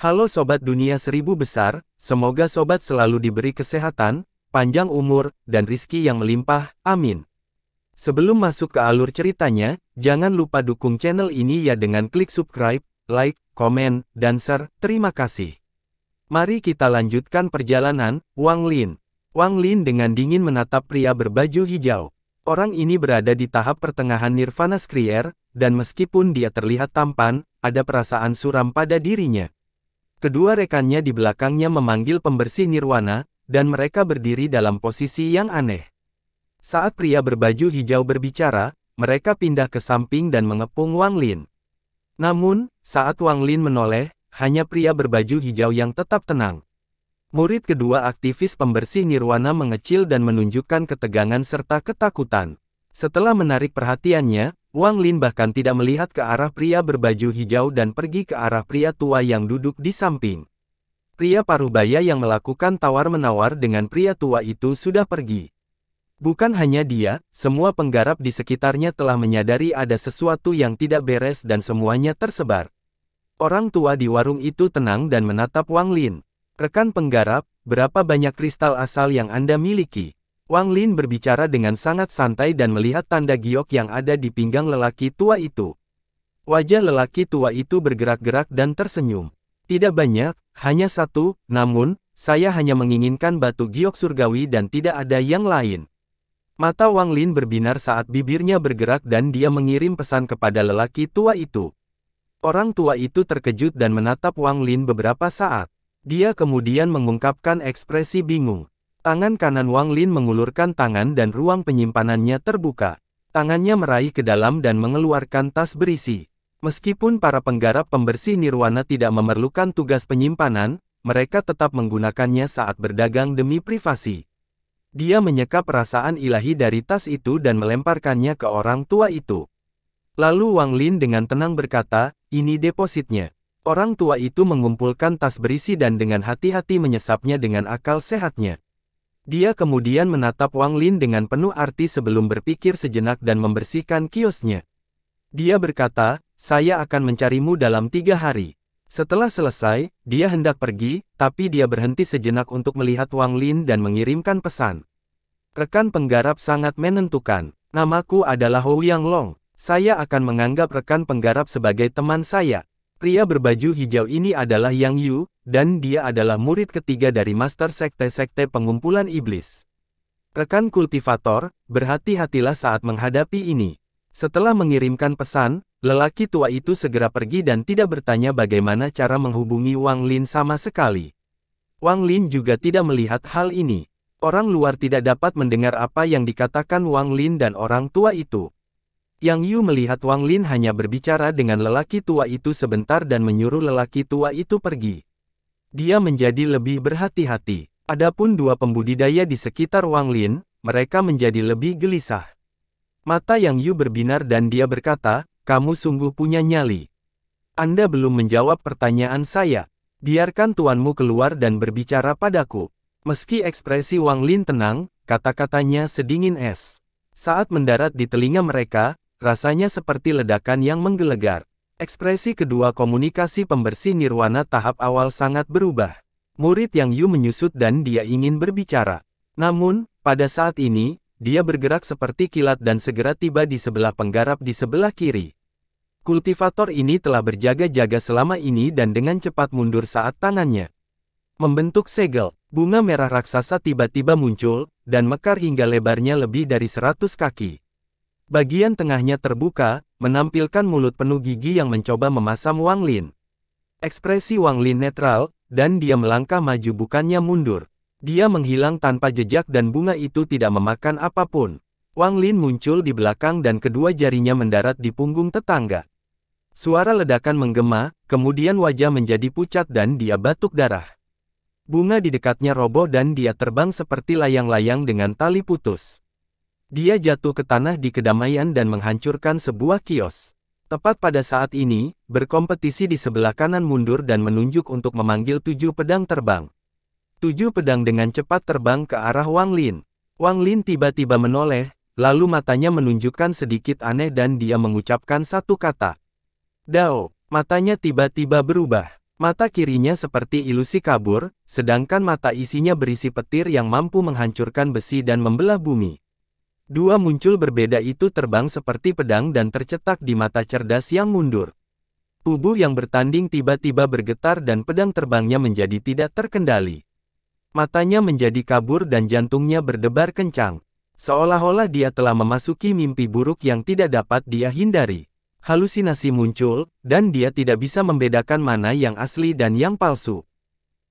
Halo Sobat Dunia Seribu Besar, semoga Sobat selalu diberi kesehatan, panjang umur, dan rizki yang melimpah, amin. Sebelum masuk ke alur ceritanya, jangan lupa dukung channel ini ya dengan klik subscribe, like, komen, dan share, terima kasih. Mari kita lanjutkan perjalanan, Wang Lin. Wang Lin dengan dingin menatap pria berbaju hijau. Orang ini berada di tahap pertengahan nirvana skrier, dan meskipun dia terlihat tampan, ada perasaan suram pada dirinya. Kedua rekannya di belakangnya memanggil pembersih nirwana, dan mereka berdiri dalam posisi yang aneh. Saat pria berbaju hijau berbicara, mereka pindah ke samping dan mengepung Wang Lin. Namun, saat Wang Lin menoleh, hanya pria berbaju hijau yang tetap tenang. Murid kedua aktivis pembersih nirwana mengecil dan menunjukkan ketegangan serta ketakutan. Setelah menarik perhatiannya, Wang Lin bahkan tidak melihat ke arah pria berbaju hijau dan pergi ke arah pria tua yang duduk di samping. Pria paruh baya yang melakukan tawar-menawar dengan pria tua itu sudah pergi. Bukan hanya dia, semua penggarap di sekitarnya telah menyadari ada sesuatu yang tidak beres dan semuanya tersebar. Orang tua di warung itu tenang dan menatap Wang Lin. Rekan penggarap, berapa banyak kristal asal yang Anda miliki? Wang Lin berbicara dengan sangat santai dan melihat tanda giok yang ada di pinggang lelaki tua itu. Wajah lelaki tua itu bergerak-gerak dan tersenyum. Tidak banyak, hanya satu, namun, saya hanya menginginkan batu giok surgawi dan tidak ada yang lain. Mata Wang Lin berbinar saat bibirnya bergerak dan dia mengirim pesan kepada lelaki tua itu. Orang tua itu terkejut dan menatap Wang Lin beberapa saat. Dia kemudian mengungkapkan ekspresi bingung. Tangan kanan Wang Lin mengulurkan tangan dan ruang penyimpanannya terbuka. Tangannya meraih ke dalam dan mengeluarkan tas berisi. Meskipun para penggarap pembersih nirwana tidak memerlukan tugas penyimpanan, mereka tetap menggunakannya saat berdagang demi privasi. Dia menyeka perasaan ilahi dari tas itu dan melemparkannya ke orang tua itu. Lalu Wang Lin dengan tenang berkata, ini depositnya. Orang tua itu mengumpulkan tas berisi dan dengan hati-hati menyesapnya dengan akal sehatnya. Dia kemudian menatap Wang Lin dengan penuh arti sebelum berpikir sejenak dan membersihkan kiosnya. Dia berkata, saya akan mencarimu dalam tiga hari. Setelah selesai, dia hendak pergi, tapi dia berhenti sejenak untuk melihat Wang Lin dan mengirimkan pesan. Rekan penggarap sangat menentukan. Namaku adalah Hou Yang Long. Saya akan menganggap rekan penggarap sebagai teman saya. Pria berbaju hijau ini adalah Yang Yu, dan dia adalah murid ketiga dari Master Sekte-Sekte Pengumpulan Iblis. Rekan kultivator, berhati-hatilah saat menghadapi ini. Setelah mengirimkan pesan, lelaki tua itu segera pergi dan tidak bertanya bagaimana cara menghubungi Wang Lin sama sekali. Wang Lin juga tidak melihat hal ini. Orang luar tidak dapat mendengar apa yang dikatakan Wang Lin dan orang tua itu. Yang Yu melihat Wang Lin hanya berbicara dengan lelaki tua itu sebentar dan menyuruh lelaki tua itu pergi. Dia menjadi lebih berhati-hati. Adapun dua pembudidaya di sekitar Wang Lin, mereka menjadi lebih gelisah. Mata Yang Yu berbinar dan dia berkata, kamu sungguh punya nyali. Anda belum menjawab pertanyaan saya. Biarkan tuanmu keluar dan berbicara padaku. Meski ekspresi Wang Lin tenang, kata-katanya sedingin es. Saat mendarat di telinga mereka, Rasanya seperti ledakan yang menggelegar. Ekspresi kedua komunikasi pembersih nirwana tahap awal sangat berubah. Murid yang Yu menyusut dan dia ingin berbicara. Namun, pada saat ini, dia bergerak seperti kilat dan segera tiba di sebelah penggarap di sebelah kiri. Kultivator ini telah berjaga-jaga selama ini dan dengan cepat mundur saat tangannya. Membentuk segel, bunga merah raksasa tiba-tiba muncul, dan mekar hingga lebarnya lebih dari 100 kaki. Bagian tengahnya terbuka, menampilkan mulut penuh gigi yang mencoba memasam Wang Lin. Ekspresi Wang Lin netral, dan dia melangkah maju bukannya mundur. Dia menghilang tanpa jejak dan bunga itu tidak memakan apapun. Wang Lin muncul di belakang dan kedua jarinya mendarat di punggung tetangga. Suara ledakan menggema, kemudian wajah menjadi pucat dan dia batuk darah. Bunga di dekatnya roboh dan dia terbang seperti layang-layang dengan tali putus. Dia jatuh ke tanah di kedamaian dan menghancurkan sebuah kios. Tepat pada saat ini, berkompetisi di sebelah kanan mundur dan menunjuk untuk memanggil tujuh pedang terbang. Tujuh pedang dengan cepat terbang ke arah Wang Lin. Wang Lin tiba-tiba menoleh, lalu matanya menunjukkan sedikit aneh dan dia mengucapkan satu kata. Dao, matanya tiba-tiba berubah. Mata kirinya seperti ilusi kabur, sedangkan mata isinya berisi petir yang mampu menghancurkan besi dan membelah bumi. Dua muncul berbeda itu terbang seperti pedang dan tercetak di mata cerdas yang mundur. Tubuh yang bertanding tiba-tiba bergetar dan pedang terbangnya menjadi tidak terkendali. Matanya menjadi kabur dan jantungnya berdebar kencang. Seolah-olah dia telah memasuki mimpi buruk yang tidak dapat dia hindari. Halusinasi muncul, dan dia tidak bisa membedakan mana yang asli dan yang palsu.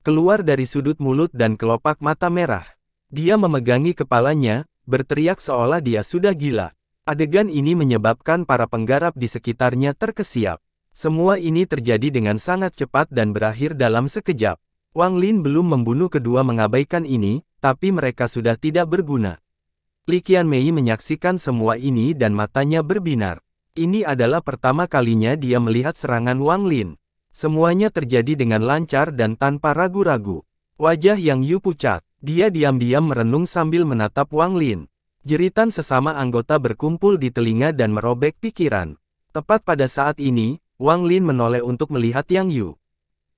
Keluar dari sudut mulut dan kelopak mata merah. Dia memegangi kepalanya, berteriak seolah dia sudah gila. Adegan ini menyebabkan para penggarap di sekitarnya terkesiap. Semua ini terjadi dengan sangat cepat dan berakhir dalam sekejap. Wang Lin belum membunuh kedua mengabaikan ini, tapi mereka sudah tidak berguna. Li Qian Mei menyaksikan semua ini dan matanya berbinar. Ini adalah pertama kalinya dia melihat serangan Wang Lin. Semuanya terjadi dengan lancar dan tanpa ragu-ragu. Wajah Yang Yu pucat. Dia diam-diam merenung sambil menatap Wang Lin. Jeritan sesama anggota berkumpul di telinga dan merobek pikiran. Tepat pada saat ini, Wang Lin menoleh untuk melihat Yang Yu.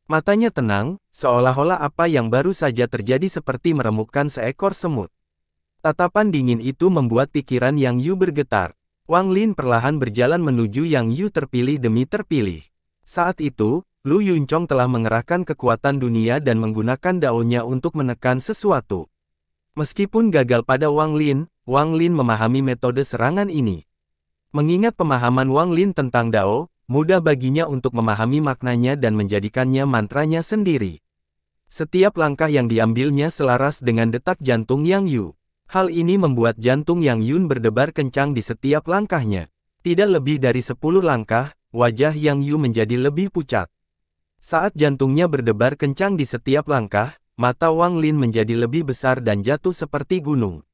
Matanya tenang, seolah-olah apa yang baru saja terjadi seperti meremukkan seekor semut. Tatapan dingin itu membuat pikiran Yang Yu bergetar. Wang Lin perlahan berjalan menuju Yang Yu terpilih demi terpilih. Saat itu, Lu Yuncong telah mengerahkan kekuatan dunia dan menggunakan daunnya untuk menekan sesuatu. Meskipun gagal pada Wang Lin, Wang Lin memahami metode serangan ini. Mengingat pemahaman Wang Lin tentang Dao, mudah baginya untuk memahami maknanya dan menjadikannya mantranya sendiri. Setiap langkah yang diambilnya selaras dengan detak jantung Yang Yu. Hal ini membuat jantung Yang Yun berdebar kencang di setiap langkahnya. Tidak lebih dari 10 langkah, wajah Yang Yu menjadi lebih pucat. Saat jantungnya berdebar kencang di setiap langkah, mata Wang Lin menjadi lebih besar dan jatuh seperti gunung.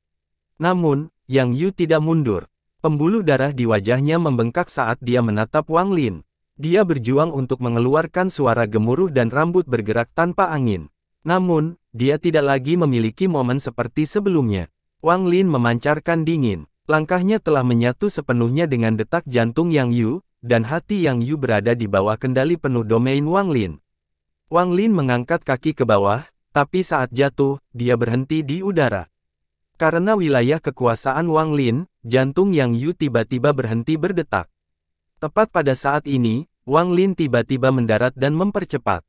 Namun, Yang Yu tidak mundur. Pembuluh darah di wajahnya membengkak saat dia menatap Wang Lin. Dia berjuang untuk mengeluarkan suara gemuruh dan rambut bergerak tanpa angin. Namun, dia tidak lagi memiliki momen seperti sebelumnya. Wang Lin memancarkan dingin. Langkahnya telah menyatu sepenuhnya dengan detak jantung Yang Yu, dan hati Yang Yu berada di bawah kendali penuh domain Wang Lin. Wang Lin mengangkat kaki ke bawah, tapi saat jatuh, dia berhenti di udara. Karena wilayah kekuasaan Wang Lin, jantung Yang Yu tiba-tiba berhenti berdetak. Tepat pada saat ini, Wang Lin tiba-tiba mendarat dan mempercepat.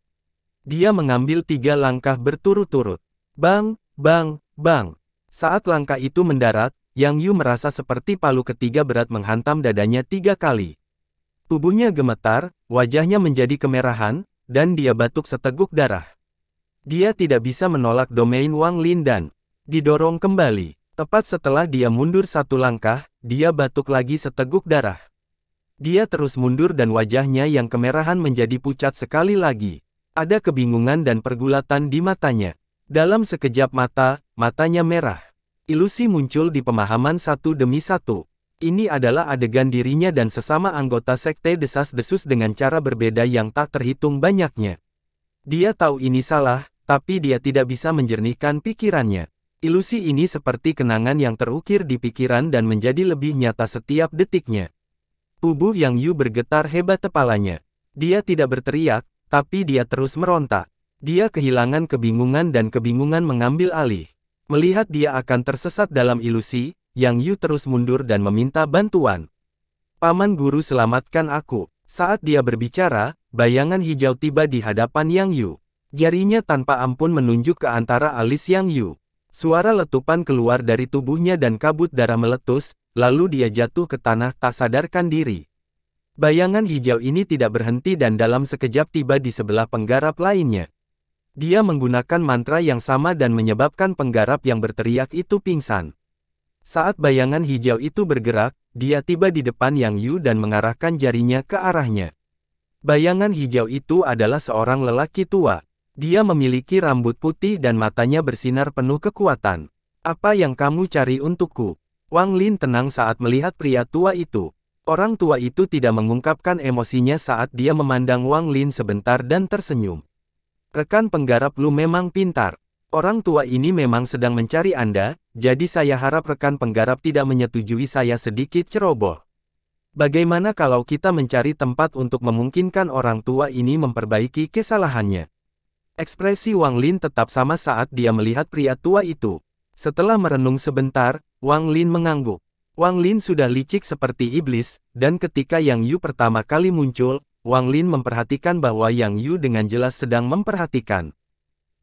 Dia mengambil tiga langkah berturut-turut. Bang, bang, bang. Saat langkah itu mendarat, Yang Yu merasa seperti palu ketiga berat menghantam dadanya tiga kali. Tubuhnya gemetar, wajahnya menjadi kemerahan, dan dia batuk seteguk darah. Dia tidak bisa menolak domain Wang Lin dan didorong kembali. Tepat setelah dia mundur satu langkah, dia batuk lagi seteguk darah. Dia terus mundur dan wajahnya yang kemerahan menjadi pucat sekali lagi. Ada kebingungan dan pergulatan di matanya. Dalam sekejap mata, matanya merah. Ilusi muncul di pemahaman satu demi satu. Ini adalah adegan dirinya dan sesama anggota sekte desas-desus dengan cara berbeda yang tak terhitung banyaknya. Dia tahu ini salah, tapi dia tidak bisa menjernihkan pikirannya. Ilusi ini seperti kenangan yang terukir di pikiran dan menjadi lebih nyata setiap detiknya. Tubuh Yang Yu bergetar hebat kepalanya. Dia tidak berteriak, tapi dia terus meronta. Dia kehilangan kebingungan dan kebingungan mengambil alih. Melihat dia akan tersesat dalam ilusi, yang Yu terus mundur dan meminta bantuan. Paman Guru selamatkan aku. Saat dia berbicara, bayangan hijau tiba di hadapan Yang Yu. Jarinya tanpa ampun menunjuk ke antara alis Yang Yu. Suara letupan keluar dari tubuhnya dan kabut darah meletus, lalu dia jatuh ke tanah tak sadarkan diri. Bayangan hijau ini tidak berhenti dan dalam sekejap tiba di sebelah penggarap lainnya. Dia menggunakan mantra yang sama dan menyebabkan penggarap yang berteriak itu pingsan. Saat bayangan hijau itu bergerak, dia tiba di depan Yang Yu dan mengarahkan jarinya ke arahnya. Bayangan hijau itu adalah seorang lelaki tua. Dia memiliki rambut putih dan matanya bersinar penuh kekuatan. Apa yang kamu cari untukku? Wang Lin tenang saat melihat pria tua itu. Orang tua itu tidak mengungkapkan emosinya saat dia memandang Wang Lin sebentar dan tersenyum. Rekan penggarap Lu memang pintar. Orang tua ini memang sedang mencari Anda, jadi saya harap rekan penggarap tidak menyetujui saya sedikit ceroboh. Bagaimana kalau kita mencari tempat untuk memungkinkan orang tua ini memperbaiki kesalahannya? Ekspresi Wang Lin tetap sama saat dia melihat pria tua itu. Setelah merenung sebentar, Wang Lin mengangguk. Wang Lin sudah licik seperti iblis, dan ketika Yang Yu pertama kali muncul, Wang Lin memperhatikan bahwa Yang Yu dengan jelas sedang memperhatikan.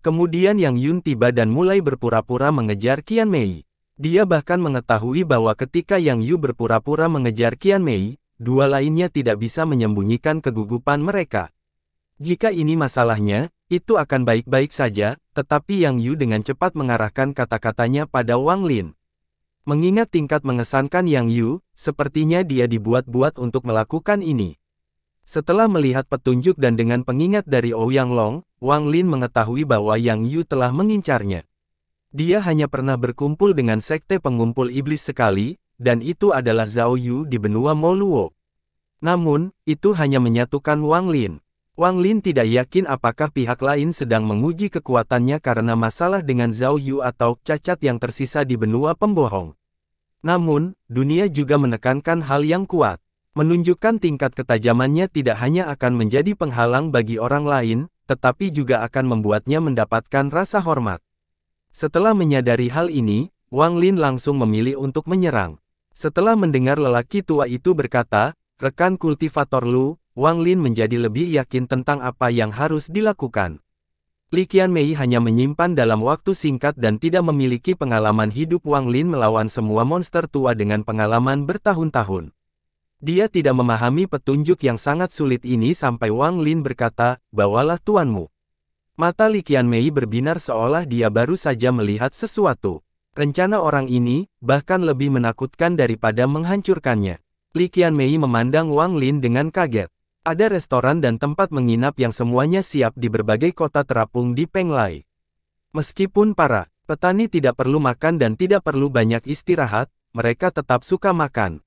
Kemudian Yang Yun tiba dan mulai berpura-pura mengejar Qian Mei. Dia bahkan mengetahui bahwa ketika Yang Yu berpura-pura mengejar Qian Mei, dua lainnya tidak bisa menyembunyikan kegugupan mereka. Jika ini masalahnya, itu akan baik-baik saja, tetapi Yang Yu dengan cepat mengarahkan kata-katanya pada Wang Lin. Mengingat tingkat mengesankan Yang Yu, sepertinya dia dibuat-buat untuk melakukan ini. Setelah melihat petunjuk dan dengan pengingat dari Ouyang oh Long, Wang Lin mengetahui bahwa Yang Yu telah mengincarnya. Dia hanya pernah berkumpul dengan sekte pengumpul iblis sekali, dan itu adalah Zhao Yu di benua Moluo. Namun, itu hanya menyatukan Wang Lin. Wang Lin tidak yakin apakah pihak lain sedang menguji kekuatannya karena masalah dengan Zhao Yu atau cacat yang tersisa di benua pembohong. Namun, dunia juga menekankan hal yang kuat menunjukkan tingkat ketajamannya tidak hanya akan menjadi penghalang bagi orang lain, tetapi juga akan membuatnya mendapatkan rasa hormat. Setelah menyadari hal ini, Wang Lin langsung memilih untuk menyerang. Setelah mendengar lelaki tua itu berkata, rekan kultivator Lu, Wang Lin menjadi lebih yakin tentang apa yang harus dilakukan. Li Qian Mei hanya menyimpan dalam waktu singkat dan tidak memiliki pengalaman hidup Wang Lin melawan semua monster tua dengan pengalaman bertahun-tahun. Dia tidak memahami petunjuk yang sangat sulit ini sampai Wang Lin berkata, bawalah tuanmu. Mata Li Mei berbinar seolah dia baru saja melihat sesuatu. Rencana orang ini, bahkan lebih menakutkan daripada menghancurkannya. Li Mei memandang Wang Lin dengan kaget. Ada restoran dan tempat menginap yang semuanya siap di berbagai kota terapung di Penglai. Meskipun para petani tidak perlu makan dan tidak perlu banyak istirahat, mereka tetap suka makan.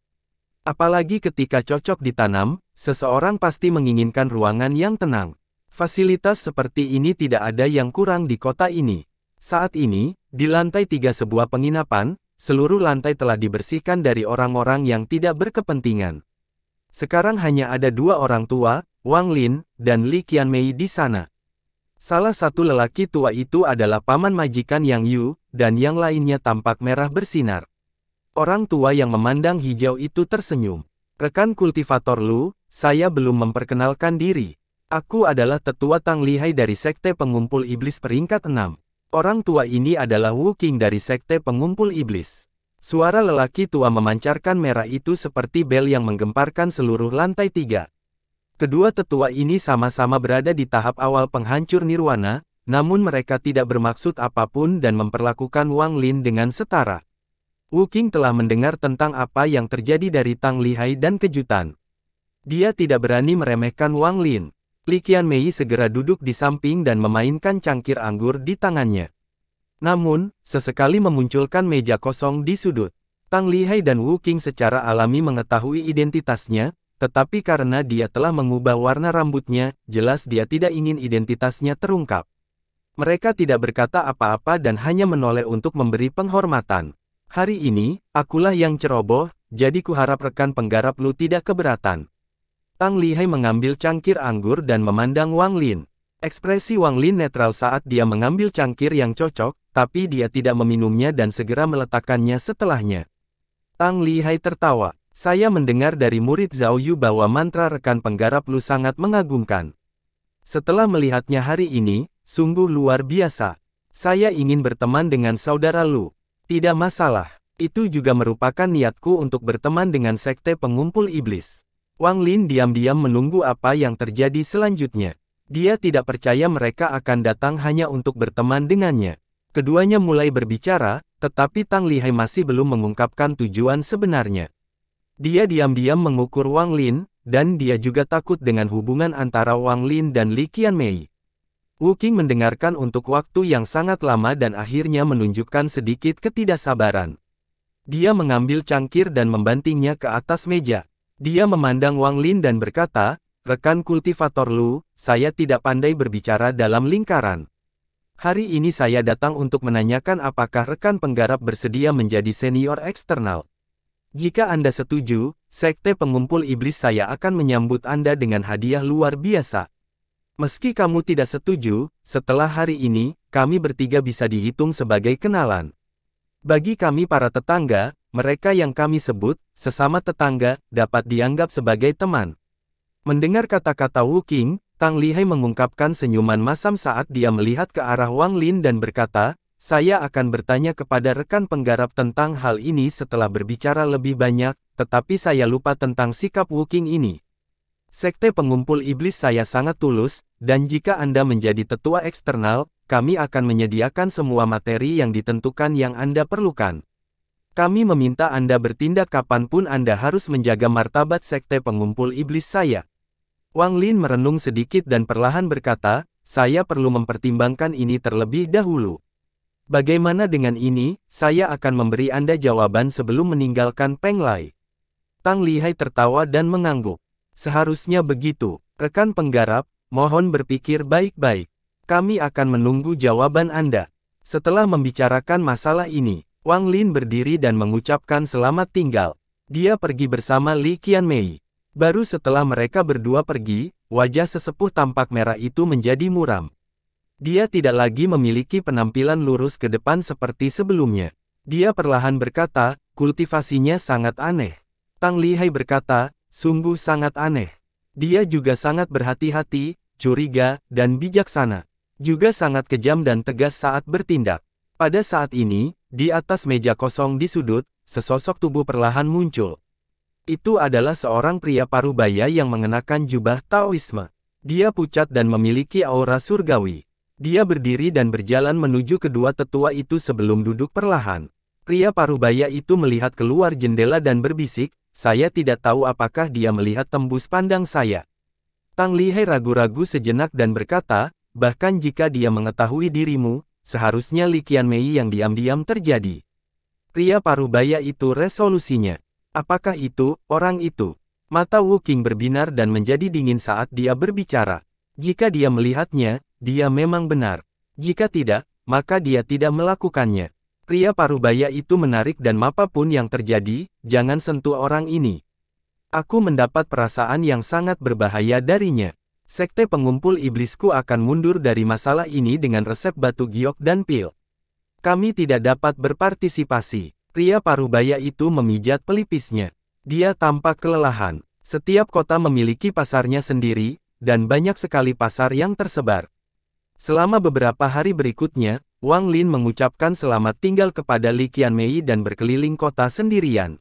Apalagi ketika cocok ditanam, seseorang pasti menginginkan ruangan yang tenang. Fasilitas seperti ini tidak ada yang kurang di kota ini. Saat ini, di lantai tiga sebuah penginapan, seluruh lantai telah dibersihkan dari orang-orang yang tidak berkepentingan. Sekarang hanya ada dua orang tua, Wang Lin dan Li Qianmei di sana. Salah satu lelaki tua itu adalah paman majikan Yang Yu, dan yang lainnya tampak merah bersinar. Orang tua yang memandang hijau itu tersenyum. Rekan kultivator Lu, saya belum memperkenalkan diri. Aku adalah tetua Tang Lihai dari Sekte Pengumpul Iblis peringkat 6. Orang tua ini adalah Wu King dari Sekte Pengumpul Iblis. Suara lelaki tua memancarkan merah itu seperti bel yang menggemparkan seluruh lantai tiga. Kedua tetua ini sama-sama berada di tahap awal penghancur nirwana, namun mereka tidak bermaksud apapun dan memperlakukan Wang Lin dengan setara. Wu King telah mendengar tentang apa yang terjadi dari Tang Lihai dan kejutan. Dia tidak berani meremehkan Wang Lin. Li Qian Mei segera duduk di samping dan memainkan cangkir anggur di tangannya. Namun, sesekali memunculkan meja kosong di sudut. Tang Lihai dan Wu King secara alami mengetahui identitasnya, tetapi karena dia telah mengubah warna rambutnya, jelas dia tidak ingin identitasnya terungkap. Mereka tidak berkata apa-apa dan hanya menoleh untuk memberi penghormatan. Hari ini, akulah yang ceroboh, jadi kuharap rekan penggarap lu tidak keberatan. Tang Lihai mengambil cangkir anggur dan memandang Wang Lin. Ekspresi Wang Lin netral saat dia mengambil cangkir yang cocok, tapi dia tidak meminumnya dan segera meletakkannya setelahnya. Tang Lihai tertawa. Saya mendengar dari murid Zhao Yu bahwa mantra rekan penggarap lu sangat mengagumkan. Setelah melihatnya hari ini, sungguh luar biasa. Saya ingin berteman dengan saudara lu. Tidak masalah, itu juga merupakan niatku untuk berteman dengan sekte pengumpul iblis. Wang Lin diam-diam menunggu apa yang terjadi selanjutnya. Dia tidak percaya mereka akan datang hanya untuk berteman dengannya. Keduanya mulai berbicara, tetapi Tang Lihai masih belum mengungkapkan tujuan sebenarnya. Dia diam-diam mengukur Wang Lin, dan dia juga takut dengan hubungan antara Wang Lin dan Li Qianmei. Wu Qing mendengarkan untuk waktu yang sangat lama dan akhirnya menunjukkan sedikit ketidaksabaran. Dia mengambil cangkir dan membantingnya ke atas meja. Dia memandang Wang Lin dan berkata, Rekan kultivator Lu, saya tidak pandai berbicara dalam lingkaran. Hari ini saya datang untuk menanyakan apakah rekan penggarap bersedia menjadi senior eksternal. Jika Anda setuju, Sekte Pengumpul Iblis saya akan menyambut Anda dengan hadiah luar biasa. Meski kamu tidak setuju, setelah hari ini, kami bertiga bisa dihitung sebagai kenalan. Bagi kami para tetangga, mereka yang kami sebut, sesama tetangga, dapat dianggap sebagai teman. Mendengar kata-kata Wu King, Tang Lihai mengungkapkan senyuman masam saat dia melihat ke arah Wang Lin dan berkata, saya akan bertanya kepada rekan penggarap tentang hal ini setelah berbicara lebih banyak, tetapi saya lupa tentang sikap Wu King ini. Sekte pengumpul iblis saya sangat tulus, dan jika Anda menjadi tetua eksternal, kami akan menyediakan semua materi yang ditentukan yang Anda perlukan. Kami meminta Anda bertindak kapanpun Anda harus menjaga martabat sekte pengumpul iblis saya. Wang Lin merenung sedikit dan perlahan berkata, saya perlu mempertimbangkan ini terlebih dahulu. Bagaimana dengan ini, saya akan memberi Anda jawaban sebelum meninggalkan Peng Lai. Tang Lihai tertawa dan mengangguk. Seharusnya begitu, rekan penggarap, mohon berpikir baik-baik. Kami akan menunggu jawaban Anda. Setelah membicarakan masalah ini, Wang Lin berdiri dan mengucapkan selamat tinggal. Dia pergi bersama Li Qianmei. Baru setelah mereka berdua pergi, wajah sesepuh tampak merah itu menjadi muram. Dia tidak lagi memiliki penampilan lurus ke depan seperti sebelumnya. Dia perlahan berkata, kultivasinya sangat aneh. Tang Lihai berkata, Sungguh sangat aneh. Dia juga sangat berhati-hati, curiga, dan bijaksana. Juga sangat kejam dan tegas saat bertindak. Pada saat ini, di atas meja kosong di sudut, sesosok tubuh perlahan muncul. Itu adalah seorang pria parubaya yang mengenakan jubah Taoisme. Dia pucat dan memiliki aura surgawi. Dia berdiri dan berjalan menuju kedua tetua itu sebelum duduk perlahan. Pria parubaya itu melihat keluar jendela dan berbisik, saya tidak tahu apakah dia melihat tembus pandang saya. Tang Lihei ragu-ragu sejenak dan berkata, bahkan jika dia mengetahui dirimu, seharusnya Li Qian Mei yang diam-diam terjadi. Pria parubaya itu resolusinya. Apakah itu, orang itu? Mata Wu King berbinar dan menjadi dingin saat dia berbicara. Jika dia melihatnya, dia memang benar. Jika tidak, maka dia tidak melakukannya. Pria parubaya itu menarik dan mapa pun yang terjadi, jangan sentuh orang ini. Aku mendapat perasaan yang sangat berbahaya darinya. Sekte pengumpul iblisku akan mundur dari masalah ini dengan resep batu giok dan pil. Kami tidak dapat berpartisipasi. Pria parubaya itu memijat pelipisnya. Dia tampak kelelahan. Setiap kota memiliki pasarnya sendiri, dan banyak sekali pasar yang tersebar. Selama beberapa hari berikutnya, Wang Lin mengucapkan selamat tinggal kepada Li Qianmei dan berkeliling kota sendirian.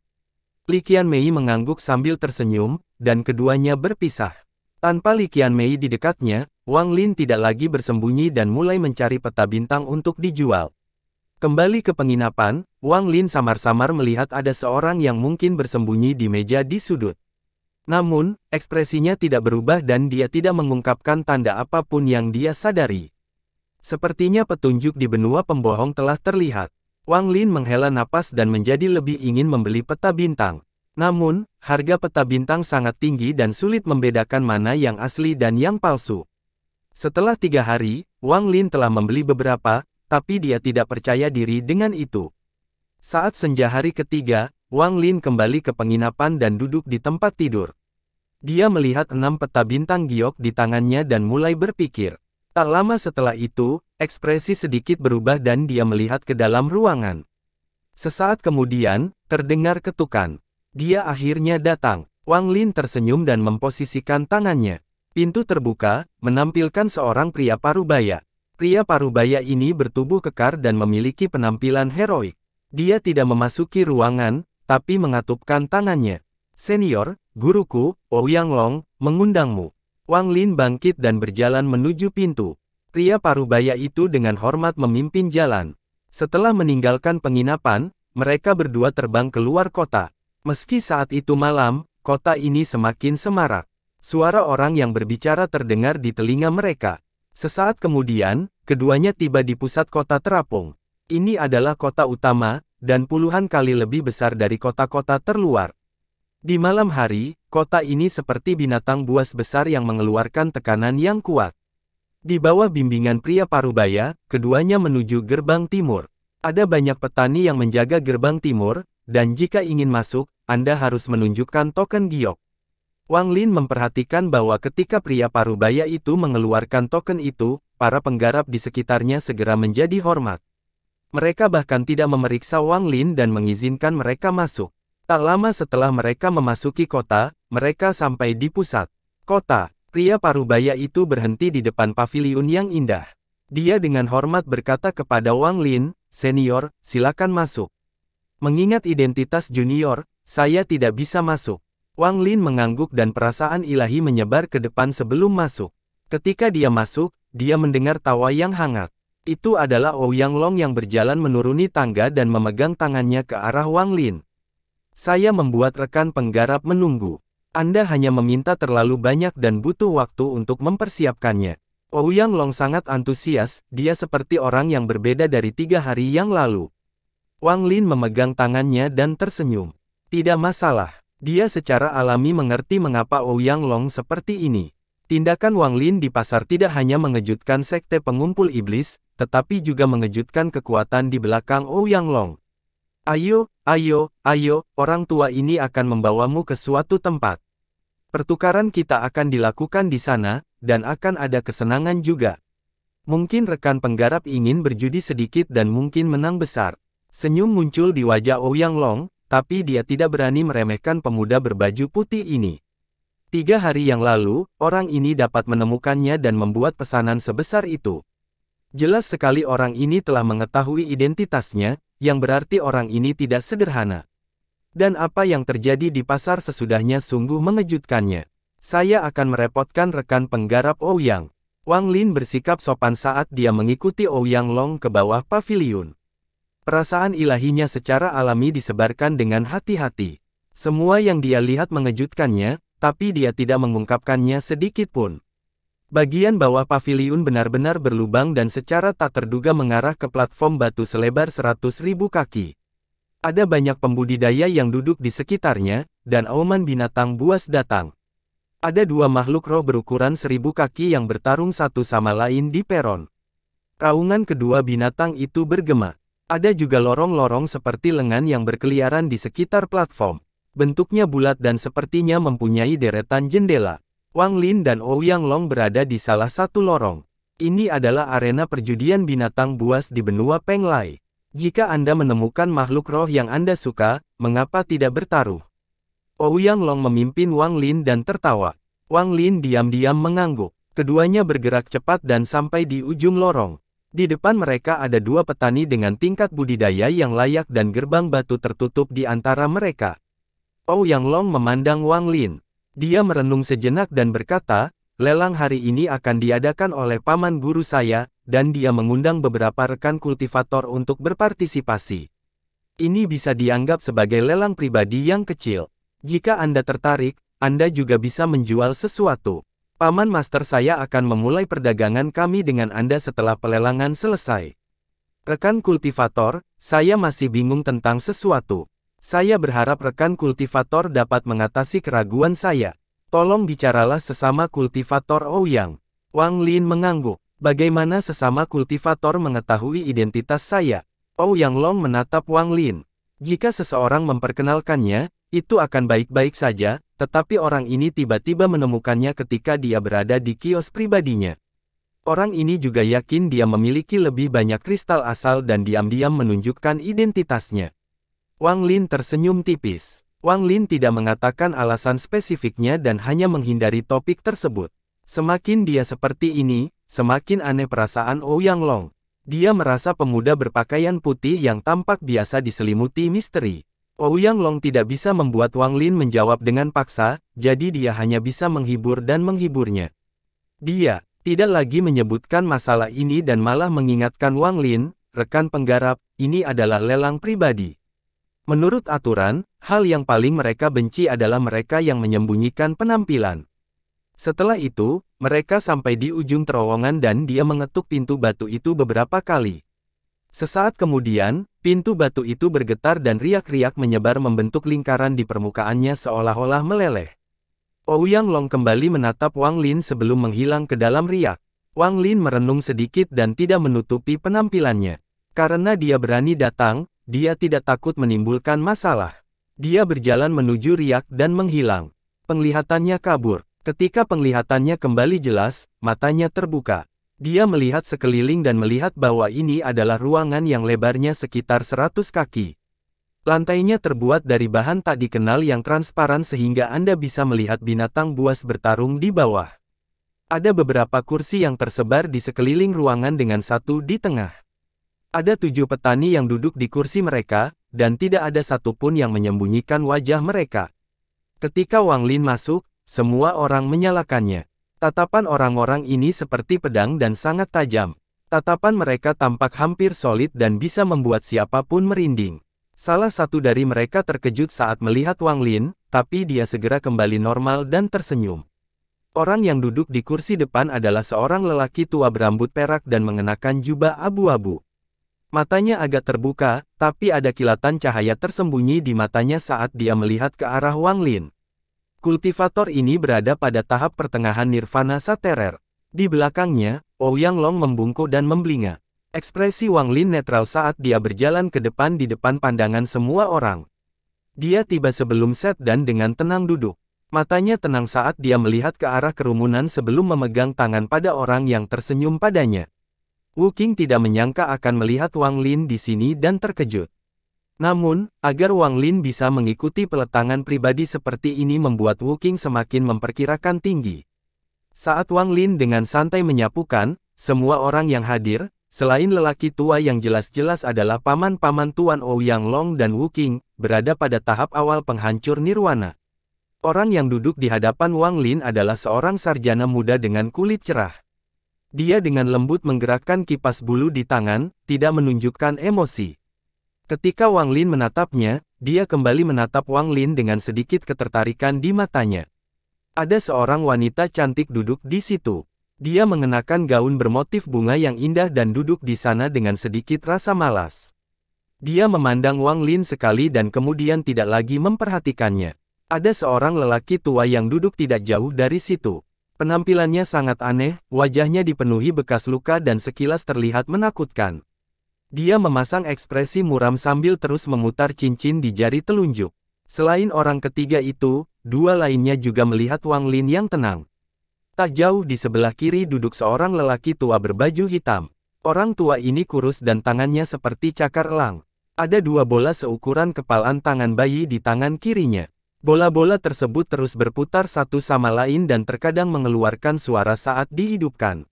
Li Qianmei mengangguk sambil tersenyum, dan keduanya berpisah. Tanpa Li Qianmei di dekatnya, Wang Lin tidak lagi bersembunyi dan mulai mencari peta bintang untuk dijual. Kembali ke penginapan, Wang Lin samar-samar melihat ada seorang yang mungkin bersembunyi di meja di sudut. Namun, ekspresinya tidak berubah dan dia tidak mengungkapkan tanda apapun yang dia sadari. Sepertinya petunjuk di benua pembohong telah terlihat. Wang Lin menghela napas dan menjadi lebih ingin membeli peta bintang. Namun, harga peta bintang sangat tinggi dan sulit membedakan mana yang asli dan yang palsu. Setelah tiga hari, Wang Lin telah membeli beberapa, tapi dia tidak percaya diri dengan itu. Saat senja hari ketiga, Wang Lin kembali ke penginapan dan duduk di tempat tidur. Dia melihat enam peta bintang giok di tangannya dan mulai berpikir. Tak lama setelah itu, ekspresi sedikit berubah dan dia melihat ke dalam ruangan. Sesaat kemudian, terdengar ketukan. Dia akhirnya datang. Wang Lin tersenyum dan memposisikan tangannya. Pintu terbuka, menampilkan seorang pria parubaya. Pria parubaya ini bertubuh kekar dan memiliki penampilan heroik. Dia tidak memasuki ruangan, tapi mengatupkan tangannya. Senior, guruku, Ouyang Long, mengundangmu. Wang Lin bangkit dan berjalan menuju pintu. Pria parubaya itu dengan hormat memimpin jalan. Setelah meninggalkan penginapan, mereka berdua terbang keluar kota. Meski saat itu malam, kota ini semakin semarak. Suara orang yang berbicara terdengar di telinga mereka. Sesaat kemudian, keduanya tiba di pusat kota terapung. Ini adalah kota utama, dan puluhan kali lebih besar dari kota-kota terluar. Di malam hari, kota ini seperti binatang buas besar yang mengeluarkan tekanan yang kuat. Di bawah bimbingan pria Parubaya, keduanya menuju gerbang timur. Ada banyak petani yang menjaga gerbang timur, dan jika ingin masuk, Anda harus menunjukkan token giok. Wang Lin memperhatikan bahwa ketika pria Parubaya itu mengeluarkan token itu, para penggarap di sekitarnya segera menjadi hormat. Mereka bahkan tidak memeriksa Wang Lin dan mengizinkan mereka masuk. Tak lama setelah mereka memasuki kota, mereka sampai di pusat kota. Pria parubaya itu berhenti di depan paviliun yang indah. Dia dengan hormat berkata kepada Wang Lin, Senior, silakan masuk. Mengingat identitas junior, saya tidak bisa masuk. Wang Lin mengangguk dan perasaan ilahi menyebar ke depan sebelum masuk. Ketika dia masuk, dia mendengar tawa yang hangat. Itu adalah Ouyang Long yang berjalan menuruni tangga dan memegang tangannya ke arah Wang Lin. Saya membuat rekan penggarap menunggu. Anda hanya meminta terlalu banyak dan butuh waktu untuk mempersiapkannya. Ouyang Long sangat antusias, dia seperti orang yang berbeda dari tiga hari yang lalu. Wang Lin memegang tangannya dan tersenyum. Tidak masalah. Dia secara alami mengerti mengapa Ouyang Long seperti ini. Tindakan Wang Lin di pasar tidak hanya mengejutkan sekte pengumpul iblis, tetapi juga mengejutkan kekuatan di belakang Ouyang Long. Ayo, Ayo, ayo, orang tua ini akan membawamu ke suatu tempat. Pertukaran kita akan dilakukan di sana, dan akan ada kesenangan juga. Mungkin rekan penggarap ingin berjudi sedikit dan mungkin menang besar. Senyum muncul di wajah Ouyang oh Long, tapi dia tidak berani meremehkan pemuda berbaju putih ini. Tiga hari yang lalu, orang ini dapat menemukannya dan membuat pesanan sebesar itu. Jelas sekali orang ini telah mengetahui identitasnya, yang berarti orang ini tidak sederhana. Dan apa yang terjadi di pasar sesudahnya sungguh mengejutkannya. Saya akan merepotkan rekan penggarap Ouyang. Oh Wang Lin bersikap sopan saat dia mengikuti Ouyang oh Long ke bawah pavilion. Perasaan ilahinya secara alami disebarkan dengan hati-hati. Semua yang dia lihat mengejutkannya, tapi dia tidak mengungkapkannya sedikit pun. Bagian bawah paviliun benar-benar berlubang dan secara tak terduga mengarah ke platform batu selebar 100.000 kaki. Ada banyak pembudidaya yang duduk di sekitarnya, dan auman binatang buas datang. Ada dua makhluk roh berukuran seribu kaki yang bertarung satu sama lain di peron. Raungan kedua binatang itu bergema. Ada juga lorong-lorong seperti lengan yang berkeliaran di sekitar platform. Bentuknya bulat dan sepertinya mempunyai deretan jendela. Wang Lin dan Ouyang oh Long berada di salah satu lorong. Ini adalah arena perjudian binatang buas di benua Penglai. Jika Anda menemukan makhluk roh yang Anda suka, mengapa tidak bertaruh? Ouyang oh Long memimpin Wang Lin dan tertawa. Wang Lin diam-diam mengangguk. Keduanya bergerak cepat dan sampai di ujung lorong. Di depan mereka ada dua petani dengan tingkat budidaya yang layak dan gerbang batu tertutup di antara mereka. Ouyang oh Long memandang Wang Lin. Dia merenung sejenak dan berkata, lelang hari ini akan diadakan oleh paman guru saya, dan dia mengundang beberapa rekan kultivator untuk berpartisipasi. Ini bisa dianggap sebagai lelang pribadi yang kecil. Jika Anda tertarik, Anda juga bisa menjual sesuatu. Paman Master saya akan memulai perdagangan kami dengan Anda setelah pelelangan selesai. Rekan kultivator, saya masih bingung tentang sesuatu. Saya berharap rekan kultivator dapat mengatasi keraguan saya. Tolong bicaralah sesama kultivator Ouyang. Oh, Wang Lin mengangguk. Bagaimana sesama kultivator mengetahui identitas saya? Ouyang oh, Long menatap Wang Lin. Jika seseorang memperkenalkannya, itu akan baik-baik saja, tetapi orang ini tiba-tiba menemukannya ketika dia berada di kios pribadinya. Orang ini juga yakin dia memiliki lebih banyak kristal asal dan diam-diam menunjukkan identitasnya. Wang Lin tersenyum tipis. Wang Lin tidak mengatakan alasan spesifiknya dan hanya menghindari topik tersebut. Semakin dia seperti ini, semakin aneh perasaan Ouyang Long. Dia merasa pemuda berpakaian putih yang tampak biasa diselimuti misteri. Ouyang Long tidak bisa membuat Wang Lin menjawab dengan paksa, jadi dia hanya bisa menghibur dan menghiburnya. Dia tidak lagi menyebutkan masalah ini dan malah mengingatkan Wang Lin, rekan penggarap, ini adalah lelang pribadi. Menurut aturan, hal yang paling mereka benci adalah mereka yang menyembunyikan penampilan. Setelah itu, mereka sampai di ujung terowongan dan dia mengetuk pintu batu itu beberapa kali. Sesaat kemudian, pintu batu itu bergetar dan riak-riak menyebar membentuk lingkaran di permukaannya seolah-olah meleleh. Ouyang Long kembali menatap Wang Lin sebelum menghilang ke dalam riak. Wang Lin merenung sedikit dan tidak menutupi penampilannya. Karena dia berani datang, dia tidak takut menimbulkan masalah. Dia berjalan menuju riak dan menghilang. Penglihatannya kabur. Ketika penglihatannya kembali jelas, matanya terbuka. Dia melihat sekeliling dan melihat bahwa ini adalah ruangan yang lebarnya sekitar 100 kaki. Lantainya terbuat dari bahan tak dikenal yang transparan sehingga Anda bisa melihat binatang buas bertarung di bawah. Ada beberapa kursi yang tersebar di sekeliling ruangan dengan satu di tengah. Ada tujuh petani yang duduk di kursi mereka, dan tidak ada satupun yang menyembunyikan wajah mereka. Ketika Wang Lin masuk, semua orang menyalakannya. Tatapan orang-orang ini seperti pedang dan sangat tajam. Tatapan mereka tampak hampir solid dan bisa membuat siapapun merinding. Salah satu dari mereka terkejut saat melihat Wang Lin, tapi dia segera kembali normal dan tersenyum. Orang yang duduk di kursi depan adalah seorang lelaki tua berambut perak dan mengenakan jubah abu-abu. Matanya agak terbuka, tapi ada kilatan cahaya tersembunyi di matanya saat dia melihat ke arah Wang Lin. Kultivator ini berada pada tahap pertengahan nirvana saterer. Di belakangnya, Ouyang oh Long membungkuk dan memblinga. Ekspresi Wang Lin netral saat dia berjalan ke depan di depan pandangan semua orang. Dia tiba sebelum set dan dengan tenang duduk. Matanya tenang saat dia melihat ke arah kerumunan sebelum memegang tangan pada orang yang tersenyum padanya. Wu King tidak menyangka akan melihat Wang Lin di sini dan terkejut. Namun, agar Wang Lin bisa mengikuti peletangan pribadi seperti ini membuat Wu King semakin memperkirakan tinggi. Saat Wang Lin dengan santai menyapukan, semua orang yang hadir, selain lelaki tua yang jelas-jelas adalah paman-paman Tuan Ouyang Long dan Wu King, berada pada tahap awal penghancur nirwana. Orang yang duduk di hadapan Wang Lin adalah seorang sarjana muda dengan kulit cerah. Dia dengan lembut menggerakkan kipas bulu di tangan, tidak menunjukkan emosi. Ketika Wang Lin menatapnya, dia kembali menatap Wang Lin dengan sedikit ketertarikan di matanya. Ada seorang wanita cantik duduk di situ. Dia mengenakan gaun bermotif bunga yang indah dan duduk di sana dengan sedikit rasa malas. Dia memandang Wang Lin sekali dan kemudian tidak lagi memperhatikannya. Ada seorang lelaki tua yang duduk tidak jauh dari situ. Penampilannya sangat aneh, wajahnya dipenuhi bekas luka dan sekilas terlihat menakutkan. Dia memasang ekspresi muram sambil terus memutar cincin di jari telunjuk. Selain orang ketiga itu, dua lainnya juga melihat Wang Lin yang tenang. Tak jauh di sebelah kiri duduk seorang lelaki tua berbaju hitam. Orang tua ini kurus dan tangannya seperti cakar elang. Ada dua bola seukuran kepalan tangan bayi di tangan kirinya. Bola-bola tersebut terus berputar satu sama lain dan terkadang mengeluarkan suara saat dihidupkan.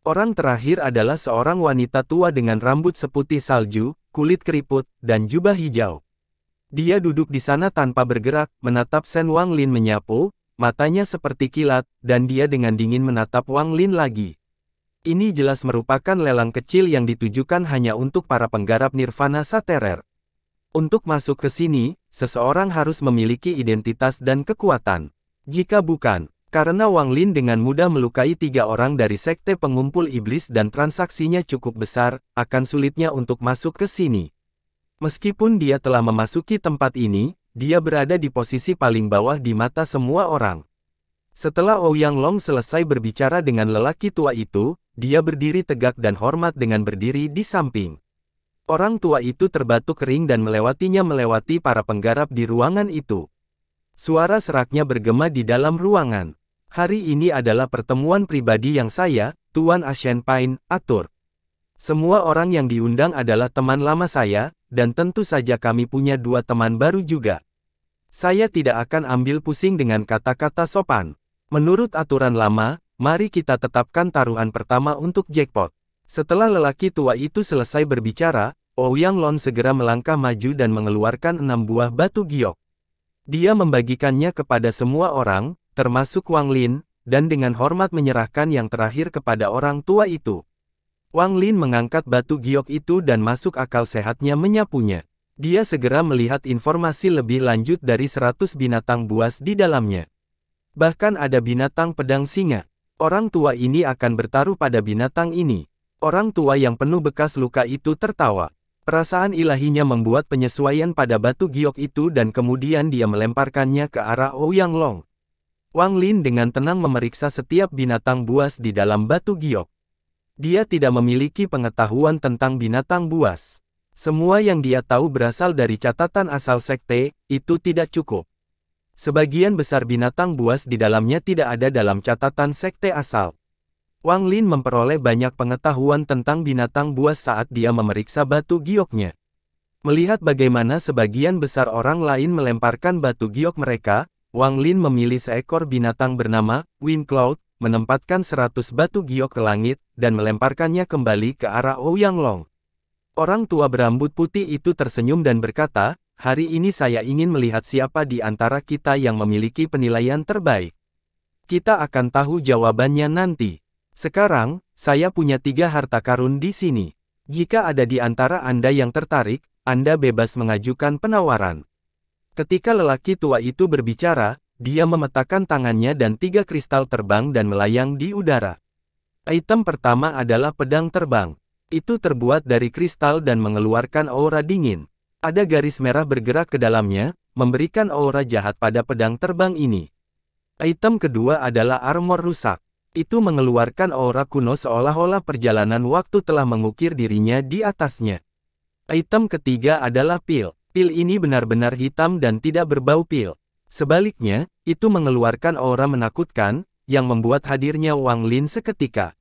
Orang terakhir adalah seorang wanita tua dengan rambut seputih salju, kulit keriput, dan jubah hijau. Dia duduk di sana tanpa bergerak, menatap Shen Wang Lin menyapu, matanya seperti kilat, dan dia dengan dingin menatap Wang Lin lagi. Ini jelas merupakan lelang kecil yang ditujukan hanya untuk para penggarap Nirvana Saterer. Untuk masuk ke sini, seseorang harus memiliki identitas dan kekuatan. Jika bukan, karena Wang Lin dengan mudah melukai tiga orang dari sekte pengumpul iblis dan transaksinya cukup besar, akan sulitnya untuk masuk ke sini. Meskipun dia telah memasuki tempat ini, dia berada di posisi paling bawah di mata semua orang. Setelah Ouyang Long selesai berbicara dengan lelaki tua itu, dia berdiri tegak dan hormat dengan berdiri di samping. Orang tua itu terbatuk kering dan melewatinya melewati para penggarap di ruangan itu. Suara seraknya bergema di dalam ruangan. Hari ini adalah pertemuan pribadi yang saya, Tuan Ashen Pine, atur. Semua orang yang diundang adalah teman lama saya, dan tentu saja kami punya dua teman baru juga. Saya tidak akan ambil pusing dengan kata-kata sopan. Menurut aturan lama, mari kita tetapkan taruhan pertama untuk jackpot. Setelah lelaki tua itu selesai berbicara, Ouyang oh Lon segera melangkah maju dan mengeluarkan enam buah batu giok. Dia membagikannya kepada semua orang, termasuk Wang Lin, dan dengan hormat menyerahkan yang terakhir kepada orang tua itu. Wang Lin mengangkat batu giok itu dan masuk akal sehatnya menyapunya. Dia segera melihat informasi lebih lanjut dari seratus binatang buas di dalamnya. Bahkan ada binatang pedang singa. Orang tua ini akan bertaruh pada binatang ini. Orang tua yang penuh bekas luka itu tertawa. Perasaan ilahinya membuat penyesuaian pada batu giok itu dan kemudian dia melemparkannya ke arah Ouyang Long. Wang Lin dengan tenang memeriksa setiap binatang buas di dalam batu giok. Dia tidak memiliki pengetahuan tentang binatang buas. Semua yang dia tahu berasal dari catatan asal sekte, itu tidak cukup. Sebagian besar binatang buas di dalamnya tidak ada dalam catatan sekte asal. Wang Lin memperoleh banyak pengetahuan tentang binatang buas saat dia memeriksa batu gioknya. Melihat bagaimana sebagian besar orang lain melemparkan batu giok mereka, Wang Lin memilih seekor binatang bernama Wind Cloud, menempatkan seratus batu giok ke langit, dan melemparkannya kembali ke arah Ouyang Long. Orang tua berambut putih itu tersenyum dan berkata, hari ini saya ingin melihat siapa di antara kita yang memiliki penilaian terbaik. Kita akan tahu jawabannya nanti. Sekarang, saya punya tiga harta karun di sini. Jika ada di antara Anda yang tertarik, Anda bebas mengajukan penawaran. Ketika lelaki tua itu berbicara, dia memetakan tangannya dan tiga kristal terbang dan melayang di udara. Item pertama adalah pedang terbang. Itu terbuat dari kristal dan mengeluarkan aura dingin. Ada garis merah bergerak ke dalamnya, memberikan aura jahat pada pedang terbang ini. Item kedua adalah armor rusak. Itu mengeluarkan aura kuno seolah-olah perjalanan waktu telah mengukir dirinya di atasnya. Item ketiga adalah pil. Pil ini benar-benar hitam dan tidak berbau pil. Sebaliknya, itu mengeluarkan aura menakutkan, yang membuat hadirnya Wang Lin seketika.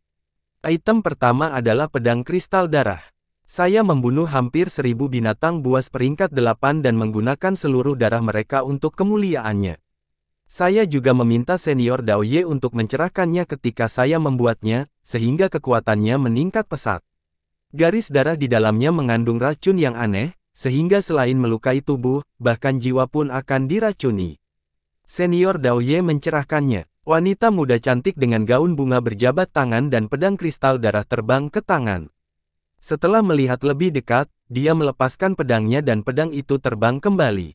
Item pertama adalah pedang kristal darah. Saya membunuh hampir seribu binatang buas peringkat delapan dan menggunakan seluruh darah mereka untuk kemuliaannya. Saya juga meminta senior Dao Ye untuk mencerahkannya ketika saya membuatnya, sehingga kekuatannya meningkat pesat. Garis darah di dalamnya mengandung racun yang aneh, sehingga selain melukai tubuh, bahkan jiwa pun akan diracuni. Senior Dao Ye mencerahkannya. Wanita muda cantik dengan gaun bunga berjabat tangan dan pedang kristal darah terbang ke tangan. Setelah melihat lebih dekat, dia melepaskan pedangnya dan pedang itu terbang kembali.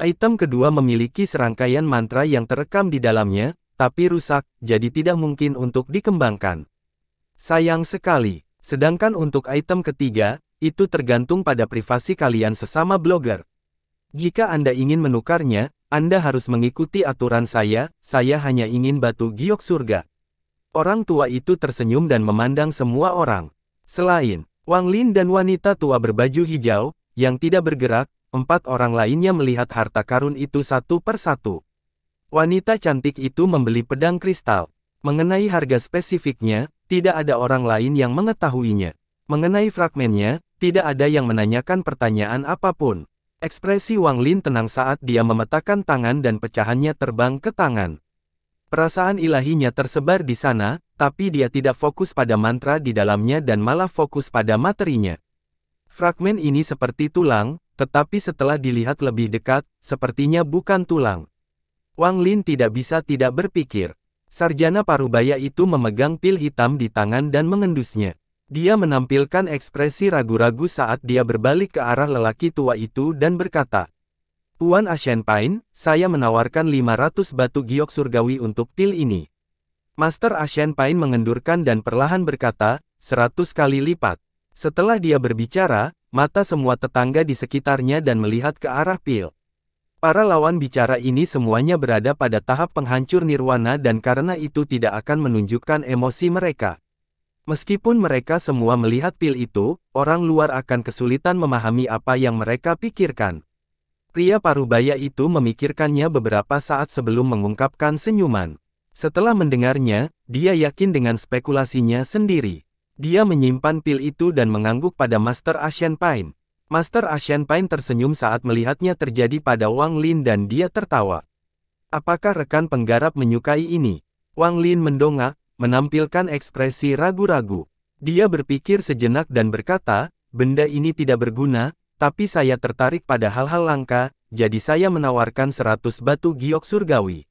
Item kedua memiliki serangkaian mantra yang terekam di dalamnya, tapi rusak, jadi tidak mungkin untuk dikembangkan. Sayang sekali. Sedangkan untuk item ketiga, itu tergantung pada privasi kalian sesama blogger. Jika Anda ingin menukarnya, Anda harus mengikuti aturan saya, saya hanya ingin batu giok surga. Orang tua itu tersenyum dan memandang semua orang. Selain Wang Lin dan wanita tua berbaju hijau, yang tidak bergerak, Empat orang lainnya melihat harta karun itu satu per satu. Wanita cantik itu membeli pedang kristal. Mengenai harga spesifiknya, tidak ada orang lain yang mengetahuinya. Mengenai fragmennya, tidak ada yang menanyakan pertanyaan apapun. Ekspresi Wang Lin tenang saat dia memetakan tangan dan pecahannya terbang ke tangan. Perasaan ilahinya tersebar di sana, tapi dia tidak fokus pada mantra di dalamnya dan malah fokus pada materinya. Fragmen ini seperti tulang, tetapi setelah dilihat lebih dekat, sepertinya bukan tulang. Wang Lin tidak bisa tidak berpikir. Sarjana Parubaya itu memegang pil hitam di tangan dan mengendusnya. Dia menampilkan ekspresi ragu-ragu saat dia berbalik ke arah lelaki tua itu dan berkata, Tuan Ashen Pine, saya menawarkan 500 batu giok surgawi untuk pil ini. Master Ashen Pine mengendurkan dan perlahan berkata, 100 kali lipat. Setelah dia berbicara, mata semua tetangga di sekitarnya dan melihat ke arah Pil. Para lawan bicara ini semuanya berada pada tahap penghancur nirwana dan karena itu tidak akan menunjukkan emosi mereka. Meskipun mereka semua melihat pil itu, orang luar akan kesulitan memahami apa yang mereka pikirkan. Pria parubaya itu memikirkannya beberapa saat sebelum mengungkapkan senyuman. Setelah mendengarnya, dia yakin dengan spekulasinya sendiri. Dia menyimpan pil itu dan mengangguk pada Master Asian Pine. Master Asian Pine tersenyum saat melihatnya terjadi pada Wang Lin dan dia tertawa. Apakah rekan penggarap menyukai ini? Wang Lin mendongak, menampilkan ekspresi ragu-ragu. Dia berpikir sejenak dan berkata, benda ini tidak berguna, tapi saya tertarik pada hal-hal langka, jadi saya menawarkan seratus batu giok surgawi.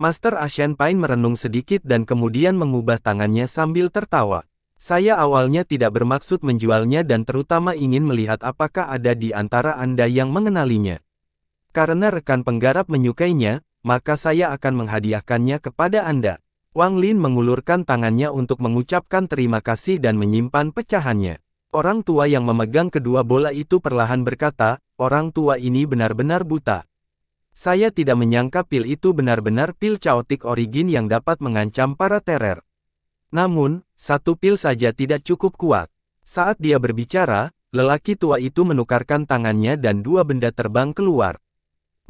Master Asian Pine merenung sedikit dan kemudian mengubah tangannya sambil tertawa. Saya awalnya tidak bermaksud menjualnya dan terutama ingin melihat apakah ada di antara Anda yang mengenalinya. Karena rekan penggarap menyukainya, maka saya akan menghadiahkannya kepada Anda. Wang Lin mengulurkan tangannya untuk mengucapkan terima kasih dan menyimpan pecahannya. Orang tua yang memegang kedua bola itu perlahan berkata, orang tua ini benar-benar buta. Saya tidak menyangka pil itu benar-benar pil caotik origin yang dapat mengancam para terer. Namun, satu pil saja tidak cukup kuat. Saat dia berbicara, lelaki tua itu menukarkan tangannya dan dua benda terbang keluar.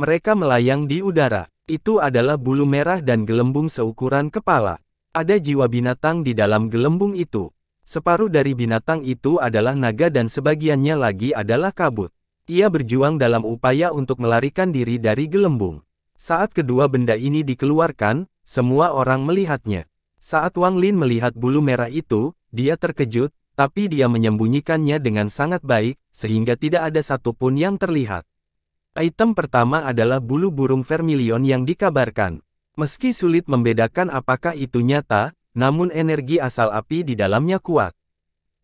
Mereka melayang di udara. Itu adalah bulu merah dan gelembung seukuran kepala. Ada jiwa binatang di dalam gelembung itu. Separuh dari binatang itu adalah naga dan sebagiannya lagi adalah kabut. Ia berjuang dalam upaya untuk melarikan diri dari gelembung. Saat kedua benda ini dikeluarkan, semua orang melihatnya. Saat Wang Lin melihat bulu merah itu, dia terkejut, tapi dia menyembunyikannya dengan sangat baik, sehingga tidak ada satupun yang terlihat. Item pertama adalah bulu burung vermilion yang dikabarkan. Meski sulit membedakan apakah itu nyata, namun energi asal api di dalamnya kuat.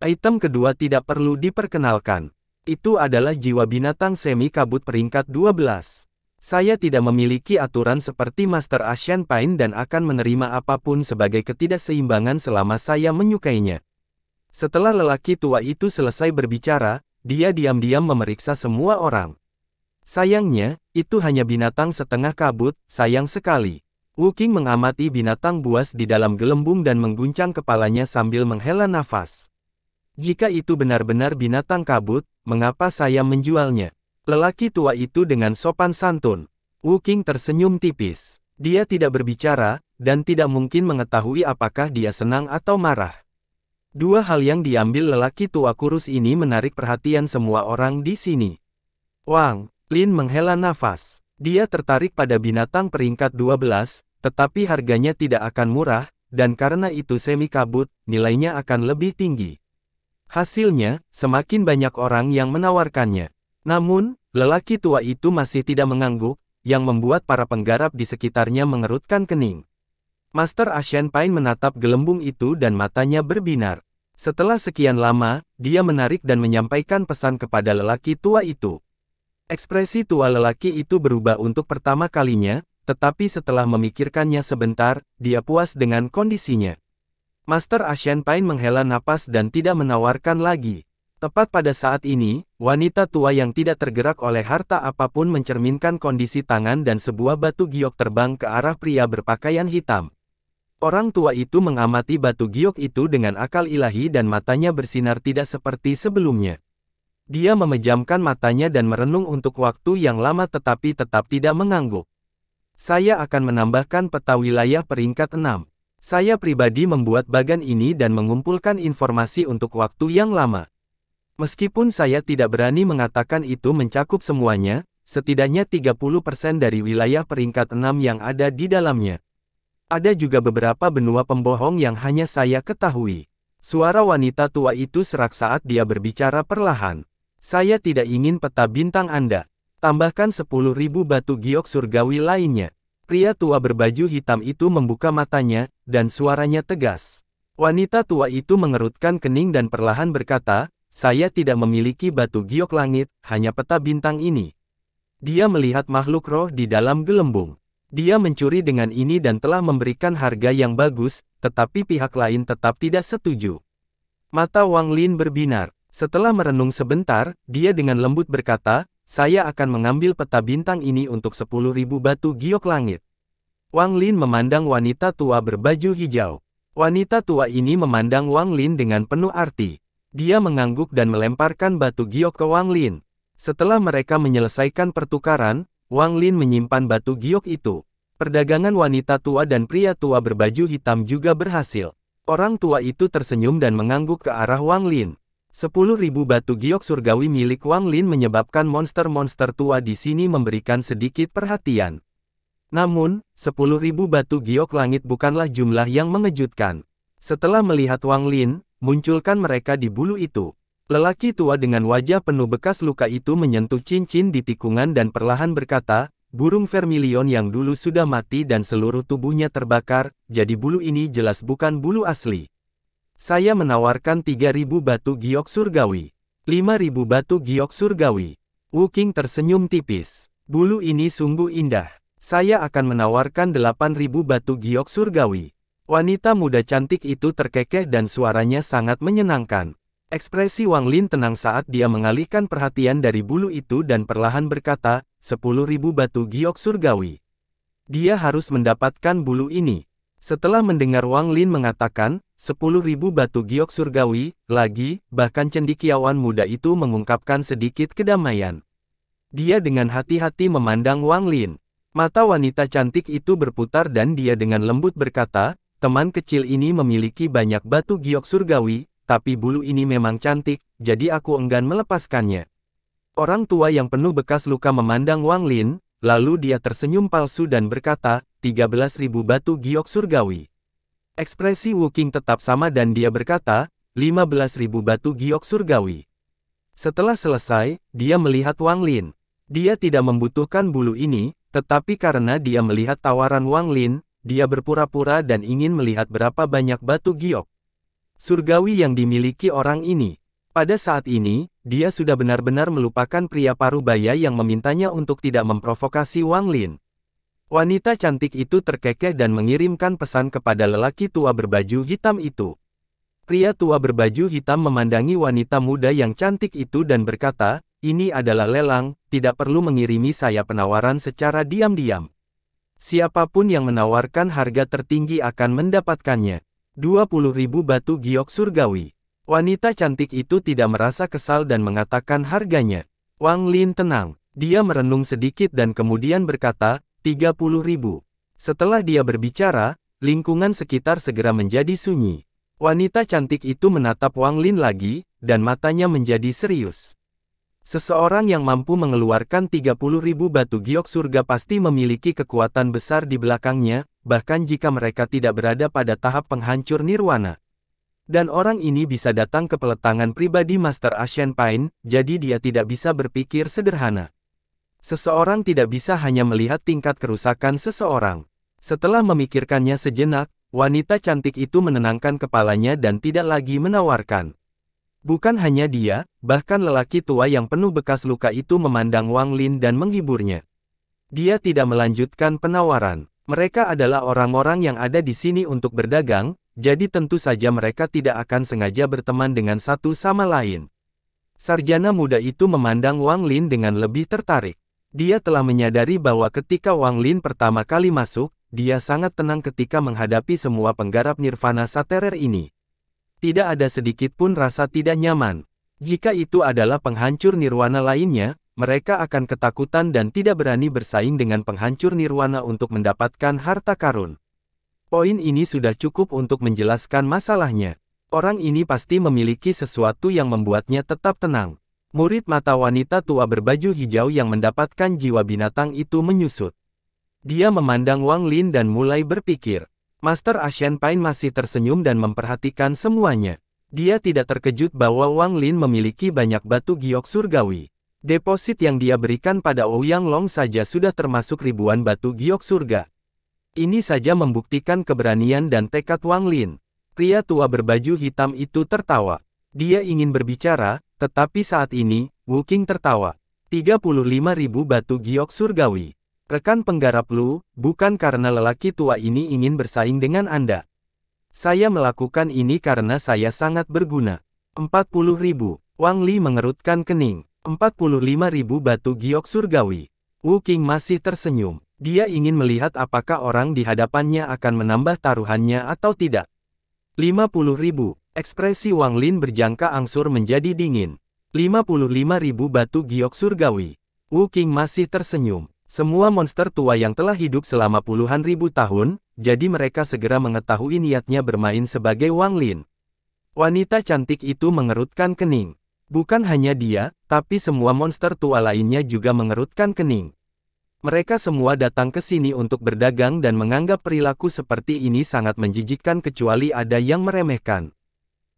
Item kedua tidak perlu diperkenalkan. Itu adalah jiwa binatang semi kabut peringkat 12. Saya tidak memiliki aturan seperti Master Asian Pine dan akan menerima apapun sebagai ketidakseimbangan selama saya menyukainya. Setelah lelaki tua itu selesai berbicara, dia diam-diam memeriksa semua orang. Sayangnya, itu hanya binatang setengah kabut, sayang sekali. Qing mengamati binatang buas di dalam gelembung dan mengguncang kepalanya sambil menghela nafas. Jika itu benar-benar binatang kabut, mengapa saya menjualnya? Lelaki tua itu dengan sopan santun. Wu King tersenyum tipis. Dia tidak berbicara, dan tidak mungkin mengetahui apakah dia senang atau marah. Dua hal yang diambil lelaki tua kurus ini menarik perhatian semua orang di sini. Wang, Lin menghela nafas. Dia tertarik pada binatang peringkat 12, tetapi harganya tidak akan murah, dan karena itu semi kabut, nilainya akan lebih tinggi. Hasilnya, semakin banyak orang yang menawarkannya. Namun, lelaki tua itu masih tidak mengangguk, yang membuat para penggarap di sekitarnya mengerutkan kening. Master Ashen Pine menatap gelembung itu dan matanya berbinar. Setelah sekian lama, dia menarik dan menyampaikan pesan kepada lelaki tua itu. Ekspresi tua lelaki itu berubah untuk pertama kalinya, tetapi setelah memikirkannya sebentar, dia puas dengan kondisinya. Master Ashen Pine menghela napas dan tidak menawarkan lagi. Tepat pada saat ini, wanita tua yang tidak tergerak oleh harta apapun mencerminkan kondisi tangan dan sebuah batu giok terbang ke arah pria berpakaian hitam. Orang tua itu mengamati batu giok itu dengan akal ilahi dan matanya bersinar tidak seperti sebelumnya. Dia memejamkan matanya dan merenung untuk waktu yang lama tetapi tetap tidak mengangguk. Saya akan menambahkan peta wilayah peringkat 6. Saya pribadi membuat bagan ini dan mengumpulkan informasi untuk waktu yang lama. Meskipun saya tidak berani mengatakan itu mencakup semuanya, setidaknya 30% dari wilayah peringkat 6 yang ada di dalamnya. Ada juga beberapa benua pembohong yang hanya saya ketahui. Suara wanita tua itu serak saat dia berbicara perlahan. Saya tidak ingin peta bintang Anda. Tambahkan ribu batu giok surgawi lainnya. Pria tua berbaju hitam itu membuka matanya, dan suaranya tegas. Wanita tua itu mengerutkan kening dan perlahan berkata, saya tidak memiliki batu giok langit, hanya peta bintang ini. Dia melihat makhluk roh di dalam gelembung. Dia mencuri dengan ini dan telah memberikan harga yang bagus, tetapi pihak lain tetap tidak setuju. Mata Wang Lin berbinar. Setelah merenung sebentar, dia dengan lembut berkata, saya akan mengambil peta bintang ini untuk 10.000 batu giok langit. Wang Lin memandang wanita tua berbaju hijau. Wanita tua ini memandang Wang Lin dengan penuh arti. Dia mengangguk dan melemparkan batu giok ke Wang Lin. Setelah mereka menyelesaikan pertukaran, Wang Lin menyimpan batu giok itu. Perdagangan wanita tua dan pria tua berbaju hitam juga berhasil. Orang tua itu tersenyum dan mengangguk ke arah Wang Lin. Sepuluh ribu batu giok surgawi milik Wang Lin menyebabkan monster-monster tua di sini memberikan sedikit perhatian. Namun, sepuluh ribu batu giok langit bukanlah jumlah yang mengejutkan. Setelah melihat Wang Lin, munculkan mereka di bulu itu. Lelaki tua dengan wajah penuh bekas luka itu menyentuh cincin di tikungan dan perlahan berkata, burung vermilion yang dulu sudah mati dan seluruh tubuhnya terbakar, jadi bulu ini jelas bukan bulu asli. Saya menawarkan 3.000 batu giok surgawi. 5.000 batu giok surgawi. Wu tersenyum tipis. Bulu ini sungguh indah. Saya akan menawarkan 8.000 batu giok surgawi. Wanita muda cantik itu terkekeh dan suaranya sangat menyenangkan. Ekspresi Wang Lin tenang saat dia mengalihkan perhatian dari bulu itu dan perlahan berkata, sepuluh ribu batu giok surgawi. Dia harus mendapatkan bulu ini. Setelah mendengar Wang Lin mengatakan, sepuluh ribu batu giok surgawi, lagi, bahkan cendikiawan muda itu mengungkapkan sedikit kedamaian. Dia dengan hati-hati memandang Wang Lin. Mata wanita cantik itu berputar dan dia dengan lembut berkata, Teman kecil ini memiliki banyak batu giok surgawi, tapi bulu ini memang cantik, jadi aku enggan melepaskannya. Orang tua yang penuh bekas luka memandang Wang Lin, lalu dia tersenyum palsu dan berkata, 13.000 batu giok surgawi. Ekspresi Wuking tetap sama dan dia berkata, 15.000 batu giok surgawi. Setelah selesai, dia melihat Wang Lin. Dia tidak membutuhkan bulu ini, tetapi karena dia melihat tawaran Wang Lin, dia berpura-pura dan ingin melihat berapa banyak batu giok. Surgawi yang dimiliki orang ini. Pada saat ini, dia sudah benar-benar melupakan pria paruh baya yang memintanya untuk tidak memprovokasi Wang Lin. Wanita cantik itu terkekeh dan mengirimkan pesan kepada lelaki tua berbaju hitam itu. Pria tua berbaju hitam memandangi wanita muda yang cantik itu dan berkata, ini adalah lelang, tidak perlu mengirimi saya penawaran secara diam-diam. Siapapun yang menawarkan harga tertinggi akan mendapatkannya. 20.000 batu giok surgawi. Wanita cantik itu tidak merasa kesal dan mengatakan harganya. Wang Lin tenang. Dia merenung sedikit dan kemudian berkata, 30 ribu. Setelah dia berbicara, lingkungan sekitar segera menjadi sunyi. Wanita cantik itu menatap Wang Lin lagi, dan matanya menjadi serius. Seseorang yang mampu mengeluarkan ribu batu giok surga pasti memiliki kekuatan besar di belakangnya, bahkan jika mereka tidak berada pada tahap penghancur nirwana. Dan orang ini bisa datang ke peletangan pribadi Master Ashen Pine, jadi dia tidak bisa berpikir sederhana. Seseorang tidak bisa hanya melihat tingkat kerusakan seseorang. Setelah memikirkannya sejenak, wanita cantik itu menenangkan kepalanya dan tidak lagi menawarkan. Bukan hanya dia, bahkan lelaki tua yang penuh bekas luka itu memandang Wang Lin dan menghiburnya. Dia tidak melanjutkan penawaran. Mereka adalah orang-orang yang ada di sini untuk berdagang, jadi tentu saja mereka tidak akan sengaja berteman dengan satu sama lain. Sarjana muda itu memandang Wang Lin dengan lebih tertarik. Dia telah menyadari bahwa ketika Wang Lin pertama kali masuk, dia sangat tenang ketika menghadapi semua penggarap nirvana saterer ini. Tidak ada sedikit pun rasa tidak nyaman. Jika itu adalah penghancur nirwana lainnya, mereka akan ketakutan dan tidak berani bersaing dengan penghancur nirwana untuk mendapatkan harta karun. Poin ini sudah cukup untuk menjelaskan masalahnya. Orang ini pasti memiliki sesuatu yang membuatnya tetap tenang. Murid mata wanita tua berbaju hijau yang mendapatkan jiwa binatang itu menyusut. Dia memandang Wang Lin dan mulai berpikir, Master Asian Pain masih tersenyum dan memperhatikan semuanya. Dia tidak terkejut bahwa Wang Lin memiliki banyak batu giok surgawi. Deposit yang dia berikan pada Ouyang Long saja sudah termasuk ribuan batu giok surga. Ini saja membuktikan keberanian dan tekad Wang Lin. Pria tua berbaju hitam itu tertawa. Dia ingin berbicara, tetapi saat ini, Wu King tertawa. 35.000 batu giok surgawi. Rekan penggarap Lu, bukan karena lelaki tua ini ingin bersaing dengan Anda. Saya melakukan ini karena saya sangat berguna. 40 ribu. Wang Li mengerutkan kening. 45 ribu batu giok surgawi. Wu King masih tersenyum. Dia ingin melihat apakah orang di hadapannya akan menambah taruhannya atau tidak. 50 ribu. Ekspresi Wang Lin berjangka angsur menjadi dingin. 55 ribu batu giok surgawi. Wu King masih tersenyum. Semua monster tua yang telah hidup selama puluhan ribu tahun, jadi mereka segera mengetahui niatnya bermain sebagai Wang Lin. Wanita cantik itu mengerutkan kening. Bukan hanya dia, tapi semua monster tua lainnya juga mengerutkan kening. Mereka semua datang ke sini untuk berdagang dan menganggap perilaku seperti ini sangat menjijikkan kecuali ada yang meremehkan.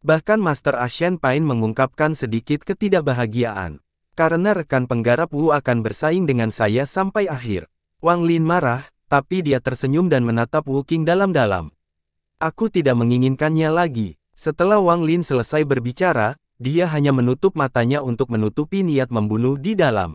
Bahkan Master Ashen Pain mengungkapkan sedikit ketidakbahagiaan. Karena rekan penggarap Wu akan bersaing dengan saya sampai akhir. Wang Lin marah, tapi dia tersenyum dan menatap Wu King dalam-dalam. Aku tidak menginginkannya lagi. Setelah Wang Lin selesai berbicara, dia hanya menutup matanya untuk menutupi niat membunuh di dalam.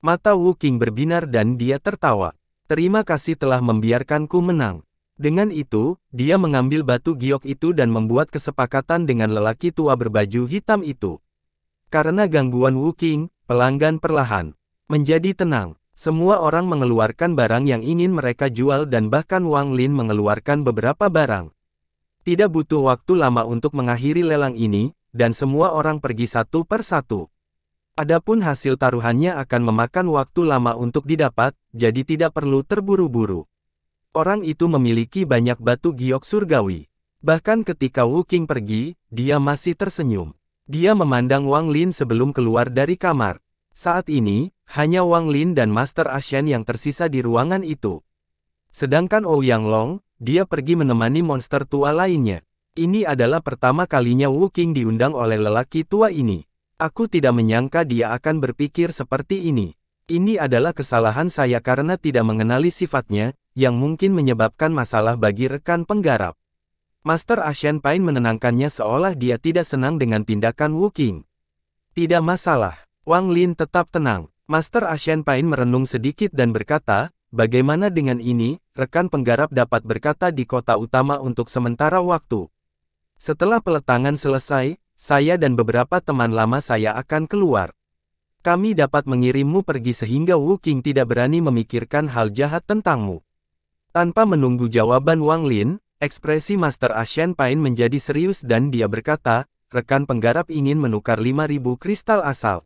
Mata Wu King berbinar dan dia tertawa. Terima kasih telah membiarkanku menang. Dengan itu, dia mengambil batu giok itu dan membuat kesepakatan dengan lelaki tua berbaju hitam itu. Karena gangguan Wuking, pelanggan perlahan menjadi tenang. Semua orang mengeluarkan barang yang ingin mereka jual dan bahkan Wang Lin mengeluarkan beberapa barang. Tidak butuh waktu lama untuk mengakhiri lelang ini, dan semua orang pergi satu per satu. Adapun hasil taruhannya akan memakan waktu lama untuk didapat, jadi tidak perlu terburu-buru. Orang itu memiliki banyak batu giok surgawi. Bahkan ketika Wu King pergi, dia masih tersenyum. Dia memandang Wang Lin sebelum keluar dari kamar. Saat ini, hanya Wang Lin dan Master Ashen yang tersisa di ruangan itu. Sedangkan Ouyang oh Long, dia pergi menemani monster tua lainnya. Ini adalah pertama kalinya Wu King diundang oleh lelaki tua ini. Aku tidak menyangka dia akan berpikir seperti ini. Ini adalah kesalahan saya karena tidak mengenali sifatnya, yang mungkin menyebabkan masalah bagi rekan penggarap. Master Ashen Pain menenangkannya seolah dia tidak senang dengan tindakan Wu Qing. Tidak masalah, Wang Lin tetap tenang. Master Ashen Pain merenung sedikit dan berkata, bagaimana dengan ini, rekan penggarap dapat berkata di kota utama untuk sementara waktu. Setelah peletangan selesai, saya dan beberapa teman lama saya akan keluar. Kami dapat mengirimmu pergi sehingga Wu Qing tidak berani memikirkan hal jahat tentangmu. Tanpa menunggu jawaban Wang Lin, Ekspresi Master Ashen Pain menjadi serius dan dia berkata, rekan penggarap ingin menukar 5000 kristal asal.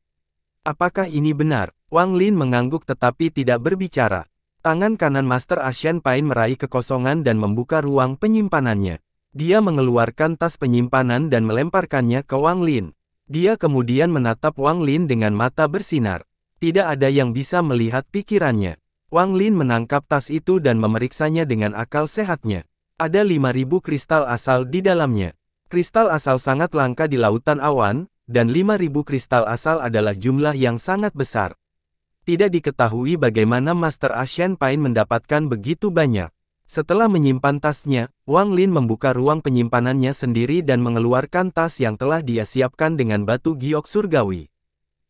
Apakah ini benar? Wang Lin mengangguk tetapi tidak berbicara. Tangan kanan Master Ashen Pain meraih kekosongan dan membuka ruang penyimpanannya. Dia mengeluarkan tas penyimpanan dan melemparkannya ke Wang Lin. Dia kemudian menatap Wang Lin dengan mata bersinar. Tidak ada yang bisa melihat pikirannya. Wang Lin menangkap tas itu dan memeriksanya dengan akal sehatnya. Ada 5.000 kristal asal di dalamnya. Kristal asal sangat langka di lautan awan, dan 5.000 kristal asal adalah jumlah yang sangat besar. Tidak diketahui bagaimana Master Ashen Pain mendapatkan begitu banyak. Setelah menyimpan tasnya, Wang Lin membuka ruang penyimpanannya sendiri dan mengeluarkan tas yang telah dia siapkan dengan batu giok surgawi.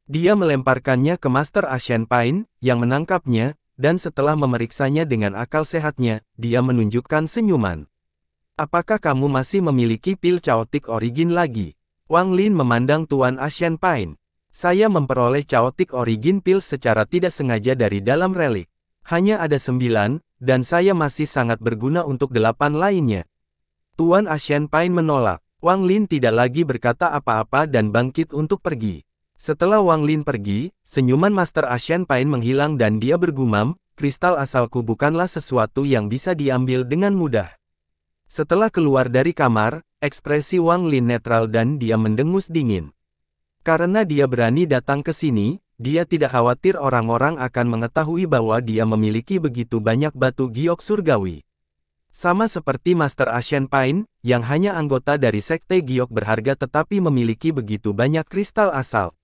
Dia melemparkannya ke Master Ashen Pain, yang menangkapnya, dan setelah memeriksanya dengan akal sehatnya, dia menunjukkan senyuman. Apakah kamu masih memiliki pil caotik origin lagi? Wang Lin memandang Tuan Asian Pain. Saya memperoleh caotik origin pil secara tidak sengaja dari dalam relik. Hanya ada sembilan, dan saya masih sangat berguna untuk delapan lainnya. Tuan Asian Pain menolak. Wang Lin tidak lagi berkata apa-apa dan bangkit untuk pergi. Setelah Wang Lin pergi, senyuman Master Ashen Pain menghilang dan dia bergumam, kristal asalku bukanlah sesuatu yang bisa diambil dengan mudah. Setelah keluar dari kamar, ekspresi Wang Lin netral dan dia mendengus dingin. Karena dia berani datang ke sini, dia tidak khawatir orang-orang akan mengetahui bahwa dia memiliki begitu banyak batu giok surgawi. Sama seperti Master Ashen Pine, yang hanya anggota dari Sekte Giok berharga tetapi memiliki begitu banyak kristal asal.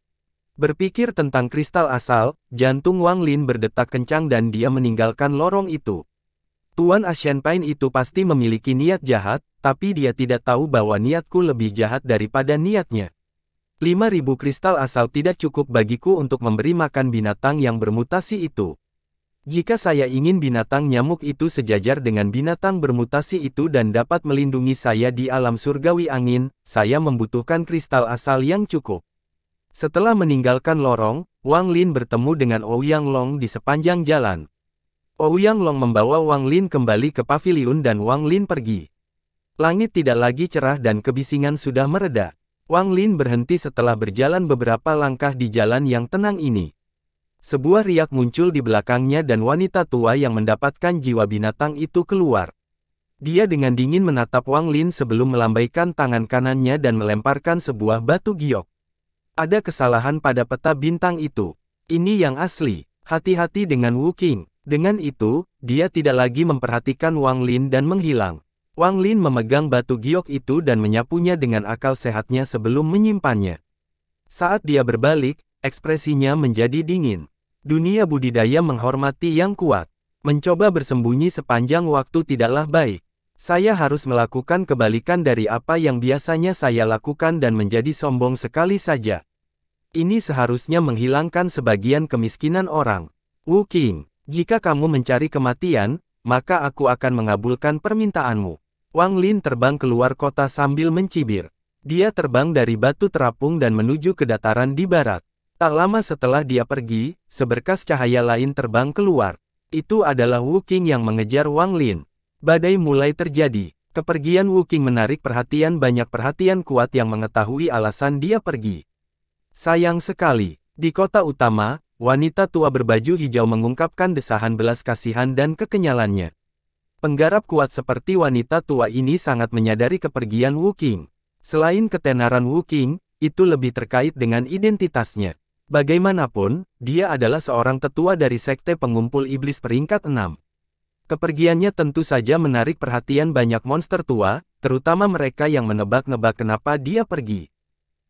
Berpikir tentang kristal asal, jantung Wang Lin berdetak kencang dan dia meninggalkan lorong itu. Tuan Ashen Pain itu pasti memiliki niat jahat, tapi dia tidak tahu bahwa niatku lebih jahat daripada niatnya. 5000 kristal asal tidak cukup bagiku untuk memberi makan binatang yang bermutasi itu. Jika saya ingin binatang nyamuk itu sejajar dengan binatang bermutasi itu dan dapat melindungi saya di alam surgawi angin, saya membutuhkan kristal asal yang cukup. Setelah meninggalkan lorong, Wang Lin bertemu dengan Ouyang Long di sepanjang jalan. Ouyang Long membawa Wang Lin kembali ke pavilion dan Wang Lin pergi. Langit tidak lagi cerah dan kebisingan sudah mereda. Wang Lin berhenti setelah berjalan beberapa langkah di jalan yang tenang ini. Sebuah riak muncul di belakangnya dan wanita tua yang mendapatkan jiwa binatang itu keluar. Dia dengan dingin menatap Wang Lin sebelum melambaikan tangan kanannya dan melemparkan sebuah batu giok. Ada kesalahan pada peta bintang itu. Ini yang asli. Hati-hati dengan Wu King. Dengan itu, dia tidak lagi memperhatikan Wang Lin dan menghilang. Wang Lin memegang batu giok itu dan menyapunya dengan akal sehatnya sebelum menyimpannya. Saat dia berbalik, ekspresinya menjadi dingin. Dunia budidaya menghormati yang kuat. Mencoba bersembunyi sepanjang waktu tidaklah baik. Saya harus melakukan kebalikan dari apa yang biasanya saya lakukan dan menjadi sombong sekali saja ini seharusnya menghilangkan sebagian kemiskinan orang. Wu King, jika kamu mencari kematian, maka aku akan mengabulkan permintaanmu. Wang Lin terbang keluar kota sambil mencibir. Dia terbang dari batu terapung dan menuju ke dataran di barat. Tak lama setelah dia pergi, seberkas cahaya lain terbang keluar. Itu adalah Wu King yang mengejar Wang Lin. Badai mulai terjadi. Kepergian Wu King menarik perhatian banyak perhatian kuat yang mengetahui alasan dia pergi. Sayang sekali, di kota utama, wanita tua berbaju hijau mengungkapkan desahan belas kasihan dan kekenyalannya. Penggarap kuat seperti wanita tua ini sangat menyadari kepergian Wu King. Selain ketenaran Wu King, itu lebih terkait dengan identitasnya. Bagaimanapun, dia adalah seorang tetua dari sekte pengumpul iblis peringkat 6. Kepergiannya tentu saja menarik perhatian banyak monster tua, terutama mereka yang menebak-nebak kenapa dia pergi.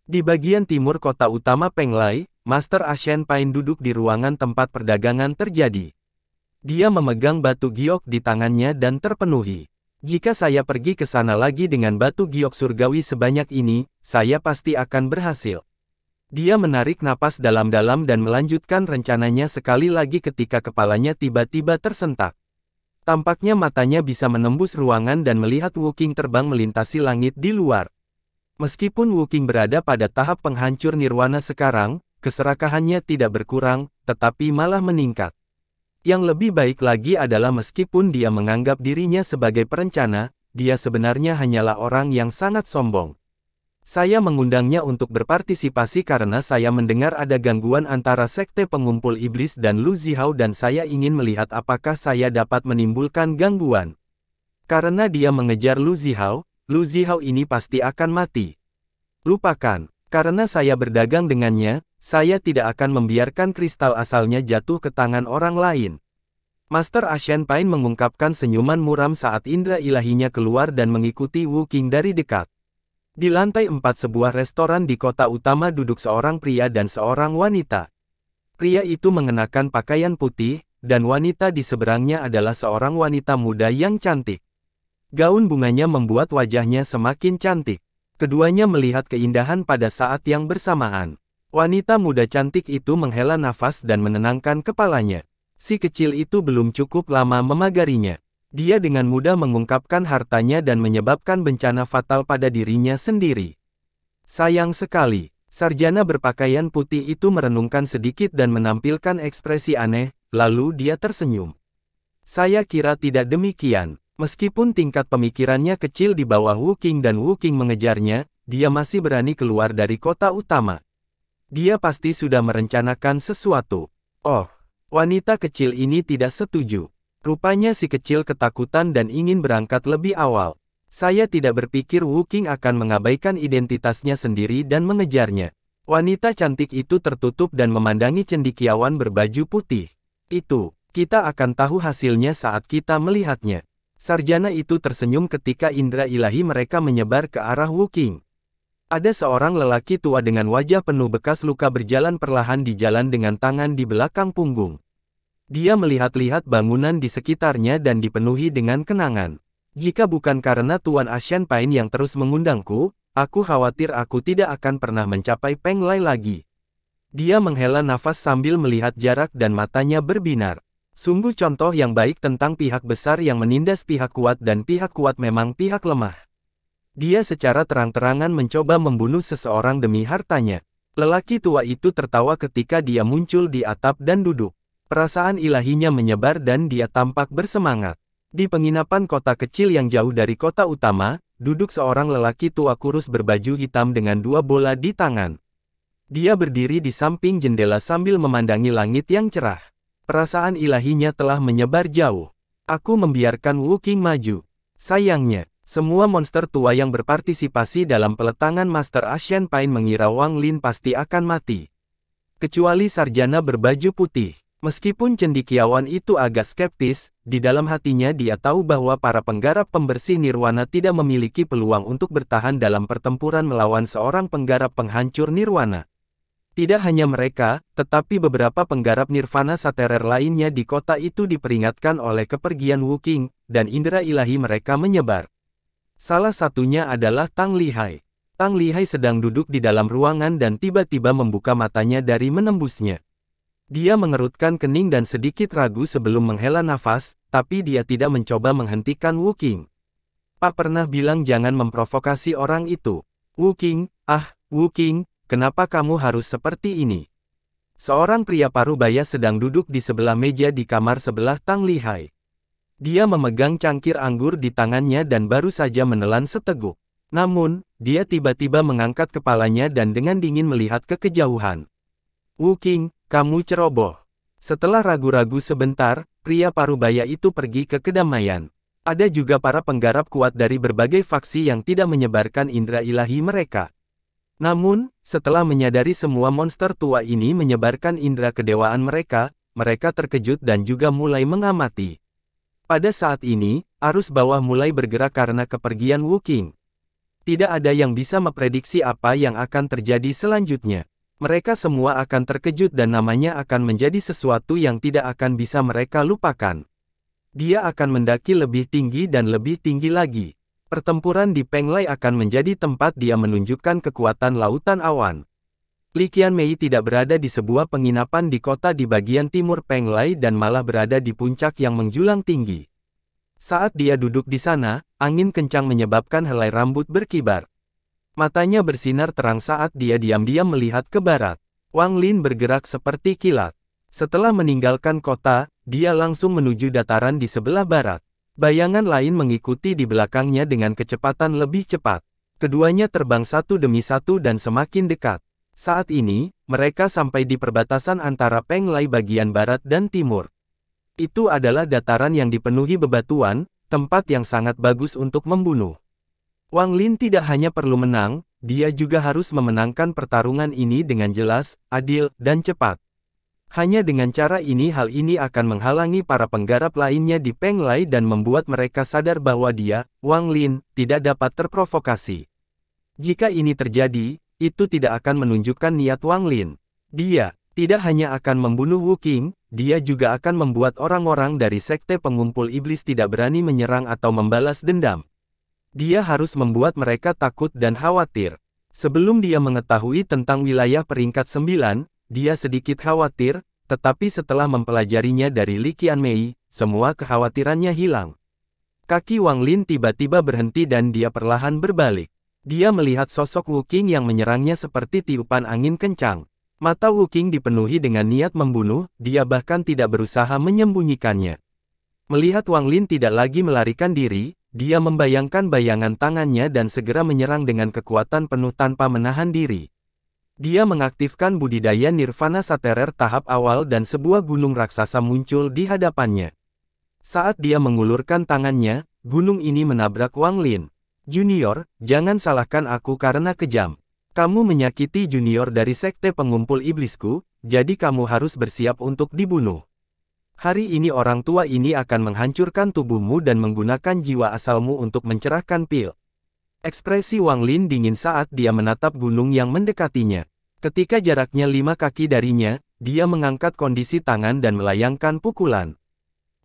Di bagian timur kota utama Penglai, Master Ashen Pain duduk di ruangan tempat perdagangan terjadi. Dia memegang batu giok di tangannya dan terpenuhi. Jika saya pergi ke sana lagi dengan batu giok surgawi sebanyak ini, saya pasti akan berhasil. Dia menarik napas dalam-dalam dan melanjutkan rencananya sekali lagi ketika kepalanya tiba-tiba tersentak. Tampaknya matanya bisa menembus ruangan dan melihat Wuking terbang melintasi langit di luar. Meskipun Wuking berada pada tahap penghancur nirwana sekarang, keserakahannya tidak berkurang, tetapi malah meningkat. Yang lebih baik lagi adalah meskipun dia menganggap dirinya sebagai perencana, dia sebenarnya hanyalah orang yang sangat sombong. Saya mengundangnya untuk berpartisipasi karena saya mendengar ada gangguan antara sekte pengumpul iblis dan Lu Zihao dan saya ingin melihat apakah saya dapat menimbulkan gangguan. Karena dia mengejar Lu Zihao, Lu Zihao ini pasti akan mati. Lupakan, karena saya berdagang dengannya, saya tidak akan membiarkan kristal asalnya jatuh ke tangan orang lain. Master Ashen Pain mengungkapkan senyuman muram saat indra ilahinya keluar dan mengikuti Wu King dari dekat. Di lantai empat sebuah restoran di kota utama duduk seorang pria dan seorang wanita. Pria itu mengenakan pakaian putih, dan wanita di seberangnya adalah seorang wanita muda yang cantik. Gaun bunganya membuat wajahnya semakin cantik. Keduanya melihat keindahan pada saat yang bersamaan. Wanita muda cantik itu menghela nafas dan menenangkan kepalanya. Si kecil itu belum cukup lama memagarinya. Dia dengan mudah mengungkapkan hartanya dan menyebabkan bencana fatal pada dirinya sendiri. Sayang sekali, sarjana berpakaian putih itu merenungkan sedikit dan menampilkan ekspresi aneh, lalu dia tersenyum. Saya kira tidak demikian. Meskipun tingkat pemikirannya kecil di bawah Wu Qing dan Wu Qing mengejarnya, dia masih berani keluar dari kota utama. Dia pasti sudah merencanakan sesuatu. Oh, wanita kecil ini tidak setuju. Rupanya si kecil ketakutan dan ingin berangkat lebih awal. Saya tidak berpikir Wu Qing akan mengabaikan identitasnya sendiri dan mengejarnya. Wanita cantik itu tertutup dan memandangi cendikiawan berbaju putih. Itu, kita akan tahu hasilnya saat kita melihatnya. Sarjana itu tersenyum ketika indera ilahi mereka menyebar ke arah Wuking. Ada seorang lelaki tua dengan wajah penuh bekas luka berjalan perlahan di jalan dengan tangan di belakang punggung. Dia melihat-lihat bangunan di sekitarnya dan dipenuhi dengan kenangan. Jika bukan karena Tuan Asian Pain yang terus mengundangku, aku khawatir aku tidak akan pernah mencapai Peng Lai lagi. Dia menghela nafas sambil melihat jarak dan matanya berbinar. Sungguh contoh yang baik tentang pihak besar yang menindas pihak kuat dan pihak kuat memang pihak lemah. Dia secara terang-terangan mencoba membunuh seseorang demi hartanya. Lelaki tua itu tertawa ketika dia muncul di atap dan duduk. Perasaan ilahinya menyebar dan dia tampak bersemangat. Di penginapan kota kecil yang jauh dari kota utama, duduk seorang lelaki tua kurus berbaju hitam dengan dua bola di tangan. Dia berdiri di samping jendela sambil memandangi langit yang cerah. Perasaan ilahinya telah menyebar jauh. Aku membiarkan Wu Wuking maju. Sayangnya, semua monster tua yang berpartisipasi dalam peletangan Master Asian Pain mengira Wang Lin pasti akan mati. Kecuali sarjana berbaju putih. Meskipun cendikiawan itu agak skeptis, di dalam hatinya dia tahu bahwa para penggarap pembersih nirwana tidak memiliki peluang untuk bertahan dalam pertempuran melawan seorang penggarap penghancur nirwana. Tidak hanya mereka, tetapi beberapa penggarap nirvana saterer lainnya di kota itu diperingatkan oleh kepergian Wuking, dan indera ilahi mereka menyebar. Salah satunya adalah Tang Lihai. Tang Lihai sedang duduk di dalam ruangan dan tiba-tiba membuka matanya dari menembusnya. Dia mengerutkan kening dan sedikit ragu sebelum menghela nafas, tapi dia tidak mencoba menghentikan Wuking. Pak pernah bilang jangan memprovokasi orang itu. Wuking, ah, Wuking, kenapa kamu harus seperti ini? Seorang pria parubaya sedang duduk di sebelah meja di kamar sebelah Tang Lihai. Dia memegang cangkir anggur di tangannya dan baru saja menelan seteguk. Namun, dia tiba-tiba mengangkat kepalanya dan dengan dingin melihat ke kejauhan. Wu King, kamu ceroboh. Setelah ragu-ragu sebentar, pria parubaya itu pergi ke kedamaian. Ada juga para penggarap kuat dari berbagai faksi yang tidak menyebarkan indera ilahi mereka. Namun, setelah menyadari semua monster tua ini menyebarkan indera kedewaan mereka, mereka terkejut dan juga mulai mengamati. Pada saat ini, arus bawah mulai bergerak karena kepergian Wuking. Tidak ada yang bisa memprediksi apa yang akan terjadi selanjutnya. Mereka semua akan terkejut dan namanya akan menjadi sesuatu yang tidak akan bisa mereka lupakan. Dia akan mendaki lebih tinggi dan lebih tinggi lagi. Pertempuran di Penglai akan menjadi tempat dia menunjukkan kekuatan lautan awan. Li Qianmei tidak berada di sebuah penginapan di kota di bagian timur Penglai dan malah berada di puncak yang menjulang tinggi. Saat dia duduk di sana, angin kencang menyebabkan helai rambut berkibar. Matanya bersinar terang saat dia diam-diam melihat ke barat. Wang Lin bergerak seperti kilat. Setelah meninggalkan kota, dia langsung menuju dataran di sebelah barat. Bayangan lain mengikuti di belakangnya dengan kecepatan lebih cepat. Keduanya terbang satu demi satu dan semakin dekat. Saat ini, mereka sampai di perbatasan antara Penglai bagian barat dan timur. Itu adalah dataran yang dipenuhi bebatuan, tempat yang sangat bagus untuk membunuh. Wang Lin tidak hanya perlu menang, dia juga harus memenangkan pertarungan ini dengan jelas, adil, dan cepat. Hanya dengan cara ini hal ini akan menghalangi para penggarap lainnya di Peng Lai dan membuat mereka sadar bahwa dia, Wang Lin, tidak dapat terprovokasi. Jika ini terjadi, itu tidak akan menunjukkan niat Wang Lin. Dia, tidak hanya akan membunuh Wu King, dia juga akan membuat orang-orang dari sekte pengumpul iblis tidak berani menyerang atau membalas dendam. Dia harus membuat mereka takut dan khawatir. Sebelum dia mengetahui tentang wilayah peringkat 9, dia sedikit khawatir, tetapi setelah mempelajarinya dari Li Mei, semua kekhawatirannya hilang. Kaki Wang Lin tiba-tiba berhenti dan dia perlahan berbalik. Dia melihat sosok Wu Qing yang menyerangnya seperti tiupan angin kencang. Mata Wu Qing dipenuhi dengan niat membunuh, dia bahkan tidak berusaha menyembunyikannya. Melihat Wang Lin tidak lagi melarikan diri, dia membayangkan bayangan tangannya dan segera menyerang dengan kekuatan penuh tanpa menahan diri. Dia mengaktifkan budidaya Nirvana Saterer tahap awal dan sebuah gunung raksasa muncul di hadapannya. Saat dia mengulurkan tangannya, gunung ini menabrak Wang Lin. Junior, jangan salahkan aku karena kejam. Kamu menyakiti junior dari sekte pengumpul iblisku, jadi kamu harus bersiap untuk dibunuh. Hari ini orang tua ini akan menghancurkan tubuhmu dan menggunakan jiwa asalmu untuk mencerahkan pil. Ekspresi Wang Lin dingin saat dia menatap gunung yang mendekatinya. Ketika jaraknya lima kaki darinya, dia mengangkat kondisi tangan dan melayangkan pukulan.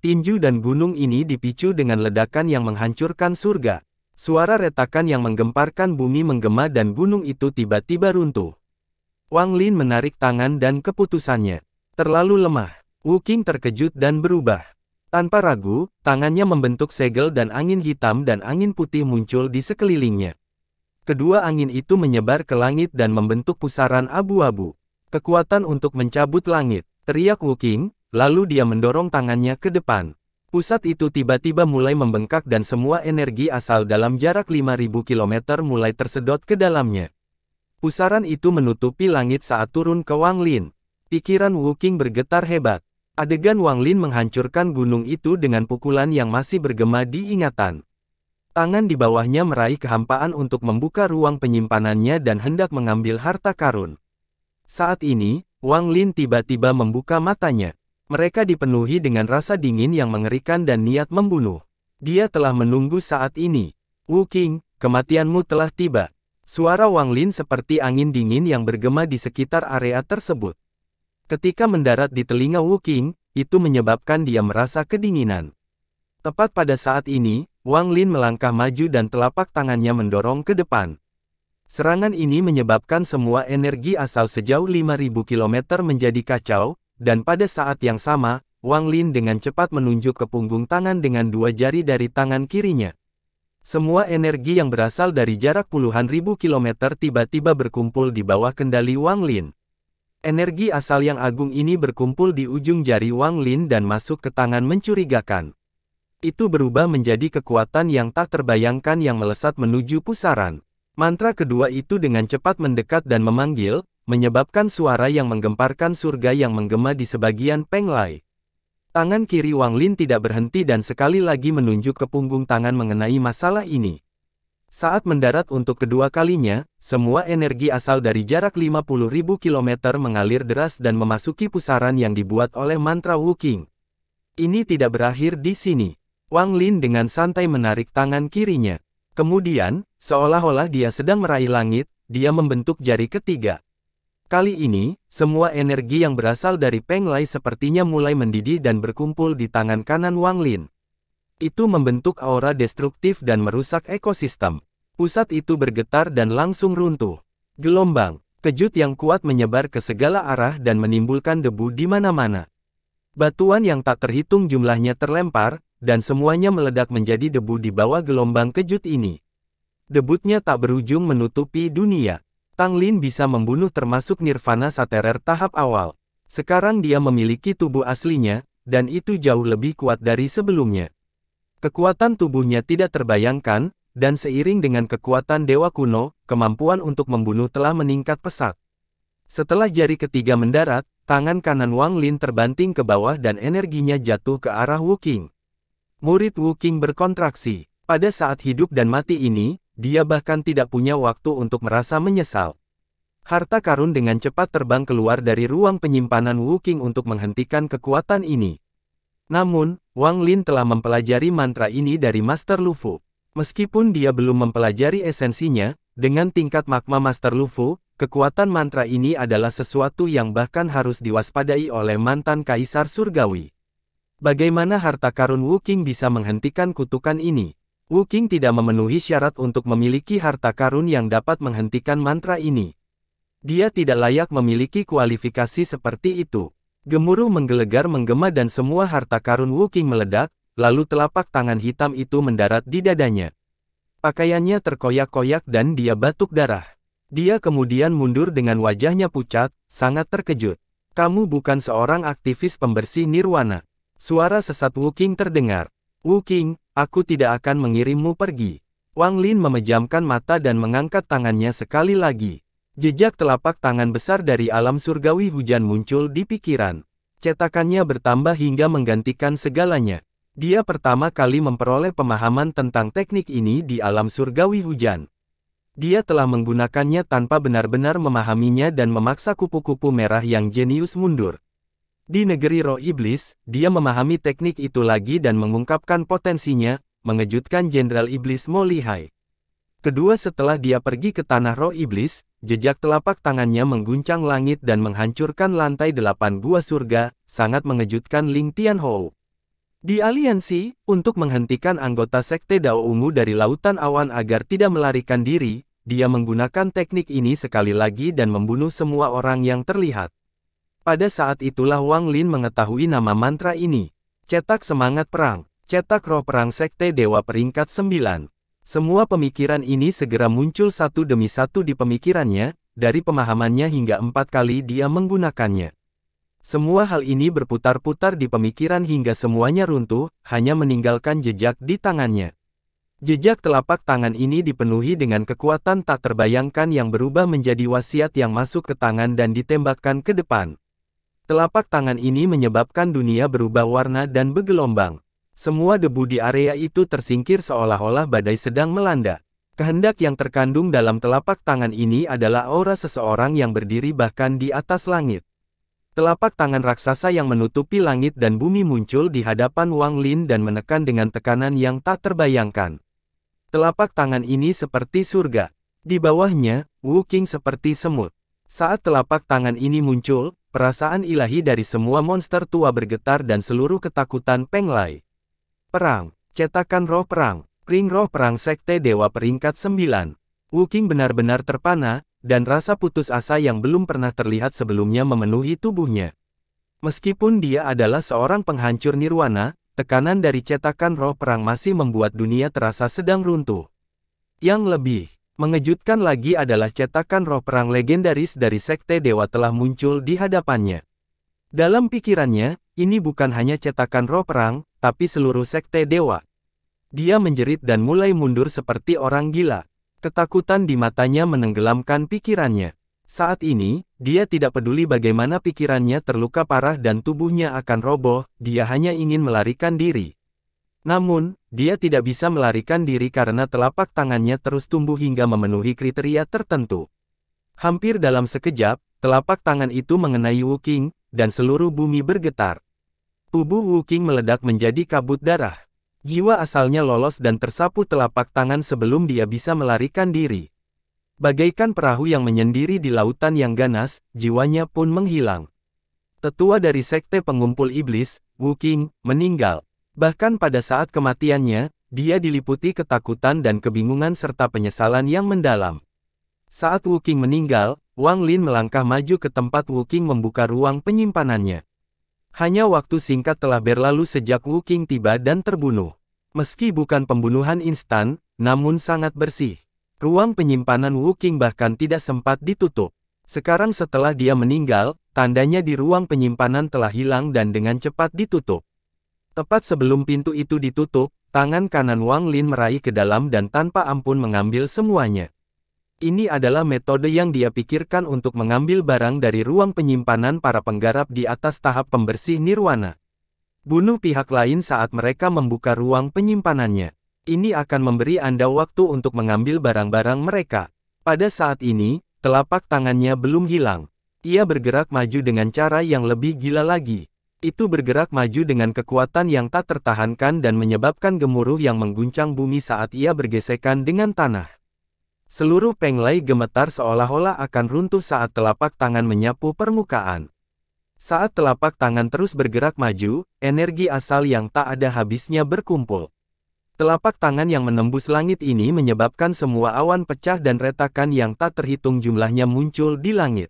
Tinju dan gunung ini dipicu dengan ledakan yang menghancurkan surga. Suara retakan yang menggemparkan bumi menggema dan gunung itu tiba-tiba runtuh. Wang Lin menarik tangan dan keputusannya. Terlalu lemah. Wu King terkejut dan berubah. Tanpa ragu, tangannya membentuk segel dan angin hitam dan angin putih muncul di sekelilingnya. Kedua angin itu menyebar ke langit dan membentuk pusaran abu-abu. Kekuatan untuk mencabut langit, teriak Wuking, lalu dia mendorong tangannya ke depan. Pusat itu tiba-tiba mulai membengkak dan semua energi asal dalam jarak 5.000 km mulai tersedot ke dalamnya. Pusaran itu menutupi langit saat turun ke Wang Lin. Pikiran Wu King bergetar hebat. Adegan Wang Lin menghancurkan gunung itu dengan pukulan yang masih bergema di ingatan. Tangan di bawahnya meraih kehampaan untuk membuka ruang penyimpanannya dan hendak mengambil harta karun. Saat ini, Wang Lin tiba-tiba membuka matanya. Mereka dipenuhi dengan rasa dingin yang mengerikan dan niat membunuh. Dia telah menunggu saat ini. Wu King, kematianmu telah tiba. Suara Wang Lin seperti angin dingin yang bergema di sekitar area tersebut. Ketika mendarat di telinga Wu Qing, itu menyebabkan dia merasa kedinginan. Tepat pada saat ini, Wang Lin melangkah maju dan telapak tangannya mendorong ke depan. Serangan ini menyebabkan semua energi asal sejauh 5.000 km menjadi kacau, dan pada saat yang sama, Wang Lin dengan cepat menunjuk ke punggung tangan dengan dua jari dari tangan kirinya. Semua energi yang berasal dari jarak puluhan ribu kilometer tiba-tiba berkumpul di bawah kendali Wang Lin. Energi asal yang agung ini berkumpul di ujung jari Wang Lin dan masuk ke tangan mencurigakan. Itu berubah menjadi kekuatan yang tak terbayangkan yang melesat menuju pusaran. Mantra kedua itu dengan cepat mendekat dan memanggil, menyebabkan suara yang menggemparkan surga yang menggema di sebagian Peng Lai. Tangan kiri Wang Lin tidak berhenti dan sekali lagi menunjuk ke punggung tangan mengenai masalah ini. Saat mendarat untuk kedua kalinya, semua energi asal dari jarak 50.000 km mengalir deras dan memasuki pusaran yang dibuat oleh mantra Wuking. Ini tidak berakhir di sini. Wang Lin dengan santai menarik tangan kirinya. Kemudian, seolah-olah dia sedang meraih langit, dia membentuk jari ketiga. Kali ini, semua energi yang berasal dari Peng Lai sepertinya mulai mendidih dan berkumpul di tangan kanan Wang Lin itu membentuk aura destruktif dan merusak ekosistem. Pusat itu bergetar dan langsung runtuh. Gelombang, kejut yang kuat menyebar ke segala arah dan menimbulkan debu di mana-mana. Batuan yang tak terhitung jumlahnya terlempar, dan semuanya meledak menjadi debu di bawah gelombang kejut ini. Debutnya tak berujung menutupi dunia. Tang Lin bisa membunuh termasuk Nirvana Saterer tahap awal. Sekarang dia memiliki tubuh aslinya, dan itu jauh lebih kuat dari sebelumnya. Kekuatan tubuhnya tidak terbayangkan, dan seiring dengan kekuatan dewa kuno, kemampuan untuk membunuh telah meningkat pesat. Setelah jari ketiga mendarat, tangan kanan Wang Lin terbanting ke bawah dan energinya jatuh ke arah Wu Qing. Murid Wu Qing berkontraksi. Pada saat hidup dan mati ini, dia bahkan tidak punya waktu untuk merasa menyesal. Harta karun dengan cepat terbang keluar dari ruang penyimpanan Wu Qing untuk menghentikan kekuatan ini. Namun, Wang Lin telah mempelajari mantra ini dari Master Lufu. Meskipun dia belum mempelajari esensinya, dengan tingkat magma Master Lufu, kekuatan mantra ini adalah sesuatu yang bahkan harus diwaspadai oleh mantan Kaisar Surgawi. Bagaimana harta karun Wu King bisa menghentikan kutukan ini? Wu King tidak memenuhi syarat untuk memiliki harta karun yang dapat menghentikan mantra ini. Dia tidak layak memiliki kualifikasi seperti itu. Gemuruh menggelegar menggema dan semua harta karun Wuking meledak, lalu telapak tangan hitam itu mendarat di dadanya. Pakaiannya terkoyak-koyak dan dia batuk darah. Dia kemudian mundur dengan wajahnya pucat, sangat terkejut. Kamu bukan seorang aktivis pembersih nirwana. Suara sesat Wuking terdengar. Wuking, aku tidak akan mengirimmu pergi. Wang Lin memejamkan mata dan mengangkat tangannya sekali lagi. Jejak telapak tangan besar dari alam surgawi hujan muncul di pikiran. Cetakannya bertambah hingga menggantikan segalanya. Dia pertama kali memperoleh pemahaman tentang teknik ini di alam surgawi hujan. Dia telah menggunakannya tanpa benar-benar memahaminya dan memaksa kupu-kupu merah yang jenius mundur. Di negeri roh iblis, dia memahami teknik itu lagi dan mengungkapkan potensinya, mengejutkan Jenderal Iblis Molihai. Kedua setelah dia pergi ke tanah roh iblis, Jejak telapak tangannya mengguncang langit dan menghancurkan lantai delapan gua surga, sangat mengejutkan Ling Tianhou. Di aliansi, untuk menghentikan anggota Sekte Dao Ungu dari Lautan Awan agar tidak melarikan diri, dia menggunakan teknik ini sekali lagi dan membunuh semua orang yang terlihat. Pada saat itulah Wang Lin mengetahui nama mantra ini. Cetak semangat perang, cetak roh perang Sekte Dewa peringkat 9. Semua pemikiran ini segera muncul satu demi satu di pemikirannya, dari pemahamannya hingga empat kali dia menggunakannya. Semua hal ini berputar-putar di pemikiran hingga semuanya runtuh, hanya meninggalkan jejak di tangannya. Jejak telapak tangan ini dipenuhi dengan kekuatan tak terbayangkan yang berubah menjadi wasiat yang masuk ke tangan dan ditembakkan ke depan. Telapak tangan ini menyebabkan dunia berubah warna dan bergelombang. Semua debu di area itu tersingkir seolah-olah badai sedang melanda. Kehendak yang terkandung dalam telapak tangan ini adalah aura seseorang yang berdiri bahkan di atas langit. Telapak tangan raksasa yang menutupi langit dan bumi muncul di hadapan Wang Lin dan menekan dengan tekanan yang tak terbayangkan. Telapak tangan ini seperti surga. Di bawahnya, Wu King seperti semut. Saat telapak tangan ini muncul, perasaan ilahi dari semua monster tua bergetar dan seluruh ketakutan Peng Lai. Perang, cetakan roh perang, ring roh perang sekte dewa peringkat 9. Wuking benar-benar terpana, dan rasa putus asa yang belum pernah terlihat sebelumnya memenuhi tubuhnya. Meskipun dia adalah seorang penghancur nirwana, tekanan dari cetakan roh perang masih membuat dunia terasa sedang runtuh. Yang lebih, mengejutkan lagi adalah cetakan roh perang legendaris dari Sekte Dewa telah muncul di hadapannya. Dalam pikirannya, ini bukan hanya cetakan roh perang, tapi seluruh sekte dewa. Dia menjerit dan mulai mundur seperti orang gila. Ketakutan di matanya menenggelamkan pikirannya. Saat ini, dia tidak peduli bagaimana pikirannya terluka parah dan tubuhnya akan roboh, dia hanya ingin melarikan diri. Namun, dia tidak bisa melarikan diri karena telapak tangannya terus tumbuh hingga memenuhi kriteria tertentu. Hampir dalam sekejap, telapak tangan itu mengenai Wu King, dan seluruh bumi bergetar. Tubuh Wu Qing meledak menjadi kabut darah. Jiwa asalnya lolos dan tersapu telapak tangan sebelum dia bisa melarikan diri. Bagaikan perahu yang menyendiri di lautan yang ganas, jiwanya pun menghilang. Tetua dari sekte pengumpul iblis, Wu Qing, meninggal. Bahkan pada saat kematiannya, dia diliputi ketakutan dan kebingungan serta penyesalan yang mendalam. Saat Wu Qing meninggal, Wang Lin melangkah maju ke tempat Wu Qing membuka ruang penyimpanannya. Hanya waktu singkat telah berlalu sejak Wu King tiba dan terbunuh. Meski bukan pembunuhan instan, namun sangat bersih. Ruang penyimpanan Wu King bahkan tidak sempat ditutup. Sekarang setelah dia meninggal, tandanya di ruang penyimpanan telah hilang dan dengan cepat ditutup. Tepat sebelum pintu itu ditutup, tangan kanan Wang Lin meraih ke dalam dan tanpa ampun mengambil semuanya. Ini adalah metode yang dia pikirkan untuk mengambil barang dari ruang penyimpanan para penggarap di atas tahap pembersih nirwana. Bunuh pihak lain saat mereka membuka ruang penyimpanannya. Ini akan memberi Anda waktu untuk mengambil barang-barang mereka. Pada saat ini, telapak tangannya belum hilang. Ia bergerak maju dengan cara yang lebih gila lagi. Itu bergerak maju dengan kekuatan yang tak tertahankan dan menyebabkan gemuruh yang mengguncang bumi saat ia bergesekan dengan tanah. Seluruh Penglai gemetar seolah-olah akan runtuh saat telapak tangan menyapu permukaan. Saat telapak tangan terus bergerak maju, energi asal yang tak ada habisnya berkumpul. Telapak tangan yang menembus langit ini menyebabkan semua awan pecah dan retakan yang tak terhitung jumlahnya muncul di langit.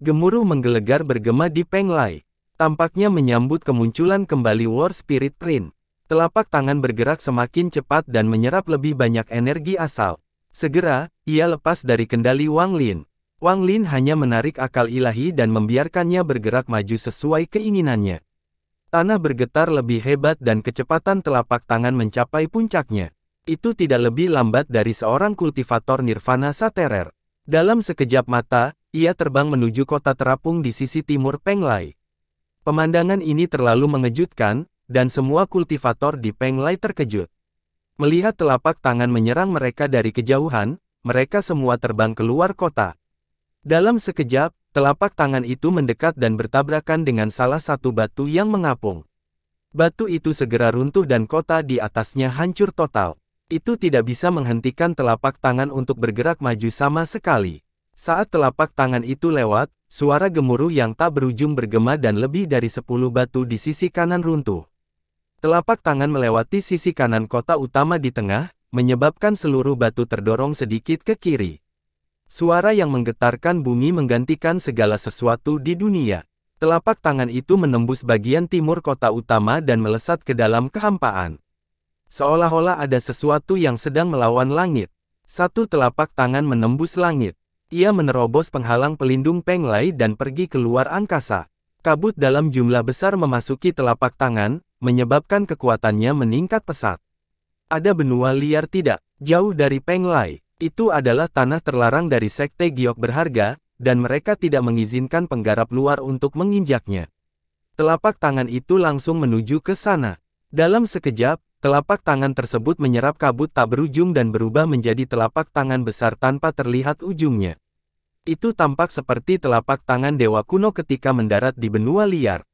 Gemuruh menggelegar bergema di Penglai. Tampaknya menyambut kemunculan kembali War Spirit Print. Telapak tangan bergerak semakin cepat dan menyerap lebih banyak energi asal. Segera, ia lepas dari kendali Wang Lin. Wang Lin hanya menarik akal ilahi dan membiarkannya bergerak maju sesuai keinginannya. Tanah bergetar lebih hebat dan kecepatan telapak tangan mencapai puncaknya. Itu tidak lebih lambat dari seorang kultivator nirvana saterer. Dalam sekejap mata, ia terbang menuju kota terapung di sisi timur Penglai. Pemandangan ini terlalu mengejutkan, dan semua kultivator di Penglai terkejut. Melihat telapak tangan menyerang mereka dari kejauhan, mereka semua terbang keluar kota. Dalam sekejap, telapak tangan itu mendekat dan bertabrakan dengan salah satu batu yang mengapung. Batu itu segera runtuh dan kota di atasnya hancur total. Itu tidak bisa menghentikan telapak tangan untuk bergerak maju sama sekali. Saat telapak tangan itu lewat, suara gemuruh yang tak berujung bergema dan lebih dari sepuluh batu di sisi kanan runtuh. Telapak tangan melewati sisi kanan kota utama di tengah, menyebabkan seluruh batu terdorong sedikit ke kiri. Suara yang menggetarkan bumi menggantikan segala sesuatu di dunia. Telapak tangan itu menembus bagian timur kota utama dan melesat ke dalam kehampaan. Seolah-olah ada sesuatu yang sedang melawan langit. Satu telapak tangan menembus langit. Ia menerobos penghalang pelindung Penglai dan pergi keluar angkasa. Kabut dalam jumlah besar memasuki telapak tangan, menyebabkan kekuatannya meningkat pesat. Ada benua liar tidak, jauh dari Penglai. Itu adalah tanah terlarang dari sekte giok berharga, dan mereka tidak mengizinkan penggarap luar untuk menginjaknya. Telapak tangan itu langsung menuju ke sana. Dalam sekejap, Telapak tangan tersebut menyerap kabut tak berujung dan berubah menjadi telapak tangan besar tanpa terlihat ujungnya. Itu tampak seperti telapak tangan dewa kuno ketika mendarat di benua liar.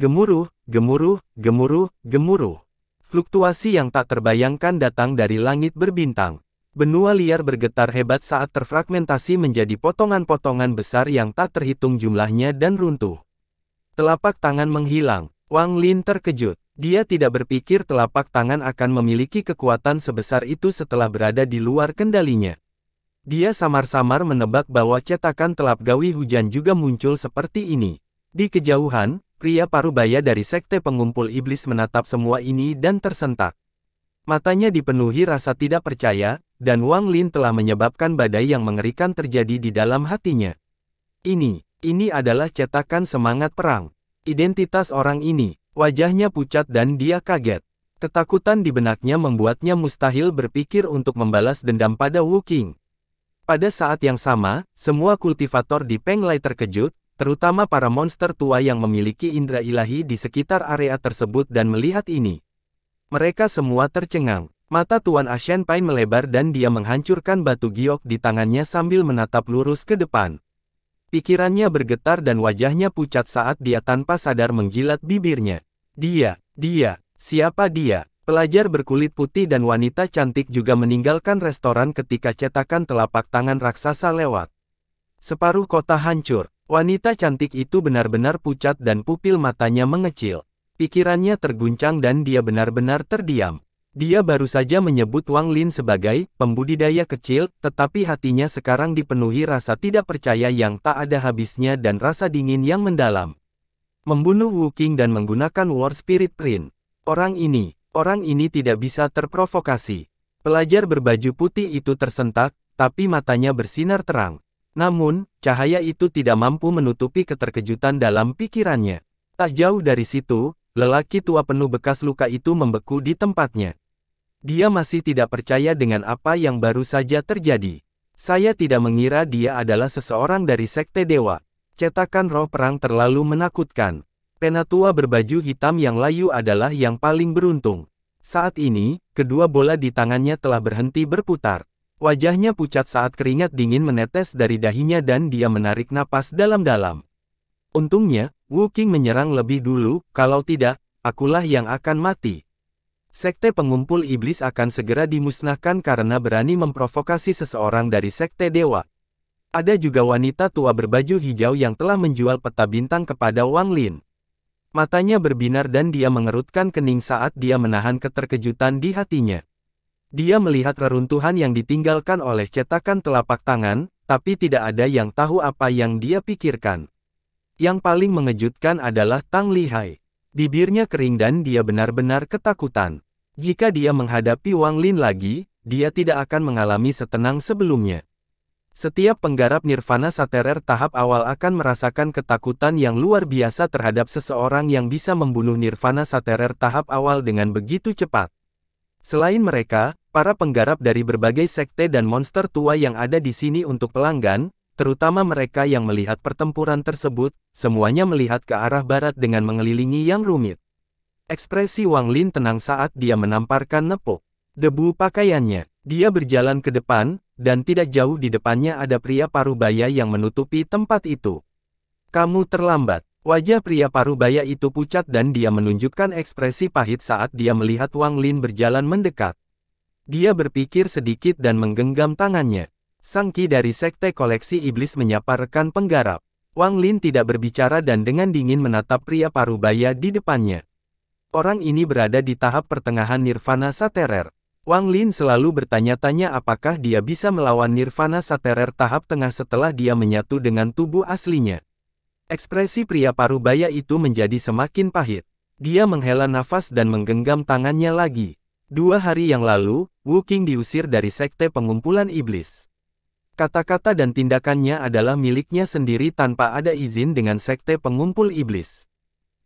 Gemuruh, gemuruh, gemuruh, gemuruh. Fluktuasi yang tak terbayangkan datang dari langit berbintang. Benua liar bergetar hebat saat terfragmentasi menjadi potongan-potongan besar yang tak terhitung jumlahnya dan runtuh. Telapak tangan menghilang. Wang Lin terkejut. Dia tidak berpikir telapak tangan akan memiliki kekuatan sebesar itu setelah berada di luar kendalinya. Dia samar-samar menebak bahwa cetakan telap gawi hujan juga muncul seperti ini. Di kejauhan, pria parubaya dari sekte pengumpul iblis menatap semua ini dan tersentak. Matanya dipenuhi rasa tidak percaya, dan Wang Lin telah menyebabkan badai yang mengerikan terjadi di dalam hatinya. Ini, ini adalah cetakan semangat perang. Identitas orang ini, wajahnya pucat dan dia kaget. Ketakutan di benaknya membuatnya mustahil berpikir untuk membalas dendam pada Wu Qing. Pada saat yang sama, semua kultivator di Penglai terkejut, terutama para monster tua yang memiliki indera ilahi di sekitar area tersebut dan melihat ini. Mereka semua tercengang. Mata Tuan Ashen Pai melebar dan dia menghancurkan batu giok di tangannya sambil menatap lurus ke depan. Pikirannya bergetar dan wajahnya pucat saat dia tanpa sadar menjilat bibirnya. Dia, dia, siapa dia? Pelajar berkulit putih dan wanita cantik juga meninggalkan restoran ketika cetakan telapak tangan raksasa lewat. Separuh kota hancur. Wanita cantik itu benar-benar pucat dan pupil matanya mengecil. Pikirannya terguncang dan dia benar-benar terdiam. Dia baru saja menyebut Wang Lin sebagai pembudidaya kecil, tetapi hatinya sekarang dipenuhi rasa tidak percaya yang tak ada habisnya dan rasa dingin yang mendalam. Membunuh Wu Qing dan menggunakan War Spirit Print. Orang ini, Orang ini tidak bisa terprovokasi. Pelajar berbaju putih itu tersentak, tapi matanya bersinar terang. Namun, cahaya itu tidak mampu menutupi keterkejutan dalam pikirannya. Tak jauh dari situ, lelaki tua penuh bekas luka itu membeku di tempatnya. Dia masih tidak percaya dengan apa yang baru saja terjadi. Saya tidak mengira dia adalah seseorang dari sekte dewa. Cetakan roh perang terlalu menakutkan. Penatua berbaju hitam yang layu adalah yang paling beruntung. Saat ini, kedua bola di tangannya telah berhenti berputar. Wajahnya pucat saat keringat dingin menetes dari dahinya dan dia menarik napas dalam-dalam. Untungnya, Wu King menyerang lebih dulu, kalau tidak, akulah yang akan mati. Sekte pengumpul iblis akan segera dimusnahkan karena berani memprovokasi seseorang dari sekte dewa. Ada juga wanita tua berbaju hijau yang telah menjual peta bintang kepada Wang Lin. Matanya berbinar dan dia mengerutkan kening saat dia menahan keterkejutan di hatinya. Dia melihat reruntuhan yang ditinggalkan oleh cetakan telapak tangan, tapi tidak ada yang tahu apa yang dia pikirkan. Yang paling mengejutkan adalah Tang Lihai. Bibirnya kering dan dia benar-benar ketakutan. Jika dia menghadapi Wang Lin lagi, dia tidak akan mengalami setenang sebelumnya. Setiap penggarap nirvana saterer tahap awal akan merasakan ketakutan yang luar biasa terhadap seseorang yang bisa membunuh nirvana saterer tahap awal dengan begitu cepat. Selain mereka, para penggarap dari berbagai sekte dan monster tua yang ada di sini untuk pelanggan, terutama mereka yang melihat pertempuran tersebut, semuanya melihat ke arah barat dengan mengelilingi yang rumit. Ekspresi Wang Lin tenang saat dia menamparkan nepuk debu pakaiannya. Dia berjalan ke depan, dan tidak jauh di depannya ada pria parubaya yang menutupi tempat itu. Kamu terlambat. Wajah pria parubaya itu pucat dan dia menunjukkan ekspresi pahit saat dia melihat Wang Lin berjalan mendekat. Dia berpikir sedikit dan menggenggam tangannya. Sangki dari sekte koleksi iblis menyapa rekan penggarap. Wang Lin tidak berbicara dan dengan dingin menatap pria parubaya di depannya. Orang ini berada di tahap pertengahan nirvana saterer. Wang Lin selalu bertanya-tanya apakah dia bisa melawan Nirvana Saterer tahap tengah setelah dia menyatu dengan tubuh aslinya. Ekspresi pria parubaya itu menjadi semakin pahit. Dia menghela nafas dan menggenggam tangannya lagi. Dua hari yang lalu, Wu King diusir dari sekte pengumpulan iblis. Kata-kata dan tindakannya adalah miliknya sendiri tanpa ada izin dengan sekte pengumpul iblis.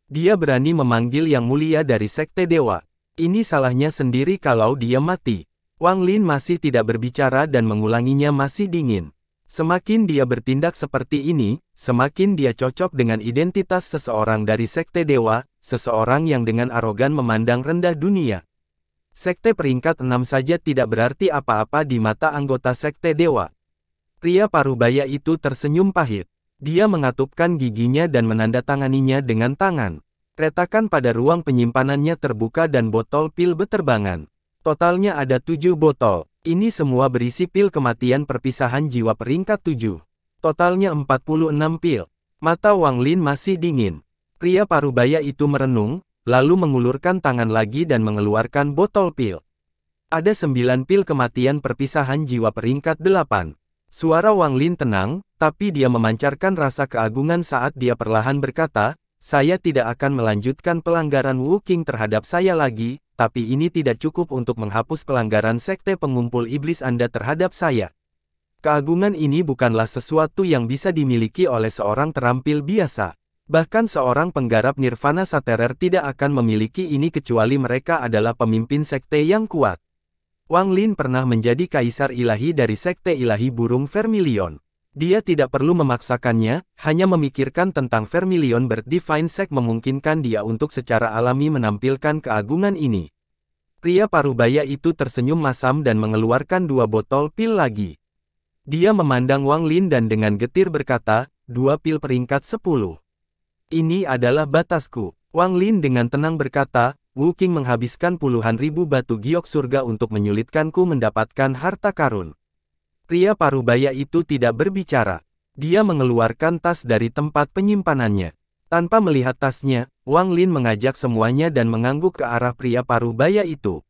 Dia berani memanggil yang mulia dari sekte dewa, ini salahnya sendiri kalau dia mati. Wang Lin masih tidak berbicara dan mengulanginya masih dingin. Semakin dia bertindak seperti ini, semakin dia cocok dengan identitas seseorang dari Sekte Dewa, seseorang yang dengan arogan memandang rendah dunia. Sekte peringkat enam saja tidak berarti apa-apa di mata anggota Sekte Dewa. Pria parubaya itu tersenyum pahit. Dia mengatupkan giginya dan menandatanganinya dengan tangan. Retakan pada ruang penyimpanannya terbuka dan botol pil beterbangan. Totalnya ada tujuh botol. Ini semua berisi pil kematian perpisahan jiwa peringkat tujuh. Totalnya 46 pil. Mata Wang Lin masih dingin. Pria parubaya itu merenung, lalu mengulurkan tangan lagi dan mengeluarkan botol pil. Ada sembilan pil kematian perpisahan jiwa peringkat delapan. Suara Wang Lin tenang, tapi dia memancarkan rasa keagungan saat dia perlahan berkata, saya tidak akan melanjutkan pelanggaran Wu King terhadap saya lagi, tapi ini tidak cukup untuk menghapus pelanggaran sekte pengumpul iblis Anda terhadap saya. Keagungan ini bukanlah sesuatu yang bisa dimiliki oleh seorang terampil biasa. Bahkan seorang penggarap Nirvana Saterer tidak akan memiliki ini kecuali mereka adalah pemimpin sekte yang kuat. Wang Lin pernah menjadi kaisar ilahi dari sekte ilahi burung Vermilion. Dia tidak perlu memaksakannya, hanya memikirkan tentang Vermilion Bird Divine Sect memungkinkan dia untuk secara alami menampilkan keagungan ini. Pria parubaya itu tersenyum masam dan mengeluarkan dua botol pil lagi. Dia memandang Wang Lin dan dengan getir berkata, dua pil peringkat sepuluh. Ini adalah batasku. Wang Lin dengan tenang berkata, Wu King menghabiskan puluhan ribu batu giok surga untuk menyulitkanku mendapatkan harta karun. Pria Parubaya itu tidak berbicara. Dia mengeluarkan tas dari tempat penyimpanannya. Tanpa melihat tasnya, Wang Lin mengajak semuanya dan mengangguk ke arah pria Parubaya itu.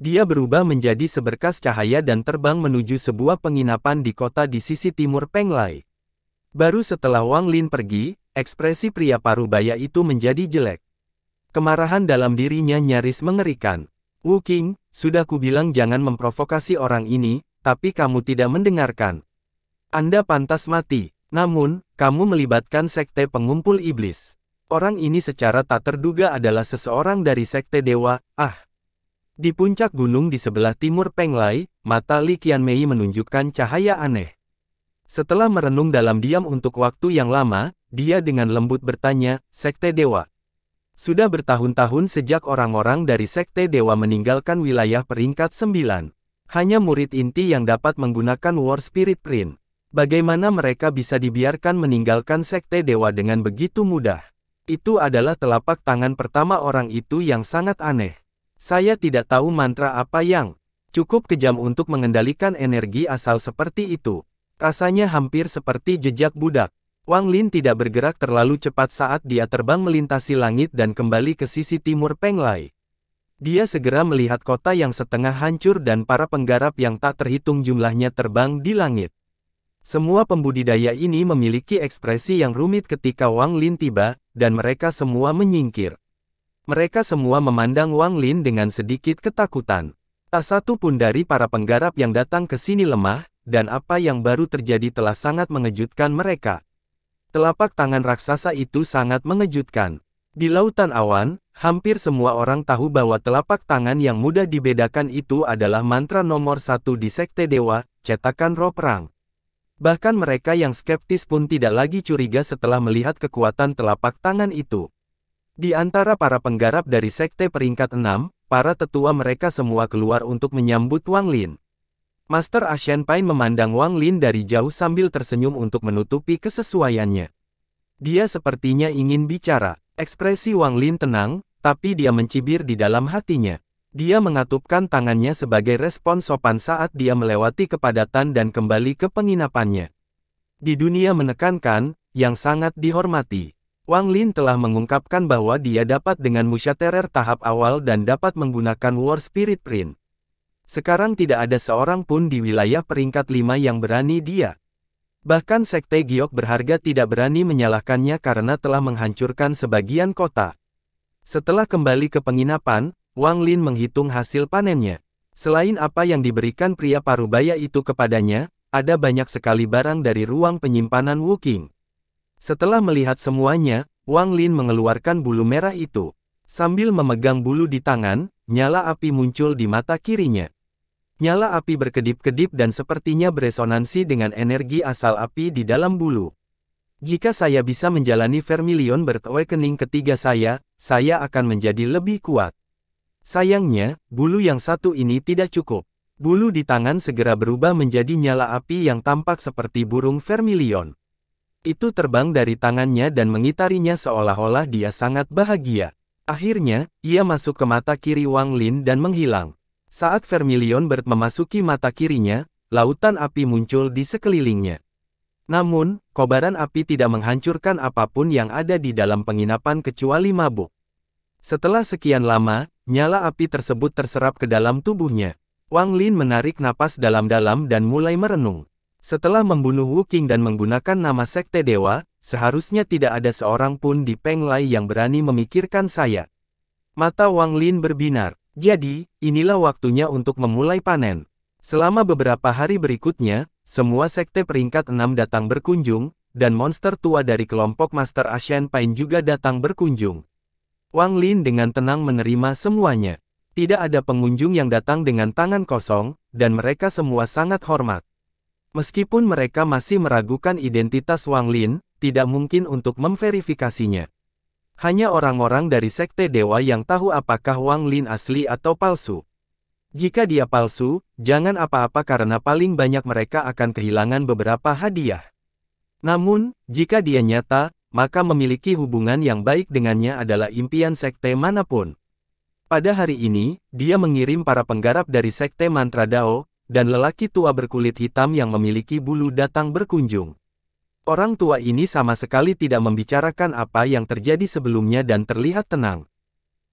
Dia berubah menjadi seberkas cahaya dan terbang menuju sebuah penginapan di kota di sisi timur Penglai. Baru setelah Wang Lin pergi, ekspresi pria Parubaya itu menjadi jelek. Kemarahan dalam dirinya nyaris mengerikan. Wu King, sudah kubilang jangan memprovokasi orang ini, tapi kamu tidak mendengarkan. Anda pantas mati. Namun, kamu melibatkan sekte pengumpul iblis. Orang ini secara tak terduga adalah seseorang dari sekte dewa, ah. Di puncak gunung di sebelah timur Penglai, mata Li Mei menunjukkan cahaya aneh. Setelah merenung dalam diam untuk waktu yang lama, dia dengan lembut bertanya, Sekte Dewa. Sudah bertahun-tahun sejak orang-orang dari Sekte Dewa meninggalkan wilayah peringkat 9. Hanya murid inti yang dapat menggunakan War Spirit Print. Bagaimana mereka bisa dibiarkan meninggalkan sekte dewa dengan begitu mudah? Itu adalah telapak tangan pertama orang itu yang sangat aneh. Saya tidak tahu mantra apa yang cukup kejam untuk mengendalikan energi asal seperti itu. Rasanya hampir seperti jejak budak. Wang Lin tidak bergerak terlalu cepat saat dia terbang melintasi langit dan kembali ke sisi timur Penglai. Dia segera melihat kota yang setengah hancur dan para penggarap yang tak terhitung jumlahnya terbang di langit. Semua pembudidaya ini memiliki ekspresi yang rumit ketika Wang Lin tiba, dan mereka semua menyingkir. Mereka semua memandang Wang Lin dengan sedikit ketakutan. Tak satu pun dari para penggarap yang datang ke sini lemah, dan apa yang baru terjadi telah sangat mengejutkan mereka. Telapak tangan raksasa itu sangat mengejutkan. Di lautan awan, Hampir semua orang tahu bahwa telapak tangan yang mudah dibedakan itu adalah mantra nomor satu di Sekte Dewa, cetakan roh perang. Bahkan mereka yang skeptis pun tidak lagi curiga setelah melihat kekuatan telapak tangan itu. Di antara para penggarap dari Sekte peringkat 6, para tetua mereka semua keluar untuk menyambut Wang Lin. Master Ashen Pain memandang Wang Lin dari jauh sambil tersenyum untuk menutupi kesesuaiannya. Dia sepertinya ingin bicara. Ekspresi Wang Lin tenang, tapi dia mencibir di dalam hatinya. Dia mengatupkan tangannya sebagai respon sopan saat dia melewati kepadatan dan kembali ke penginapannya. Di dunia menekankan, yang sangat dihormati. Wang Lin telah mengungkapkan bahwa dia dapat dengan musyaterer tahap awal dan dapat menggunakan War Spirit Print. Sekarang tidak ada seorang pun di wilayah peringkat lima yang berani dia. Bahkan Sekte Giok berharga tidak berani menyalahkannya karena telah menghancurkan sebagian kota. Setelah kembali ke penginapan, Wang Lin menghitung hasil panennya. Selain apa yang diberikan pria parubaya itu kepadanya, ada banyak sekali barang dari ruang penyimpanan Wuking. Setelah melihat semuanya, Wang Lin mengeluarkan bulu merah itu. Sambil memegang bulu di tangan, nyala api muncul di mata kirinya. Nyala api berkedip-kedip dan sepertinya beresonansi dengan energi asal api di dalam bulu. Jika saya bisa menjalani Vermilion Bertawakening ketiga saya, saya akan menjadi lebih kuat. Sayangnya, bulu yang satu ini tidak cukup. Bulu di tangan segera berubah menjadi nyala api yang tampak seperti burung Vermilion. Itu terbang dari tangannya dan mengitarinya seolah-olah dia sangat bahagia. Akhirnya, ia masuk ke mata kiri Wang Lin dan menghilang. Saat Vermilion Bird memasuki mata kirinya, lautan api muncul di sekelilingnya. Namun, kobaran api tidak menghancurkan apapun yang ada di dalam penginapan kecuali mabuk. Setelah sekian lama, nyala api tersebut terserap ke dalam tubuhnya. Wang Lin menarik napas dalam-dalam dan mulai merenung. Setelah membunuh Wu Qing dan menggunakan nama Sekte Dewa, seharusnya tidak ada seorang pun di Peng Lai yang berani memikirkan saya. Mata Wang Lin berbinar. Jadi, inilah waktunya untuk memulai panen. Selama beberapa hari berikutnya, semua sekte peringkat 6 datang berkunjung, dan monster tua dari kelompok Master Ashen Pain juga datang berkunjung. Wang Lin dengan tenang menerima semuanya. Tidak ada pengunjung yang datang dengan tangan kosong, dan mereka semua sangat hormat. Meskipun mereka masih meragukan identitas Wang Lin, tidak mungkin untuk memverifikasinya. Hanya orang-orang dari sekte dewa yang tahu apakah Wang Lin asli atau palsu. Jika dia palsu, jangan apa-apa karena paling banyak mereka akan kehilangan beberapa hadiah. Namun, jika dia nyata, maka memiliki hubungan yang baik dengannya adalah impian sekte manapun. Pada hari ini, dia mengirim para penggarap dari sekte mantra Dao, dan lelaki tua berkulit hitam yang memiliki bulu datang berkunjung. Orang tua ini sama sekali tidak membicarakan apa yang terjadi sebelumnya dan terlihat tenang.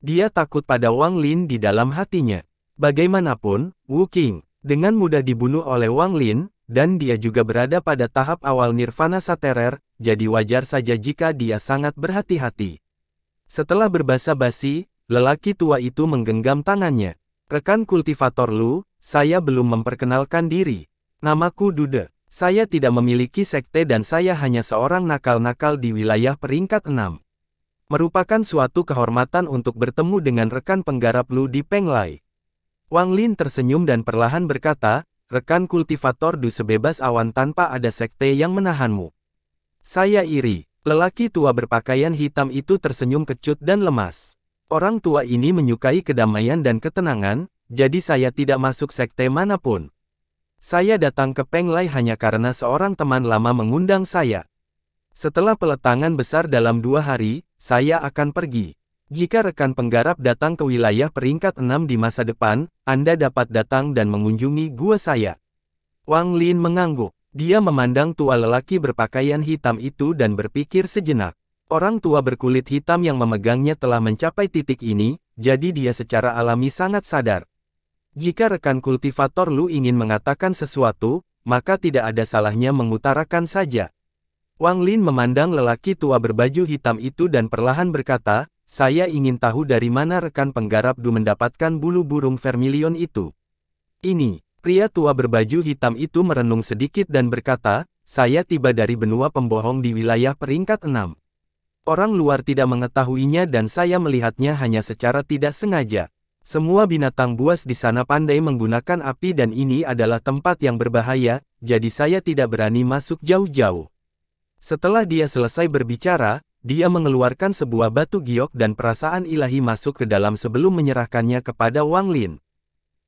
Dia takut pada Wang Lin di dalam hatinya. Bagaimanapun, Wu King, dengan mudah dibunuh oleh Wang Lin, dan dia juga berada pada tahap awal nirvana saterer, jadi wajar saja jika dia sangat berhati-hati. Setelah berbahasa basi, lelaki tua itu menggenggam tangannya. Rekan kultivator Lu, saya belum memperkenalkan diri. Namaku Dudek. Saya tidak memiliki sekte dan saya hanya seorang nakal-nakal di wilayah peringkat 6. Merupakan suatu kehormatan untuk bertemu dengan rekan penggarap Lu di Penglai. Wang Lin tersenyum dan perlahan berkata, rekan kultivator Du sebebas awan tanpa ada sekte yang menahanmu. Saya iri, lelaki tua berpakaian hitam itu tersenyum kecut dan lemas. Orang tua ini menyukai kedamaian dan ketenangan, jadi saya tidak masuk sekte manapun. Saya datang ke Penglai hanya karena seorang teman lama mengundang saya. Setelah peletangan besar dalam dua hari, saya akan pergi. Jika rekan penggarap datang ke wilayah peringkat 6 di masa depan, Anda dapat datang dan mengunjungi gua saya. Wang Lin mengangguk. Dia memandang tua lelaki berpakaian hitam itu dan berpikir sejenak. Orang tua berkulit hitam yang memegangnya telah mencapai titik ini, jadi dia secara alami sangat sadar. Jika rekan kultivator Lu ingin mengatakan sesuatu, maka tidak ada salahnya mengutarakan saja. Wang Lin memandang lelaki tua berbaju hitam itu dan perlahan berkata, saya ingin tahu dari mana rekan penggarap Du mendapatkan bulu burung vermilion itu. Ini, pria tua berbaju hitam itu merenung sedikit dan berkata, saya tiba dari benua pembohong di wilayah peringkat 6. Orang luar tidak mengetahuinya dan saya melihatnya hanya secara tidak sengaja. Semua binatang buas di sana pandai menggunakan api dan ini adalah tempat yang berbahaya, jadi saya tidak berani masuk jauh-jauh. Setelah dia selesai berbicara, dia mengeluarkan sebuah batu giok dan perasaan ilahi masuk ke dalam sebelum menyerahkannya kepada Wang Lin.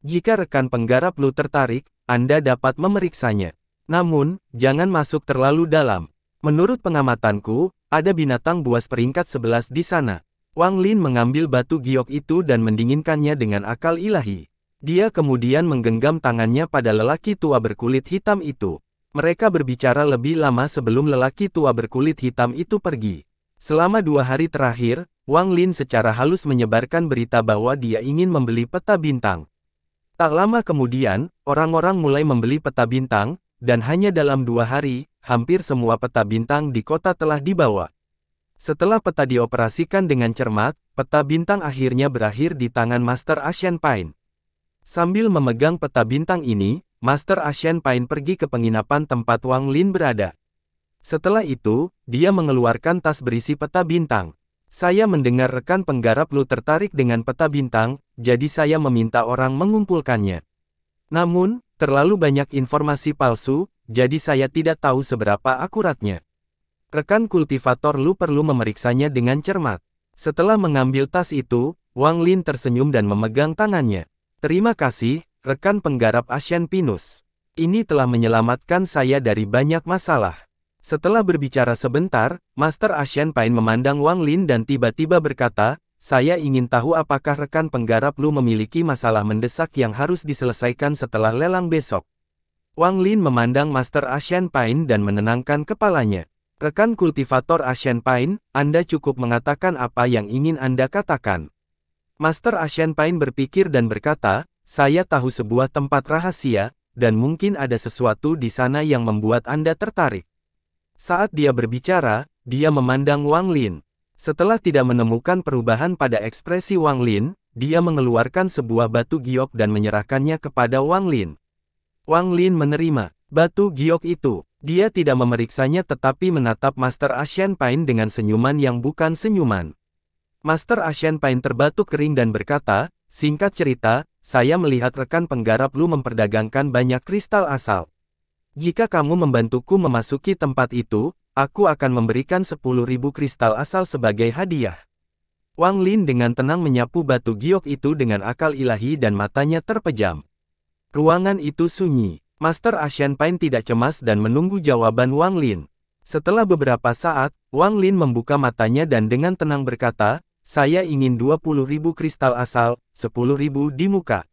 Jika rekan penggarap Lu tertarik, Anda dapat memeriksanya. Namun, jangan masuk terlalu dalam. Menurut pengamatanku, ada binatang buas peringkat 11 di sana. Wang Lin mengambil batu giok itu dan mendinginkannya dengan akal ilahi. Dia kemudian menggenggam tangannya pada lelaki tua berkulit hitam itu. Mereka berbicara lebih lama sebelum lelaki tua berkulit hitam itu pergi. Selama dua hari terakhir, Wang Lin secara halus menyebarkan berita bahwa dia ingin membeli peta bintang. Tak lama kemudian, orang-orang mulai membeli peta bintang, dan hanya dalam dua hari, hampir semua peta bintang di kota telah dibawa. Setelah peta dioperasikan dengan cermat, peta bintang akhirnya berakhir di tangan Master Asian Pine. Sambil memegang peta bintang ini, Master Asian Pine pergi ke penginapan tempat Wang Lin berada. Setelah itu, dia mengeluarkan tas berisi peta bintang. Saya mendengar rekan penggarap Lu tertarik dengan peta bintang, jadi saya meminta orang mengumpulkannya. Namun, terlalu banyak informasi palsu, jadi saya tidak tahu seberapa akuratnya. Rekan kultivator Lu perlu memeriksanya dengan cermat. Setelah mengambil tas itu, Wang Lin tersenyum dan memegang tangannya. Terima kasih, rekan penggarap Asian Pinus. Ini telah menyelamatkan saya dari banyak masalah. Setelah berbicara sebentar, Master Asian Pain memandang Wang Lin dan tiba-tiba berkata, saya ingin tahu apakah rekan penggarap Lu memiliki masalah mendesak yang harus diselesaikan setelah lelang besok. Wang Lin memandang Master Asian Pain dan menenangkan kepalanya. Rekan kultivator Asian Pine, Anda cukup mengatakan apa yang ingin Anda katakan. Master Asian Pine berpikir dan berkata, saya tahu sebuah tempat rahasia, dan mungkin ada sesuatu di sana yang membuat Anda tertarik. Saat dia berbicara, dia memandang Wang Lin. Setelah tidak menemukan perubahan pada ekspresi Wang Lin, dia mengeluarkan sebuah batu giok dan menyerahkannya kepada Wang Lin. Wang Lin menerima. Batu giok itu, dia tidak memeriksanya tetapi menatap Master Asian Pain dengan senyuman yang bukan senyuman. Master Asian Pain terbatuk kering dan berkata, singkat cerita, saya melihat rekan penggarap lu memperdagangkan banyak kristal asal. Jika kamu membantuku memasuki tempat itu, aku akan memberikan 10.000 kristal asal sebagai hadiah. Wang Lin dengan tenang menyapu batu giok itu dengan akal ilahi dan matanya terpejam. Ruangan itu sunyi. Master Asian Pain tidak cemas dan menunggu jawaban Wang Lin. Setelah beberapa saat, Wang Lin membuka matanya dan dengan tenang berkata, saya ingin ribu kristal asal, ribu di muka.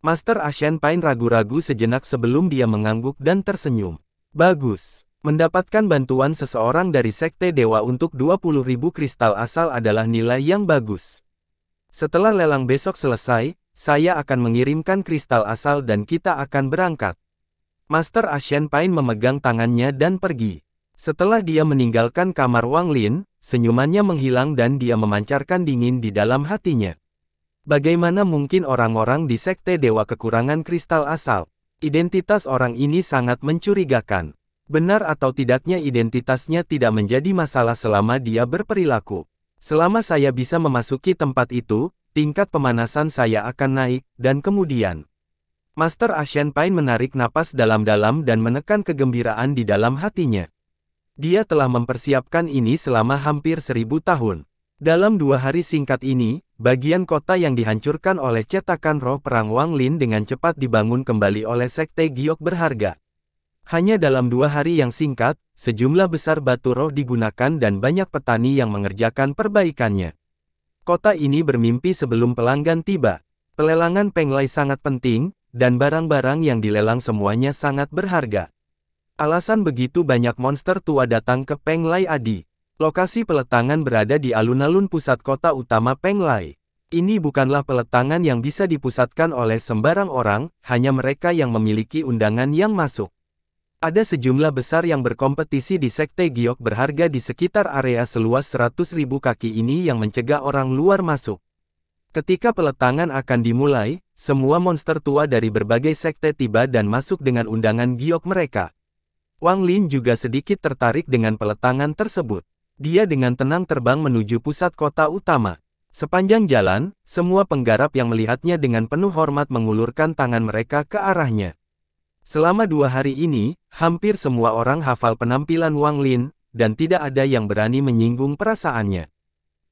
Master Asian Pain ragu-ragu sejenak sebelum dia mengangguk dan tersenyum. Bagus. Mendapatkan bantuan seseorang dari Sekte Dewa untuk ribu kristal asal adalah nilai yang bagus. Setelah lelang besok selesai, saya akan mengirimkan kristal asal dan kita akan berangkat. Master Ashen ah Pain memegang tangannya dan pergi. Setelah dia meninggalkan kamar Wang Lin, senyumannya menghilang dan dia memancarkan dingin di dalam hatinya. Bagaimana mungkin orang-orang di Sekte Dewa kekurangan kristal asal? Identitas orang ini sangat mencurigakan. Benar atau tidaknya identitasnya tidak menjadi masalah selama dia berperilaku. Selama saya bisa memasuki tempat itu, tingkat pemanasan saya akan naik, dan kemudian Master Asian Pain menarik napas dalam-dalam dan menekan kegembiraan di dalam hatinya. Dia telah mempersiapkan ini selama hampir seribu tahun. Dalam dua hari singkat ini, bagian kota yang dihancurkan oleh cetakan roh perang Wang Lin dengan cepat dibangun kembali oleh Sekte Giok berharga. Hanya dalam dua hari yang singkat, sejumlah besar batu roh digunakan dan banyak petani yang mengerjakan perbaikannya. Kota ini bermimpi sebelum pelanggan tiba. Pelelangan Penglai sangat penting, dan barang-barang yang dilelang semuanya sangat berharga. Alasan begitu banyak monster tua datang ke Peng Lai Adi. Lokasi peletangan berada di alun-alun pusat kota utama Peng Lai. Ini bukanlah peletangan yang bisa dipusatkan oleh sembarang orang, hanya mereka yang memiliki undangan yang masuk. Ada sejumlah besar yang berkompetisi di sekte giok berharga di sekitar area seluas ribu kaki ini yang mencegah orang luar masuk. Ketika peletangan akan dimulai, semua monster tua dari berbagai sekte tiba dan masuk dengan undangan giok mereka. Wang Lin juga sedikit tertarik dengan peletangan tersebut. Dia dengan tenang terbang menuju pusat kota utama. Sepanjang jalan, semua penggarap yang melihatnya dengan penuh hormat mengulurkan tangan mereka ke arahnya. Selama dua hari ini, hampir semua orang hafal penampilan Wang Lin, dan tidak ada yang berani menyinggung perasaannya.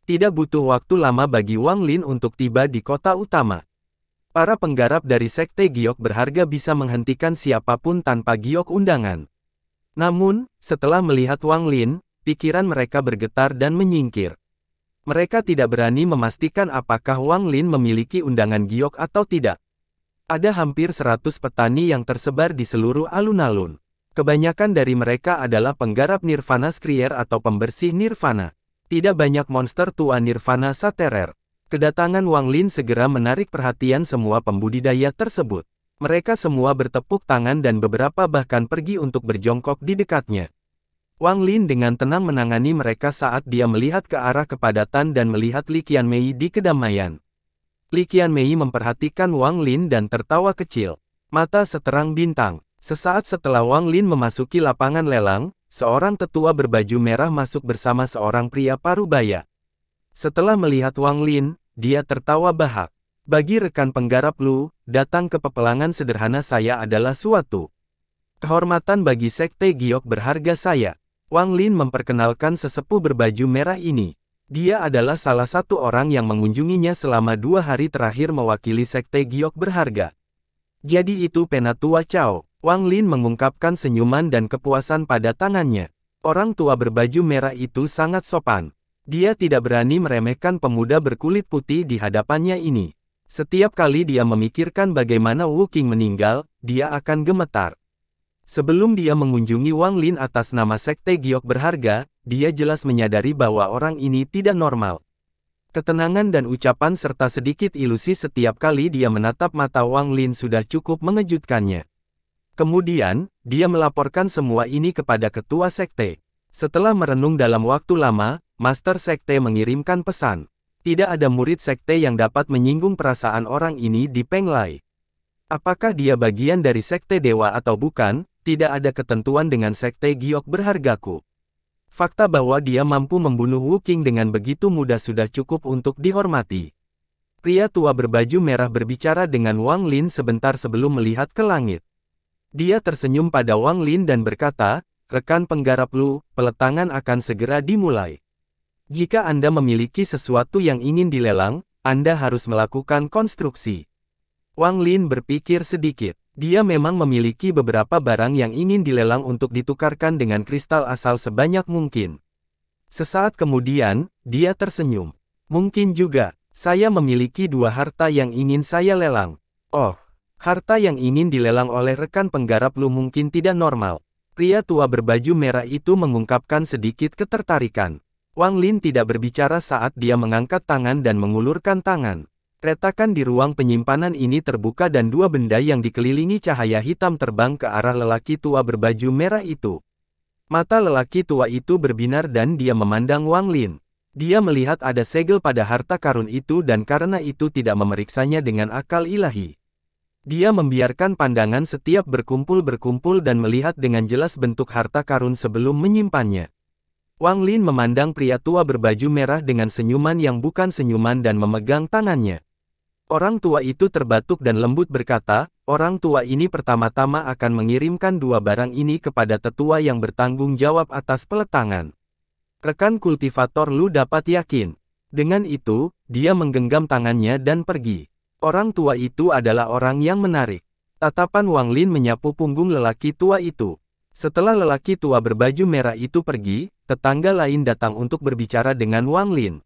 Tidak butuh waktu lama bagi Wang Lin untuk tiba di kota utama. Para penggarap dari Sekte Giok berharga bisa menghentikan siapapun tanpa Giok undangan. Namun, setelah melihat Wang Lin, pikiran mereka bergetar dan menyingkir. Mereka tidak berani memastikan apakah Wang Lin memiliki undangan Giok atau tidak. Ada hampir 100 petani yang tersebar di seluruh alun-alun. Kebanyakan dari mereka adalah penggarap Nirvana Skrier atau pembersih Nirvana. Tidak banyak monster tua Nirvana Saterer. Kedatangan Wang Lin segera menarik perhatian semua pembudidaya tersebut. Mereka semua bertepuk tangan dan beberapa bahkan pergi untuk berjongkok di dekatnya. Wang Lin dengan tenang menangani mereka saat dia melihat ke arah kepadatan dan melihat Li Mei di kedamaian. Li Mei memperhatikan Wang Lin dan tertawa kecil. Mata seterang bintang. Sesaat setelah Wang Lin memasuki lapangan lelang, seorang tetua berbaju merah masuk bersama seorang pria paruh baya. Setelah melihat Wang Lin, dia tertawa bahak. Bagi rekan penggarap Lu, datang ke pepelangan sederhana saya adalah suatu kehormatan bagi sekte giok berharga saya. Wang Lin memperkenalkan sesepuh berbaju merah ini. Dia adalah salah satu orang yang mengunjunginya selama dua hari terakhir mewakili sekte giok berharga. Jadi itu penatua Cao. Wang Lin mengungkapkan senyuman dan kepuasan pada tangannya. Orang tua berbaju merah itu sangat sopan. Dia tidak berani meremehkan pemuda berkulit putih di hadapannya ini. Setiap kali dia memikirkan bagaimana Wu King meninggal, dia akan gemetar. Sebelum dia mengunjungi Wang Lin atas nama Sekte Giok berharga, dia jelas menyadari bahwa orang ini tidak normal. Ketenangan dan ucapan serta sedikit ilusi setiap kali dia menatap mata Wang Lin sudah cukup mengejutkannya. Kemudian, dia melaporkan semua ini kepada ketua sekte. Setelah merenung dalam waktu lama, Master Sekte mengirimkan pesan. Tidak ada murid sekte yang dapat menyinggung perasaan orang ini di Penglai. Apakah dia bagian dari sekte dewa atau bukan, tidak ada ketentuan dengan sekte giok berhargaku. Fakta bahwa dia mampu membunuh Wu Qing dengan begitu mudah sudah cukup untuk dihormati. Pria tua berbaju merah berbicara dengan Wang Lin sebentar sebelum melihat ke langit. Dia tersenyum pada Wang Lin dan berkata, rekan penggarap Lu, peletangan akan segera dimulai. Jika Anda memiliki sesuatu yang ingin dilelang, Anda harus melakukan konstruksi. Wang Lin berpikir sedikit. Dia memang memiliki beberapa barang yang ingin dilelang untuk ditukarkan dengan kristal asal sebanyak mungkin. Sesaat kemudian, dia tersenyum. Mungkin juga, saya memiliki dua harta yang ingin saya lelang. Oh, harta yang ingin dilelang oleh rekan penggarap Lu mungkin tidak normal. Pria tua berbaju merah itu mengungkapkan sedikit ketertarikan. Wang Lin tidak berbicara saat dia mengangkat tangan dan mengulurkan tangan. Retakan di ruang penyimpanan ini terbuka dan dua benda yang dikelilingi cahaya hitam terbang ke arah lelaki tua berbaju merah itu. Mata lelaki tua itu berbinar dan dia memandang Wang Lin. Dia melihat ada segel pada harta karun itu dan karena itu tidak memeriksanya dengan akal ilahi. Dia membiarkan pandangan setiap berkumpul-berkumpul dan melihat dengan jelas bentuk harta karun sebelum menyimpannya. Wang Lin memandang pria tua berbaju merah dengan senyuman yang bukan senyuman dan memegang tangannya. Orang tua itu terbatuk dan lembut berkata, orang tua ini pertama-tama akan mengirimkan dua barang ini kepada tetua yang bertanggung jawab atas peletangan. Rekan kultivator Lu dapat yakin. Dengan itu, dia menggenggam tangannya dan pergi. Orang tua itu adalah orang yang menarik. Tatapan Wang Lin menyapu punggung lelaki tua itu. Setelah lelaki tua berbaju merah itu pergi, Tetangga lain datang untuk berbicara dengan Wang Lin.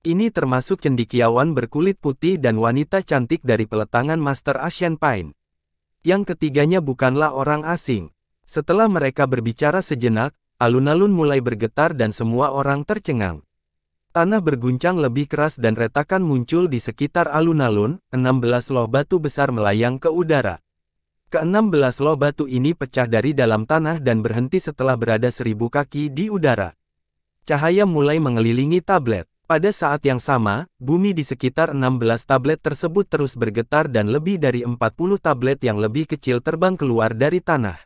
Ini termasuk cendikiawan berkulit putih dan wanita cantik dari peletangan Master Asian Pine. Yang ketiganya bukanlah orang asing. Setelah mereka berbicara sejenak, alun-alun mulai bergetar dan semua orang tercengang. Tanah berguncang lebih keras dan retakan muncul di sekitar alun-alun, 16 loh batu besar melayang ke udara. Keenam belas loh batu ini pecah dari dalam tanah dan berhenti setelah berada seribu kaki di udara. Cahaya mulai mengelilingi tablet. Pada saat yang sama, bumi di sekitar 16 tablet tersebut terus bergetar dan lebih dari 40 tablet yang lebih kecil terbang keluar dari tanah.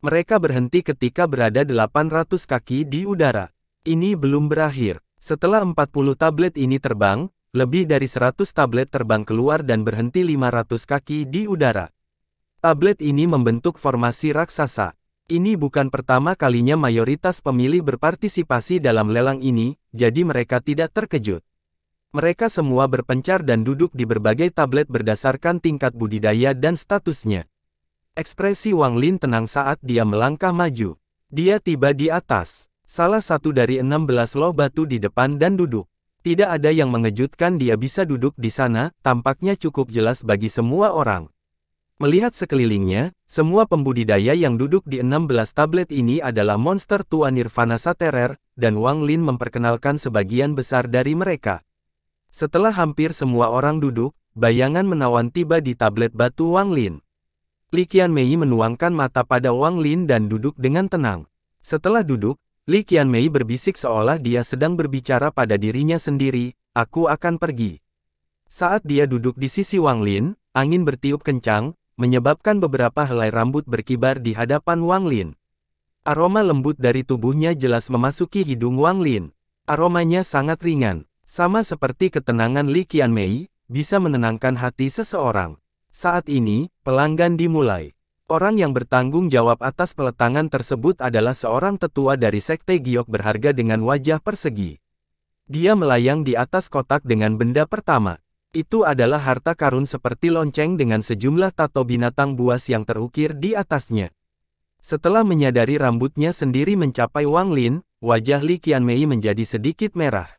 Mereka berhenti ketika berada 800 kaki di udara. Ini belum berakhir. Setelah 40 tablet ini terbang, lebih dari 100 tablet terbang keluar dan berhenti 500 kaki di udara. Tablet ini membentuk formasi raksasa. Ini bukan pertama kalinya mayoritas pemilih berpartisipasi dalam lelang ini, jadi mereka tidak terkejut. Mereka semua berpencar dan duduk di berbagai tablet berdasarkan tingkat budidaya dan statusnya. Ekspresi Wang Lin tenang saat dia melangkah maju. Dia tiba di atas, salah satu dari 16 loh batu di depan dan duduk. Tidak ada yang mengejutkan dia bisa duduk di sana, tampaknya cukup jelas bagi semua orang. Melihat sekelilingnya, semua pembudidaya yang duduk di 16 tablet ini adalah monster tua Nirvana Saterer, dan Wang Lin memperkenalkan sebagian besar dari mereka. Setelah hampir semua orang duduk, bayangan menawan tiba di tablet batu Wang Lin. Li Mei menuangkan mata pada Wang Lin dan duduk dengan tenang. Setelah duduk, Li Mei berbisik seolah dia sedang berbicara pada dirinya sendiri, aku akan pergi. Saat dia duduk di sisi Wang Lin, angin bertiup kencang, menyebabkan beberapa helai rambut berkibar di hadapan Wang Lin. Aroma lembut dari tubuhnya jelas memasuki hidung Wang Lin. Aromanya sangat ringan, sama seperti ketenangan Li Mei bisa menenangkan hati seseorang. Saat ini, pelanggan dimulai. Orang yang bertanggung jawab atas peletangan tersebut adalah seorang tetua dari Sekte Giok berharga dengan wajah persegi. Dia melayang di atas kotak dengan benda pertama. Itu adalah harta karun seperti lonceng dengan sejumlah tato binatang buas yang terukir di atasnya. Setelah menyadari rambutnya sendiri mencapai Wang Lin, wajah Li Qianmei menjadi sedikit merah.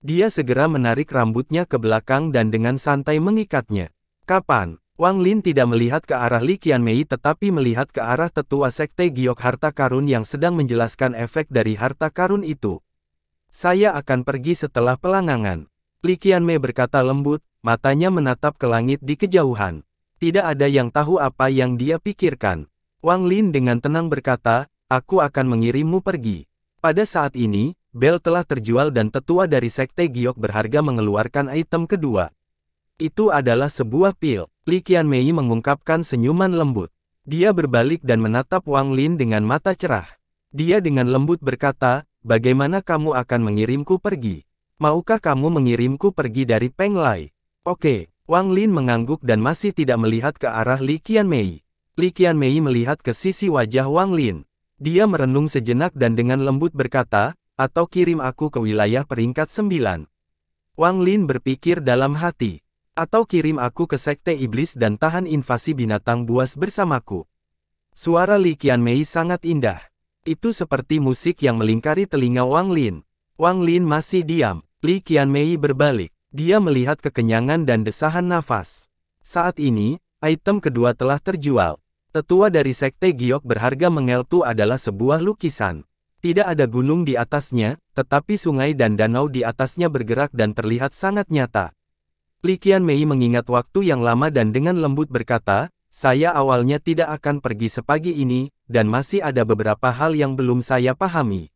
Dia segera menarik rambutnya ke belakang dan dengan santai mengikatnya. Kapan? Wang Lin tidak melihat ke arah Li Qianmei tetapi melihat ke arah tetua sekte giok harta karun yang sedang menjelaskan efek dari harta karun itu. Saya akan pergi setelah pelangangan. Li Qianmei berkata lembut, matanya menatap ke langit di kejauhan. Tidak ada yang tahu apa yang dia pikirkan. Wang Lin dengan tenang berkata, aku akan mengirimmu pergi. Pada saat ini, Bell telah terjual dan tetua dari Sekte Giok berharga mengeluarkan item kedua. Itu adalah sebuah pil. Li Qianmei mengungkapkan senyuman lembut. Dia berbalik dan menatap Wang Lin dengan mata cerah. Dia dengan lembut berkata, bagaimana kamu akan mengirimku pergi? Maukah kamu mengirimku pergi dari Peng Lai? Oke, Wang Lin mengangguk dan masih tidak melihat ke arah Li Mei. Li Mei melihat ke sisi wajah Wang Lin. Dia merenung sejenak dan dengan lembut berkata, atau kirim aku ke wilayah peringkat sembilan. Wang Lin berpikir dalam hati. Atau kirim aku ke sekte iblis dan tahan invasi binatang buas bersamaku. Suara Li Mei sangat indah. Itu seperti musik yang melingkari telinga Wang Lin. Wang Lin masih diam. Li Qianmei berbalik. Dia melihat kekenyangan dan desahan nafas. Saat ini, item kedua telah terjual. Tetua dari Sekte Giok berharga Mengeltu adalah sebuah lukisan. Tidak ada gunung di atasnya, tetapi sungai dan danau di atasnya bergerak dan terlihat sangat nyata. Li Qianmei mengingat waktu yang lama dan dengan lembut berkata, saya awalnya tidak akan pergi sepagi ini, dan masih ada beberapa hal yang belum saya pahami.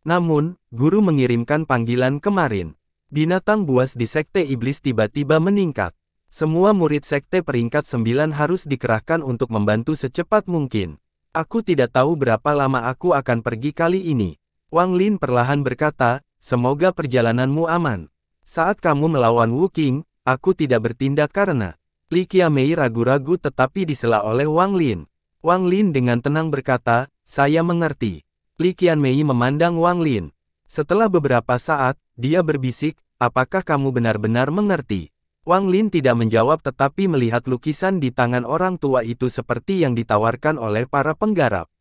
Namun, guru mengirimkan panggilan kemarin. Binatang buas di Sekte Iblis tiba-tiba meningkat. Semua murid Sekte peringkat Sembilan harus dikerahkan untuk membantu secepat mungkin. Aku tidak tahu berapa lama aku akan pergi kali ini. Wang Lin perlahan berkata, semoga perjalananmu aman. Saat kamu melawan Wu King, aku tidak bertindak karena Li Qiamei ragu-ragu tetapi disela oleh Wang Lin. Wang Lin dengan tenang berkata, saya mengerti. Li Qianmei memandang Wang Lin. Setelah beberapa saat, dia berbisik, apakah kamu benar-benar mengerti? Wang Lin tidak menjawab tetapi melihat lukisan di tangan orang tua itu seperti yang ditawarkan oleh para penggarap.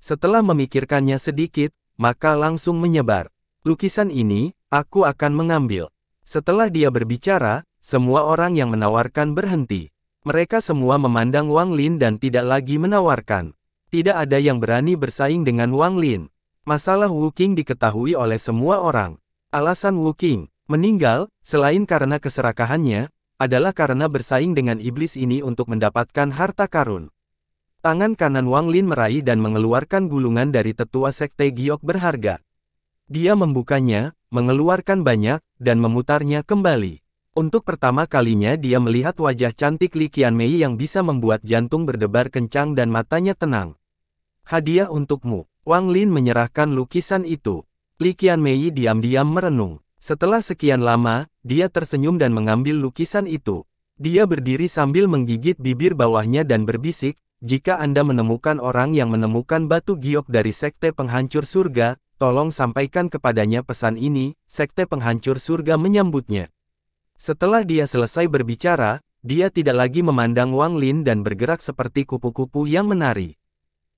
Setelah memikirkannya sedikit, maka langsung menyebar. Lukisan ini, aku akan mengambil. Setelah dia berbicara, semua orang yang menawarkan berhenti. Mereka semua memandang Wang Lin dan tidak lagi menawarkan. Tidak ada yang berani bersaing dengan Wang Lin. Masalah Wu Qing diketahui oleh semua orang. Alasan Wu Qing meninggal, selain karena keserakahannya, adalah karena bersaing dengan iblis ini untuk mendapatkan harta karun. Tangan kanan Wang Lin meraih dan mengeluarkan gulungan dari tetua sekte giok berharga. Dia membukanya, mengeluarkan banyak, dan memutarnya kembali. Untuk pertama kalinya dia melihat wajah cantik Li Qianmei yang bisa membuat jantung berdebar kencang dan matanya tenang. Hadiah untukmu. Wang Lin menyerahkan lukisan itu. Li Mei diam-diam merenung. Setelah sekian lama, dia tersenyum dan mengambil lukisan itu. Dia berdiri sambil menggigit bibir bawahnya dan berbisik, jika Anda menemukan orang yang menemukan batu giok dari Sekte Penghancur Surga, tolong sampaikan kepadanya pesan ini, Sekte Penghancur Surga menyambutnya. Setelah dia selesai berbicara, dia tidak lagi memandang Wang Lin dan bergerak seperti kupu-kupu yang menari.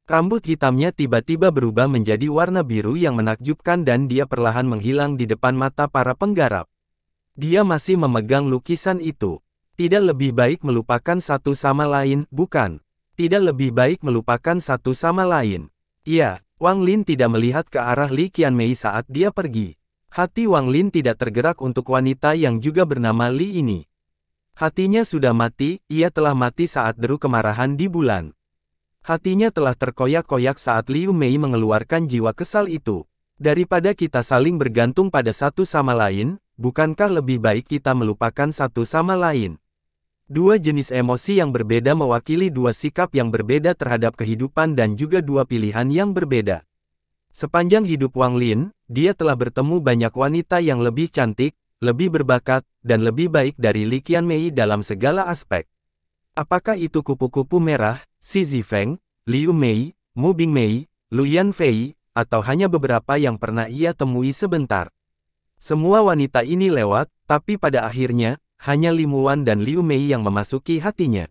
Rambut hitamnya tiba-tiba berubah menjadi warna biru yang menakjubkan dan dia perlahan menghilang di depan mata para penggarap. Dia masih memegang lukisan itu. Tidak lebih baik melupakan satu sama lain, bukan? Tidak lebih baik melupakan satu sama lain. Iya, Wang Lin tidak melihat ke arah Li Qianmei saat dia pergi. Hati Wang Lin tidak tergerak untuk wanita yang juga bernama Li ini. Hatinya sudah mati, ia telah mati saat deru kemarahan di bulan. Hatinya telah terkoyak-koyak saat Liu Mei mengeluarkan jiwa kesal itu. Daripada kita saling bergantung pada satu sama lain, bukankah lebih baik kita melupakan satu sama lain? Dua jenis emosi yang berbeda mewakili dua sikap yang berbeda terhadap kehidupan dan juga dua pilihan yang berbeda. Sepanjang hidup Wang Lin, dia telah bertemu banyak wanita yang lebih cantik, lebih berbakat, dan lebih baik dari Li Qian Mei dalam segala aspek. Apakah itu kupu-kupu merah, Xi Zifeng, Liu Mei, Mu Bingmei, Luyan Fei, atau hanya beberapa yang pernah ia temui sebentar. Semua wanita ini lewat, tapi pada akhirnya, hanya Limuan dan Liu Mei yang memasuki hatinya.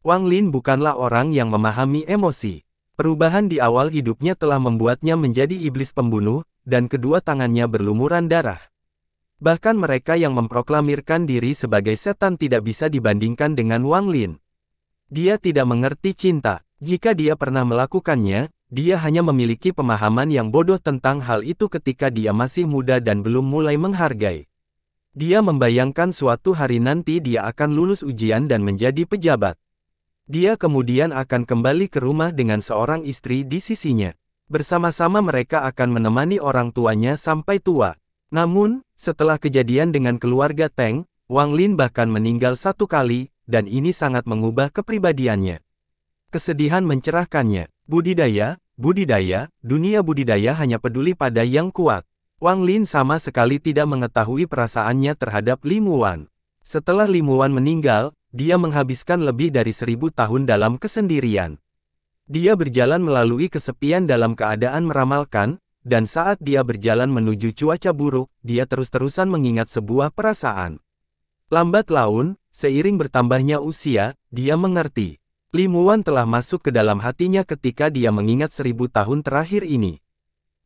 Wang Lin bukanlah orang yang memahami emosi. Perubahan di awal hidupnya telah membuatnya menjadi iblis pembunuh, dan kedua tangannya berlumuran darah. Bahkan mereka yang memproklamirkan diri sebagai setan tidak bisa dibandingkan dengan Wang Lin. Dia tidak mengerti cinta. Jika dia pernah melakukannya, dia hanya memiliki pemahaman yang bodoh tentang hal itu ketika dia masih muda dan belum mulai menghargai. Dia membayangkan suatu hari nanti dia akan lulus ujian dan menjadi pejabat. Dia kemudian akan kembali ke rumah dengan seorang istri di sisinya. Bersama-sama mereka akan menemani orang tuanya sampai tua. Namun, setelah kejadian dengan keluarga Teng, Wang Lin bahkan meninggal satu kali, dan ini sangat mengubah kepribadiannya. Kesedihan mencerahkannya. Budidaya, budidaya, dunia budidaya hanya peduli pada yang kuat. Wang Lin sama sekali tidak mengetahui perasaannya terhadap Limuan. Setelah Limuan meninggal, dia menghabiskan lebih dari seribu tahun dalam kesendirian. Dia berjalan melalui kesepian dalam keadaan meramalkan, dan saat dia berjalan menuju cuaca buruk, dia terus-terusan mengingat sebuah perasaan. Lambat laun, Seiring bertambahnya usia, dia mengerti. Limuan telah masuk ke dalam hatinya ketika dia mengingat seribu tahun terakhir ini.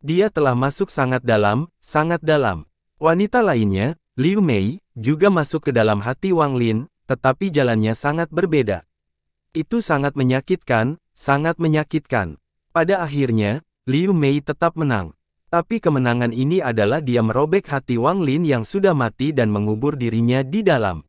Dia telah masuk sangat dalam, sangat dalam. Wanita lainnya, Liu Mei, juga masuk ke dalam hati Wang Lin, tetapi jalannya sangat berbeda. Itu sangat menyakitkan, sangat menyakitkan. Pada akhirnya, Liu Mei tetap menang. Tapi kemenangan ini adalah dia merobek hati Wang Lin yang sudah mati dan mengubur dirinya di dalam.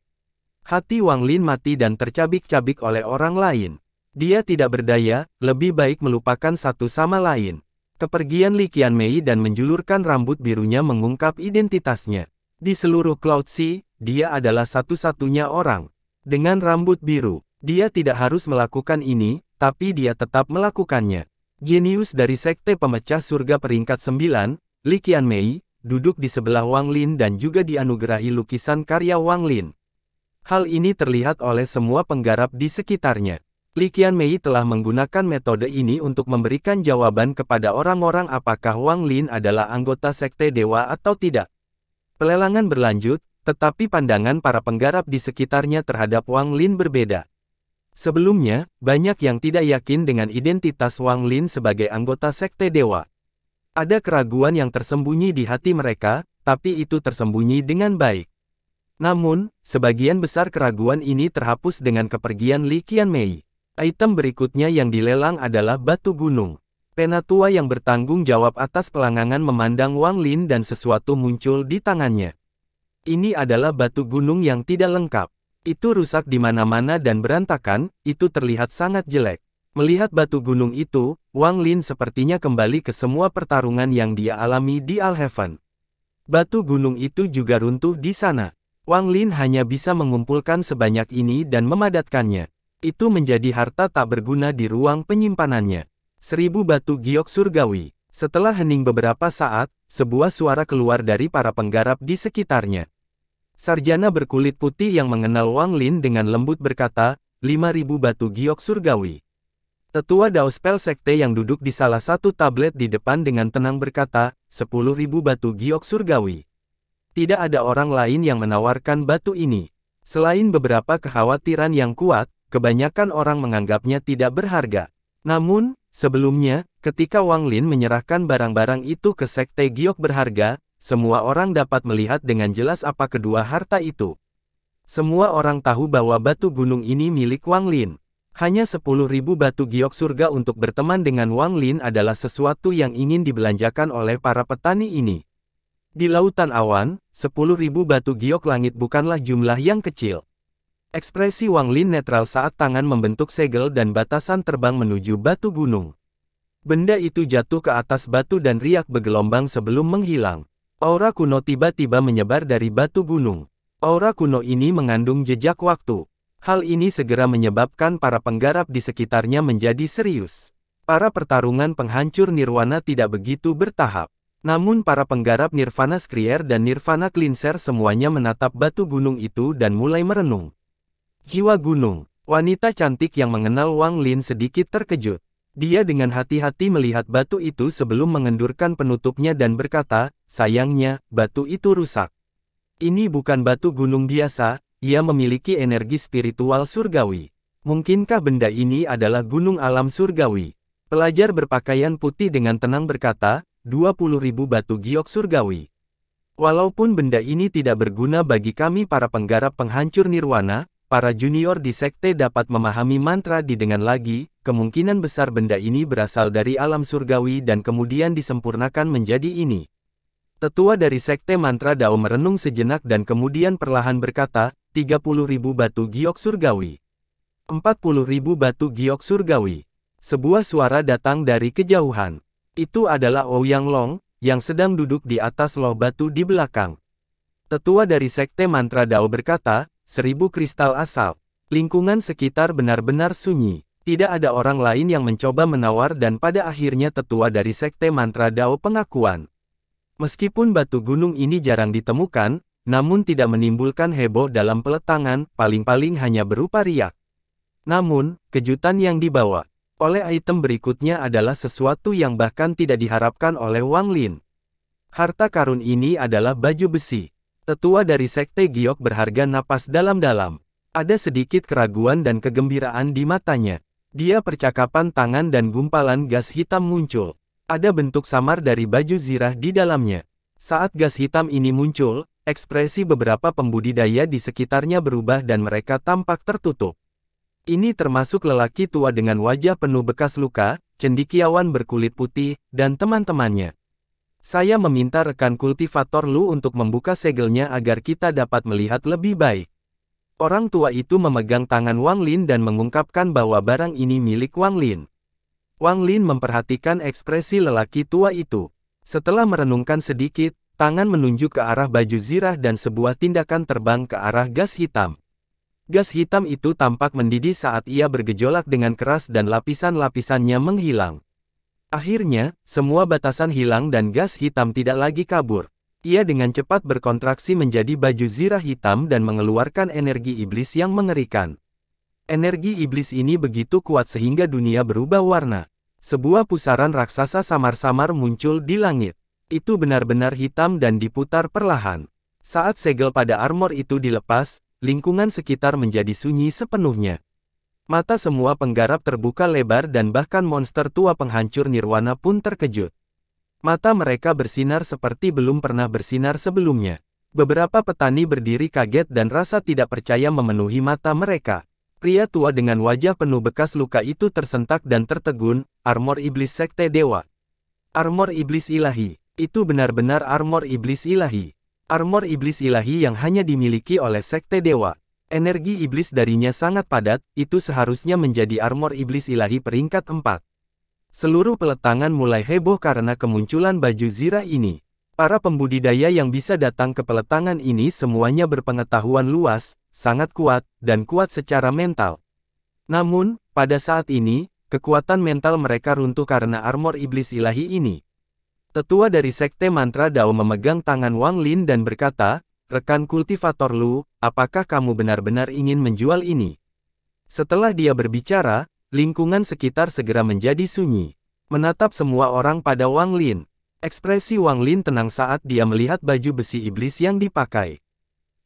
Hati Wang Lin mati dan tercabik-cabik oleh orang lain. Dia tidak berdaya, lebih baik melupakan satu sama lain. Kepergian Li Mei dan menjulurkan rambut birunya mengungkap identitasnya. Di seluruh Cloud Sea, dia adalah satu-satunya orang. Dengan rambut biru, dia tidak harus melakukan ini, tapi dia tetap melakukannya. Genius dari Sekte Pemecah Surga peringkat 9, Li Qianmei, duduk di sebelah Wang Lin dan juga dianugerahi lukisan karya Wang Lin. Hal ini terlihat oleh semua penggarap di sekitarnya. Li Qianmei telah menggunakan metode ini untuk memberikan jawaban kepada orang-orang apakah Wang Lin adalah anggota sekte dewa atau tidak. Pelelangan berlanjut, tetapi pandangan para penggarap di sekitarnya terhadap Wang Lin berbeda. Sebelumnya, banyak yang tidak yakin dengan identitas Wang Lin sebagai anggota sekte dewa. Ada keraguan yang tersembunyi di hati mereka, tapi itu tersembunyi dengan baik. Namun, sebagian besar keraguan ini terhapus dengan kepergian Li Mei. Item berikutnya yang dilelang adalah batu gunung. Penatua yang bertanggung jawab atas pelangangan memandang Wang Lin dan sesuatu muncul di tangannya. Ini adalah batu gunung yang tidak lengkap. Itu rusak di mana-mana dan berantakan, itu terlihat sangat jelek. Melihat batu gunung itu, Wang Lin sepertinya kembali ke semua pertarungan yang dia alami di Alheaven. Batu gunung itu juga runtuh di sana. Wang Lin hanya bisa mengumpulkan sebanyak ini dan memadatkannya. Itu menjadi harta tak berguna di ruang penyimpanannya. Seribu batu giok surgawi. Setelah hening beberapa saat, sebuah suara keluar dari para penggarap di sekitarnya. Sarjana berkulit putih yang mengenal Wang Lin dengan lembut berkata, 5000 batu giok surgawi. Tetua Dao Spell Sekte yang duduk di salah satu tablet di depan dengan tenang berkata, 10.000 batu giok surgawi. Tidak ada orang lain yang menawarkan batu ini. Selain beberapa kekhawatiran yang kuat, kebanyakan orang menganggapnya tidak berharga. Namun, sebelumnya, ketika Wang Lin menyerahkan barang-barang itu ke Sekte Giok berharga, semua orang dapat melihat dengan jelas apa kedua harta itu. Semua orang tahu bahwa batu gunung ini milik Wang Lin. Hanya ribu batu giok surga untuk berteman dengan Wang Lin adalah sesuatu yang ingin dibelanjakan oleh para petani ini. Di lautan awan, 10.000 batu giok langit bukanlah jumlah yang kecil. Ekspresi Wang Lin netral saat tangan membentuk segel dan batasan terbang menuju batu gunung. Benda itu jatuh ke atas batu dan riak bergelombang sebelum menghilang. Aura kuno tiba-tiba menyebar dari batu gunung. Aura kuno ini mengandung jejak waktu. Hal ini segera menyebabkan para penggarap di sekitarnya menjadi serius. Para pertarungan penghancur nirwana tidak begitu bertahap. Namun para penggarap Nirvana Skrier dan Nirvana Cleanser semuanya menatap batu gunung itu dan mulai merenung. Jiwa gunung, wanita cantik yang mengenal Wang Lin sedikit terkejut. Dia dengan hati-hati melihat batu itu sebelum mengendurkan penutupnya dan berkata, sayangnya, batu itu rusak. Ini bukan batu gunung biasa, ia memiliki energi spiritual surgawi. Mungkinkah benda ini adalah gunung alam surgawi? Pelajar berpakaian putih dengan tenang berkata, 20.000 batu giok surgawi. Walaupun benda ini tidak berguna bagi kami para penggarap penghancur nirwana, para junior di sekte dapat memahami mantra di dengan lagi, kemungkinan besar benda ini berasal dari alam surgawi dan kemudian disempurnakan menjadi ini. Tetua dari sekte mantra Dao merenung sejenak dan kemudian perlahan berkata, 30.000 batu giok surgawi. 40.000 batu giok surgawi. Sebuah suara datang dari kejauhan. Itu adalah Ouyang Long, yang sedang duduk di atas loh batu di belakang. Tetua dari Sekte Mantra Dao berkata, seribu kristal asal. Lingkungan sekitar benar-benar sunyi. Tidak ada orang lain yang mencoba menawar dan pada akhirnya tetua dari Sekte Mantra Dao pengakuan. Meskipun batu gunung ini jarang ditemukan, namun tidak menimbulkan heboh dalam peletangan, paling-paling hanya berupa riak. Namun, kejutan yang dibawa oleh item berikutnya adalah sesuatu yang bahkan tidak diharapkan oleh Wang Lin. Harta karun ini adalah baju besi. Tetua dari Sekte Giok berharga napas dalam-dalam. Ada sedikit keraguan dan kegembiraan di matanya. Dia percakapan tangan dan gumpalan gas hitam muncul. Ada bentuk samar dari baju zirah di dalamnya. Saat gas hitam ini muncul, ekspresi beberapa pembudidaya di sekitarnya berubah dan mereka tampak tertutup. Ini termasuk lelaki tua dengan wajah penuh bekas luka, cendikiawan berkulit putih, dan teman-temannya. Saya meminta rekan kultivator Lu untuk membuka segelnya agar kita dapat melihat lebih baik. Orang tua itu memegang tangan Wang Lin dan mengungkapkan bahwa barang ini milik Wang Lin. Wang Lin memperhatikan ekspresi lelaki tua itu. Setelah merenungkan sedikit, tangan menunjuk ke arah baju zirah dan sebuah tindakan terbang ke arah gas hitam. Gas hitam itu tampak mendidih saat ia bergejolak dengan keras dan lapisan-lapisannya menghilang. Akhirnya, semua batasan hilang dan gas hitam tidak lagi kabur. Ia dengan cepat berkontraksi menjadi baju zirah hitam dan mengeluarkan energi iblis yang mengerikan. Energi iblis ini begitu kuat sehingga dunia berubah warna. Sebuah pusaran raksasa samar-samar muncul di langit. Itu benar-benar hitam dan diputar perlahan. Saat segel pada armor itu dilepas, lingkungan sekitar menjadi sunyi sepenuhnya. Mata semua penggarap terbuka lebar dan bahkan monster tua penghancur nirwana pun terkejut. Mata mereka bersinar seperti belum pernah bersinar sebelumnya. Beberapa petani berdiri kaget dan rasa tidak percaya memenuhi mata mereka. Pria tua dengan wajah penuh bekas luka itu tersentak dan tertegun, armor iblis sekte dewa. Armor iblis ilahi, itu benar-benar armor iblis ilahi. Armor iblis ilahi yang hanya dimiliki oleh sekte dewa. Energi iblis darinya sangat padat, itu seharusnya menjadi armor iblis ilahi peringkat 4. Seluruh peletangan mulai heboh karena kemunculan baju zirah ini. Para pembudidaya yang bisa datang ke peletangan ini semuanya berpengetahuan luas, sangat kuat, dan kuat secara mental. Namun, pada saat ini, kekuatan mental mereka runtuh karena armor iblis ilahi ini. Tetua dari Sekte Mantra Dao memegang tangan Wang Lin dan berkata, Rekan kultivator Lu, apakah kamu benar-benar ingin menjual ini? Setelah dia berbicara, lingkungan sekitar segera menjadi sunyi. Menatap semua orang pada Wang Lin. Ekspresi Wang Lin tenang saat dia melihat baju besi iblis yang dipakai.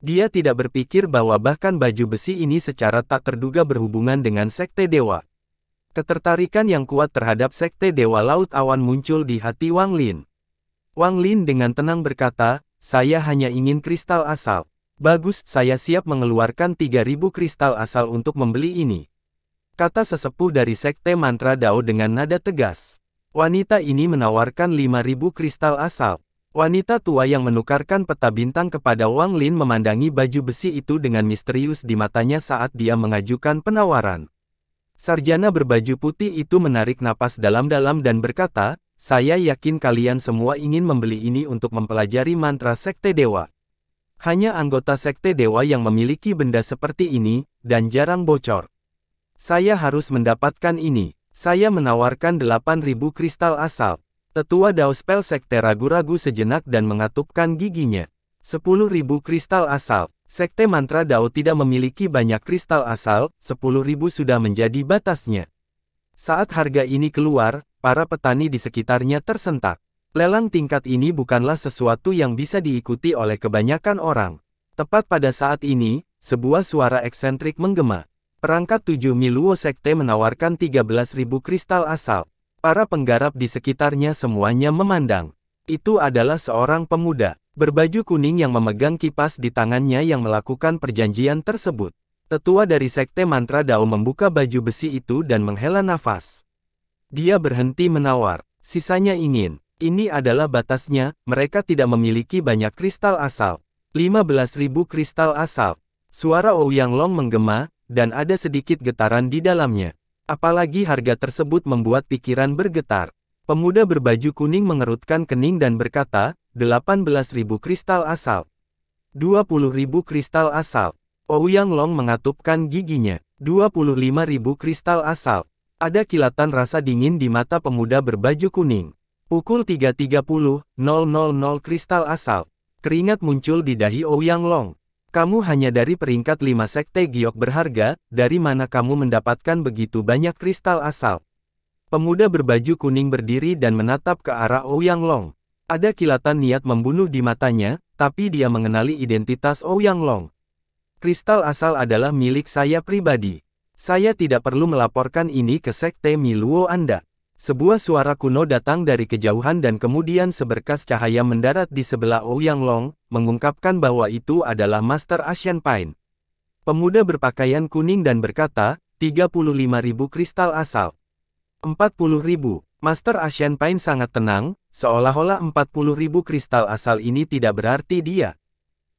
Dia tidak berpikir bahwa bahkan baju besi ini secara tak terduga berhubungan dengan sekte dewa. Ketertarikan yang kuat terhadap sekte Dewa Laut Awan muncul di hati Wang Lin. Wang Lin dengan tenang berkata, saya hanya ingin kristal asal. Bagus, saya siap mengeluarkan 3000 kristal asal untuk membeli ini. Kata sesepuh dari sekte mantra Dao dengan nada tegas. Wanita ini menawarkan 5000 kristal asal. Wanita tua yang menukarkan peta bintang kepada Wang Lin memandangi baju besi itu dengan misterius di matanya saat dia mengajukan penawaran. Sarjana berbaju putih itu menarik napas dalam-dalam dan berkata, saya yakin kalian semua ingin membeli ini untuk mempelajari mantra Sekte Dewa. Hanya anggota Sekte Dewa yang memiliki benda seperti ini, dan jarang bocor. Saya harus mendapatkan ini. Saya menawarkan 8.000 kristal asal. Tetua Dao Spell Sekte ragu-ragu sejenak dan mengatupkan giginya. 10.000 kristal asal. Sekte mantra Dao tidak memiliki banyak kristal asal, 10.000 sudah menjadi batasnya. Saat harga ini keluar, para petani di sekitarnya tersentak. Lelang tingkat ini bukanlah sesuatu yang bisa diikuti oleh kebanyakan orang. Tepat pada saat ini, sebuah suara eksentrik menggema. Perangkat tujuh Miluo Sekte menawarkan 13.000 kristal asal. Para penggarap di sekitarnya semuanya memandang. Itu adalah seorang pemuda. Berbaju kuning yang memegang kipas di tangannya yang melakukan perjanjian tersebut. Tetua dari Sekte Mantra Dao membuka baju besi itu dan menghela nafas. Dia berhenti menawar. Sisanya ingin. Ini adalah batasnya, mereka tidak memiliki banyak kristal asal. 15.000 kristal asal. Suara Ouyang Long menggema, dan ada sedikit getaran di dalamnya. Apalagi harga tersebut membuat pikiran bergetar. Pemuda berbaju kuning mengerutkan kening dan berkata, 18.000 kristal asal. 20.000 kristal asal. Ouyang Long mengatupkan giginya. 25.000 kristal asal. Ada kilatan rasa dingin di mata pemuda berbaju kuning. Pukul 3.30.000 000 kristal asal. Keringat muncul di dahi Ouyang Long. Kamu hanya dari peringkat 5 sekte giok berharga, dari mana kamu mendapatkan begitu banyak kristal asal. Pemuda berbaju kuning berdiri dan menatap ke arah Ouyang Long. Ada kilatan niat membunuh di matanya, tapi dia mengenali identitas Ouyang oh Long. Kristal asal adalah milik saya pribadi. Saya tidak perlu melaporkan ini ke Sekte Miluo Anda. Sebuah suara kuno datang dari kejauhan dan kemudian seberkas cahaya mendarat di sebelah Ouyang oh Long, mengungkapkan bahwa itu adalah Master Asian Pine. Pemuda berpakaian kuning dan berkata, 35.000 kristal asal. 40.000. Master Asian Pine sangat tenang, Seolah-olah 40 ribu kristal asal ini tidak berarti dia.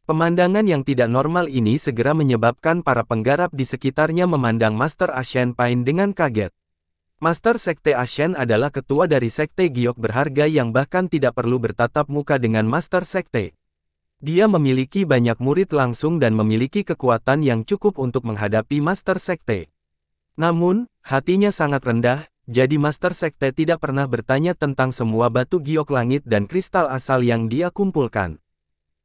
Pemandangan yang tidak normal ini segera menyebabkan para penggarap di sekitarnya memandang Master Ashen Pine dengan kaget. Master Sekte Ashen adalah ketua dari Sekte Giok berharga yang bahkan tidak perlu bertatap muka dengan Master Sekte. Dia memiliki banyak murid langsung dan memiliki kekuatan yang cukup untuk menghadapi Master Sekte. Namun, hatinya sangat rendah, jadi Master Sekte tidak pernah bertanya tentang semua batu giok langit dan kristal asal yang dia kumpulkan.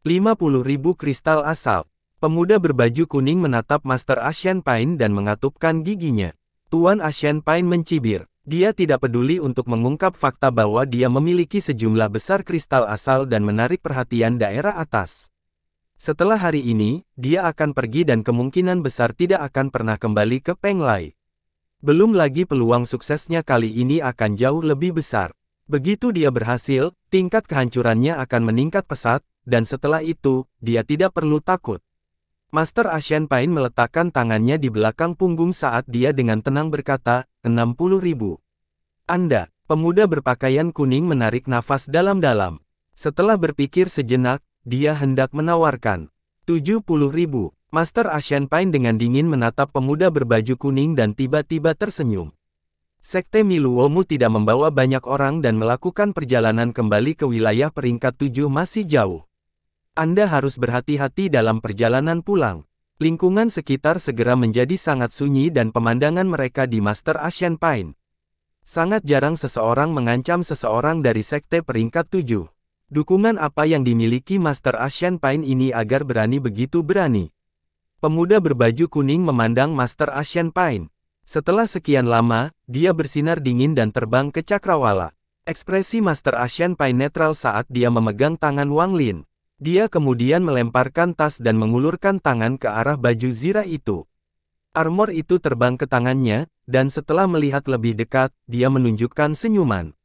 50.000 kristal asal. Pemuda berbaju kuning menatap Master Asian Pine dan mengatupkan giginya. Tuan Asian Pine mencibir. Dia tidak peduli untuk mengungkap fakta bahwa dia memiliki sejumlah besar kristal asal dan menarik perhatian daerah atas. Setelah hari ini, dia akan pergi dan kemungkinan besar tidak akan pernah kembali ke Penglai. Belum lagi peluang suksesnya kali ini akan jauh lebih besar. Begitu dia berhasil, tingkat kehancurannya akan meningkat pesat, dan setelah itu, dia tidak perlu takut. Master Asian Pain meletakkan tangannya di belakang punggung saat dia dengan tenang berkata, 60 ribu. Anda, pemuda berpakaian kuning menarik nafas dalam-dalam. Setelah berpikir sejenak, dia hendak menawarkan 70 ribu. Master Asian Pine dengan dingin menatap pemuda berbaju kuning dan tiba-tiba tersenyum. Sekte Miluomu tidak membawa banyak orang dan melakukan perjalanan kembali ke wilayah peringkat tujuh masih jauh. Anda harus berhati-hati dalam perjalanan pulang. Lingkungan sekitar segera menjadi sangat sunyi dan pemandangan mereka di Master Asian Pine. Sangat jarang seseorang mengancam seseorang dari sekte peringkat tujuh. Dukungan apa yang dimiliki Master Asian Pine ini agar berani begitu berani? Pemuda berbaju kuning memandang Master Asian Pine. Setelah sekian lama, dia bersinar dingin dan terbang ke cakrawala. Ekspresi Master Asian Pine netral saat dia memegang tangan Wang Lin. Dia kemudian melemparkan tas dan mengulurkan tangan ke arah baju zirah itu. Armor itu terbang ke tangannya, dan setelah melihat lebih dekat, dia menunjukkan senyuman.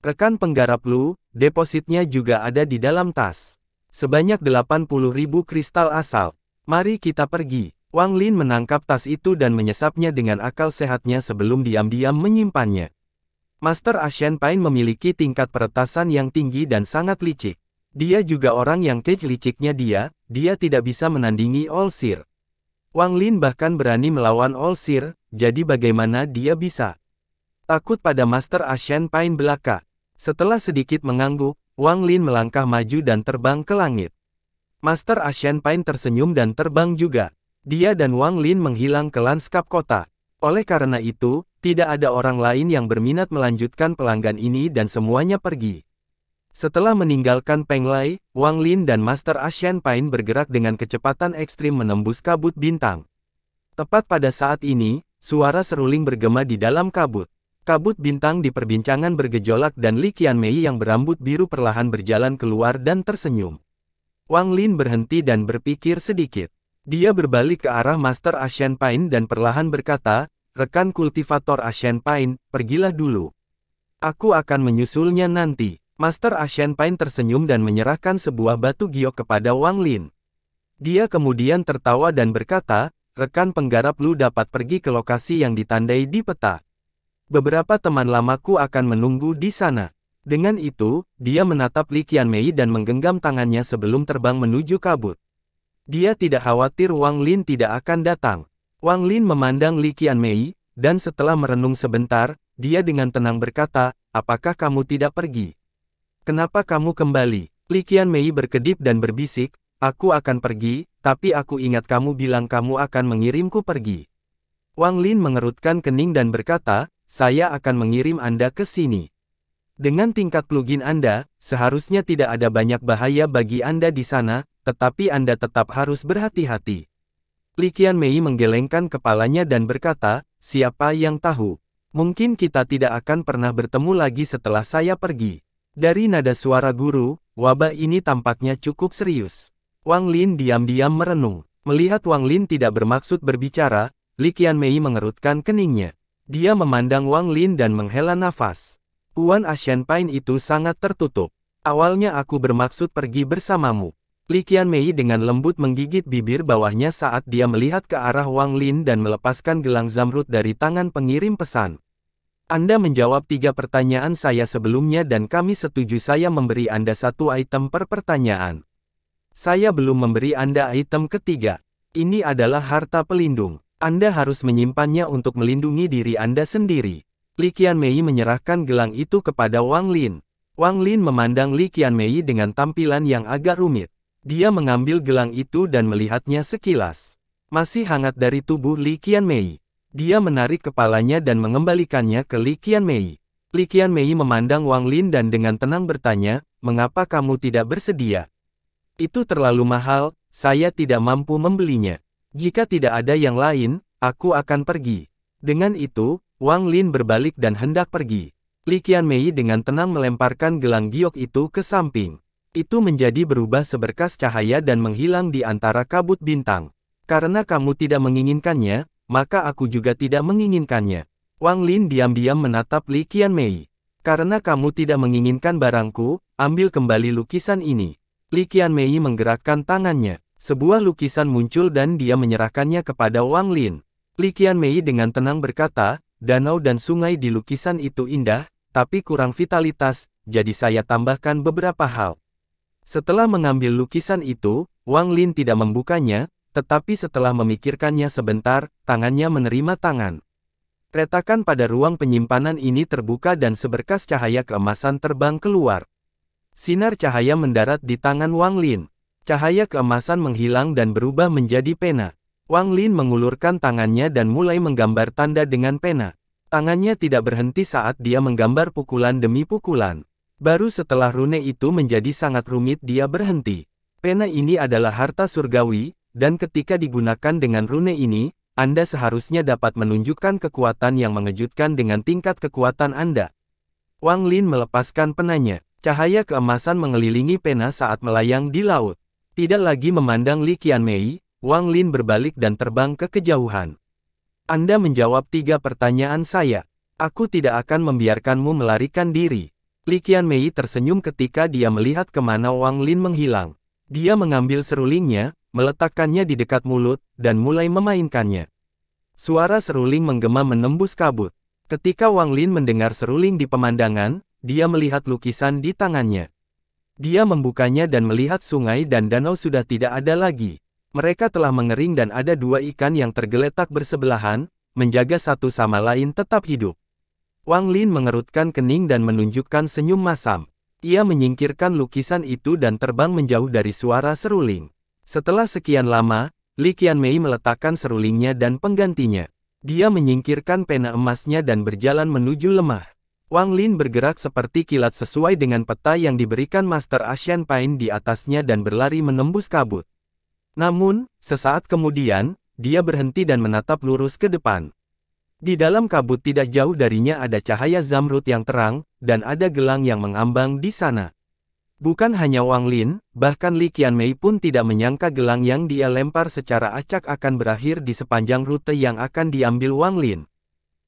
Rekan penggarap Lu, depositnya juga ada di dalam tas. Sebanyak 80.000 kristal asal. Mari kita pergi. Wang Lin menangkap tas itu dan menyesapnya dengan akal sehatnya sebelum diam-diam menyimpannya. Master Ashen ah Pain memiliki tingkat peretasan yang tinggi dan sangat licik. Dia juga orang yang kej liciknya dia, dia tidak bisa menandingi All Sir. Wang Lin bahkan berani melawan All Sir, jadi bagaimana dia bisa? Takut pada Master Ashen ah Pain belaka. Setelah sedikit mengangguk, Wang Lin melangkah maju dan terbang ke langit. Master Asian Pain tersenyum dan terbang juga. Dia dan Wang Lin menghilang ke lanskap kota. Oleh karena itu, tidak ada orang lain yang berminat melanjutkan pelanggan ini dan semuanya pergi. Setelah meninggalkan Peng Lai, Wang Lin dan Master Asian Pain bergerak dengan kecepatan ekstrim menembus kabut bintang. Tepat pada saat ini, suara seruling bergema di dalam kabut. Kabut bintang di perbincangan bergejolak dan Li Qianmei yang berambut biru perlahan berjalan keluar dan tersenyum. Wang Lin berhenti dan berpikir sedikit. Dia berbalik ke arah Master Ashen Pain dan perlahan berkata, rekan kultivator Ashen Pain, pergilah dulu. Aku akan menyusulnya nanti. Master Ashen Pain tersenyum dan menyerahkan sebuah batu giok kepada Wang Lin. Dia kemudian tertawa dan berkata, rekan penggarap lu dapat pergi ke lokasi yang ditandai di peta. Beberapa teman lamaku akan menunggu di sana. Dengan itu, dia menatap Li Qianmei dan menggenggam tangannya sebelum terbang menuju kabut. Dia tidak khawatir Wang Lin tidak akan datang. Wang Lin memandang Li Qianmei, dan setelah merenung sebentar, dia dengan tenang berkata, apakah kamu tidak pergi? Kenapa kamu kembali? Li Qianmei berkedip dan berbisik, aku akan pergi, tapi aku ingat kamu bilang kamu akan mengirimku pergi. Wang Lin mengerutkan kening dan berkata, saya akan mengirim Anda ke sini. Dengan tingkat plugin Anda, seharusnya tidak ada banyak bahaya bagi Anda di sana, tetapi Anda tetap harus berhati-hati. Li Qian Mei menggelengkan kepalanya dan berkata, siapa yang tahu? Mungkin kita tidak akan pernah bertemu lagi setelah saya pergi. Dari nada suara guru, wabah ini tampaknya cukup serius. Wang Lin diam-diam merenung. Melihat Wang Lin tidak bermaksud berbicara, Li Qian Mei mengerutkan keningnya. Dia memandang Wang Lin dan menghela nafas. Puan Asian Pine itu sangat tertutup. Awalnya aku bermaksud pergi bersamamu. Li Qian Mei dengan lembut menggigit bibir bawahnya saat dia melihat ke arah Wang Lin dan melepaskan gelang zamrud dari tangan pengirim pesan. Anda menjawab tiga pertanyaan saya sebelumnya dan kami setuju saya memberi Anda satu item per pertanyaan. Saya belum memberi Anda item ketiga. Ini adalah harta pelindung. Anda harus menyimpannya untuk melindungi diri Anda sendiri. Li Qianmei menyerahkan gelang itu kepada Wang Lin. Wang Lin memandang Li Qianmei dengan tampilan yang agak rumit. Dia mengambil gelang itu dan melihatnya sekilas. Masih hangat dari tubuh Li Qianmei. Dia menarik kepalanya dan mengembalikannya ke Li Qianmei. Li Qianmei memandang Wang Lin dan dengan tenang bertanya, mengapa kamu tidak bersedia? Itu terlalu mahal, saya tidak mampu membelinya. Jika tidak ada yang lain, aku akan pergi. Dengan itu, Wang Lin berbalik dan hendak pergi. Li Mei dengan tenang melemparkan gelang giok itu ke samping. Itu menjadi berubah seberkas cahaya dan menghilang di antara kabut bintang. Karena kamu tidak menginginkannya, maka aku juga tidak menginginkannya. Wang Lin diam-diam menatap Li Mei. Karena kamu tidak menginginkan barangku, ambil kembali lukisan ini. Li Mei menggerakkan tangannya. Sebuah lukisan muncul dan dia menyerahkannya kepada Wang Lin. Li Mei dengan tenang berkata, Danau dan sungai di lukisan itu indah, tapi kurang vitalitas, jadi saya tambahkan beberapa hal. Setelah mengambil lukisan itu, Wang Lin tidak membukanya, tetapi setelah memikirkannya sebentar, tangannya menerima tangan. Retakan pada ruang penyimpanan ini terbuka dan seberkas cahaya keemasan terbang keluar. Sinar cahaya mendarat di tangan Wang Lin. Cahaya keemasan menghilang dan berubah menjadi pena. Wang Lin mengulurkan tangannya dan mulai menggambar tanda dengan pena. Tangannya tidak berhenti saat dia menggambar pukulan demi pukulan. Baru setelah rune itu menjadi sangat rumit dia berhenti. Pena ini adalah harta surgawi, dan ketika digunakan dengan rune ini, Anda seharusnya dapat menunjukkan kekuatan yang mengejutkan dengan tingkat kekuatan Anda. Wang Lin melepaskan penanya. Cahaya keemasan mengelilingi pena saat melayang di laut. Tidak lagi memandang Li Qianmei, Wang Lin berbalik dan terbang ke kejauhan. Anda menjawab tiga pertanyaan saya. Aku tidak akan membiarkanmu melarikan diri. Li Mei tersenyum ketika dia melihat kemana Wang Lin menghilang. Dia mengambil serulingnya, meletakkannya di dekat mulut, dan mulai memainkannya. Suara seruling menggema menembus kabut. Ketika Wang Lin mendengar seruling di pemandangan, dia melihat lukisan di tangannya. Dia membukanya dan melihat sungai dan danau sudah tidak ada lagi. Mereka telah mengering dan ada dua ikan yang tergeletak bersebelahan, menjaga satu sama lain tetap hidup. Wang Lin mengerutkan kening dan menunjukkan senyum masam. Ia menyingkirkan lukisan itu dan terbang menjauh dari suara seruling. Setelah sekian lama, Li Mei meletakkan serulingnya dan penggantinya. Dia menyingkirkan pena emasnya dan berjalan menuju lemah. Wang Lin bergerak seperti kilat sesuai dengan peta yang diberikan Master Asian Pain di atasnya dan berlari menembus kabut. Namun, sesaat kemudian, dia berhenti dan menatap lurus ke depan. Di dalam kabut tidak jauh darinya ada cahaya zamrud yang terang, dan ada gelang yang mengambang di sana. Bukan hanya Wang Lin, bahkan Li Qianmei pun tidak menyangka gelang yang dia lempar secara acak akan berakhir di sepanjang rute yang akan diambil Wang Lin.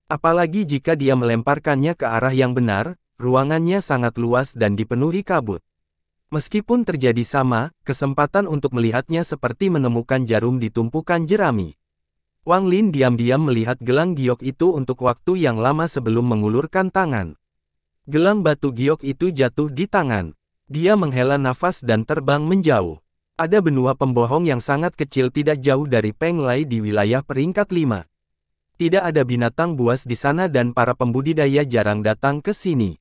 Apalagi jika dia melemparkannya ke arah yang benar, ruangannya sangat luas dan dipenuhi kabut. Meskipun terjadi sama, kesempatan untuk melihatnya seperti menemukan jarum di tumpukan jerami. Wang Lin diam-diam melihat gelang giok itu untuk waktu yang lama sebelum mengulurkan tangan. Gelang batu giok itu jatuh di tangan. Dia menghela nafas dan terbang menjauh. Ada benua pembohong yang sangat kecil tidak jauh dari Peng Lai di wilayah peringkat 5. Tidak ada binatang buas di sana dan para pembudidaya jarang datang ke sini.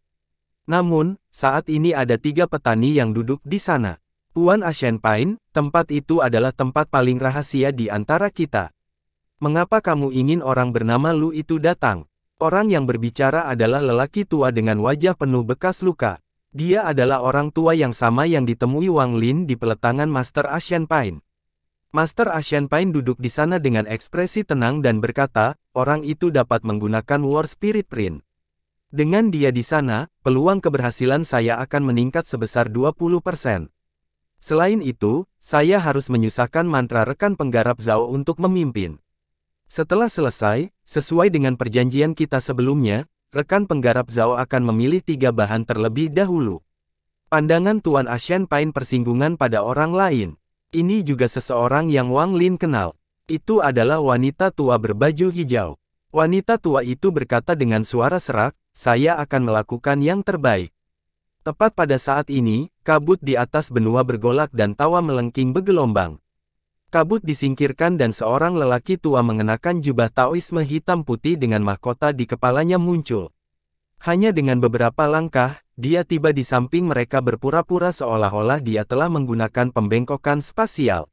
Namun, saat ini ada tiga petani yang duduk di sana. Puan Ashen Pine, tempat itu adalah tempat paling rahasia di antara kita. Mengapa kamu ingin orang bernama Lu itu datang? Orang yang berbicara adalah lelaki tua dengan wajah penuh bekas luka. Dia adalah orang tua yang sama yang ditemui Wang Lin di peletangan Master Ashen Pine. Master Ashen Pine duduk di sana dengan ekspresi tenang dan berkata, orang itu dapat menggunakan War Spirit Print. Dengan dia di sana, peluang keberhasilan saya akan meningkat sebesar 20%. Selain itu, saya harus menyusahkan mantra rekan penggarap Zhao untuk memimpin. Setelah selesai, sesuai dengan perjanjian kita sebelumnya, rekan penggarap Zhao akan memilih tiga bahan terlebih dahulu. Pandangan Tuan Ashen Pain persinggungan pada orang lain. Ini juga seseorang yang Wang Lin kenal. Itu adalah wanita tua berbaju hijau. Wanita tua itu berkata dengan suara serak, saya akan melakukan yang terbaik. Tepat pada saat ini, kabut di atas benua bergolak dan tawa melengking bergelombang. Kabut disingkirkan dan seorang lelaki tua mengenakan jubah Taoisme hitam putih dengan mahkota di kepalanya muncul. Hanya dengan beberapa langkah, dia tiba di samping mereka berpura-pura seolah-olah dia telah menggunakan pembengkokan spasial.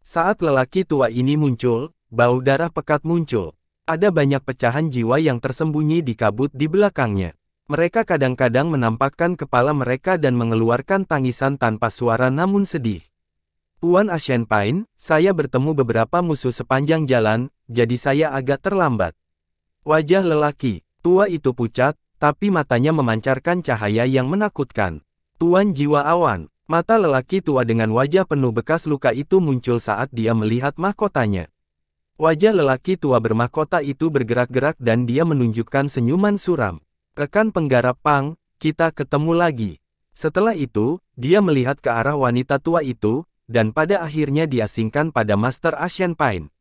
Saat lelaki tua ini muncul, bau darah pekat muncul. Ada banyak pecahan jiwa yang tersembunyi di kabut di belakangnya. Mereka kadang-kadang menampakkan kepala mereka dan mengeluarkan tangisan tanpa suara namun sedih. Puan Ashen Pine, saya bertemu beberapa musuh sepanjang jalan, jadi saya agak terlambat. Wajah lelaki, tua itu pucat, tapi matanya memancarkan cahaya yang menakutkan. Tuan jiwa awan, mata lelaki tua dengan wajah penuh bekas luka itu muncul saat dia melihat mahkotanya. Wajah lelaki tua bermahkota itu bergerak-gerak dan dia menunjukkan senyuman suram. Rekan penggarap Pang, kita ketemu lagi. Setelah itu, dia melihat ke arah wanita tua itu, dan pada akhirnya diasingkan pada Master Asian Pine.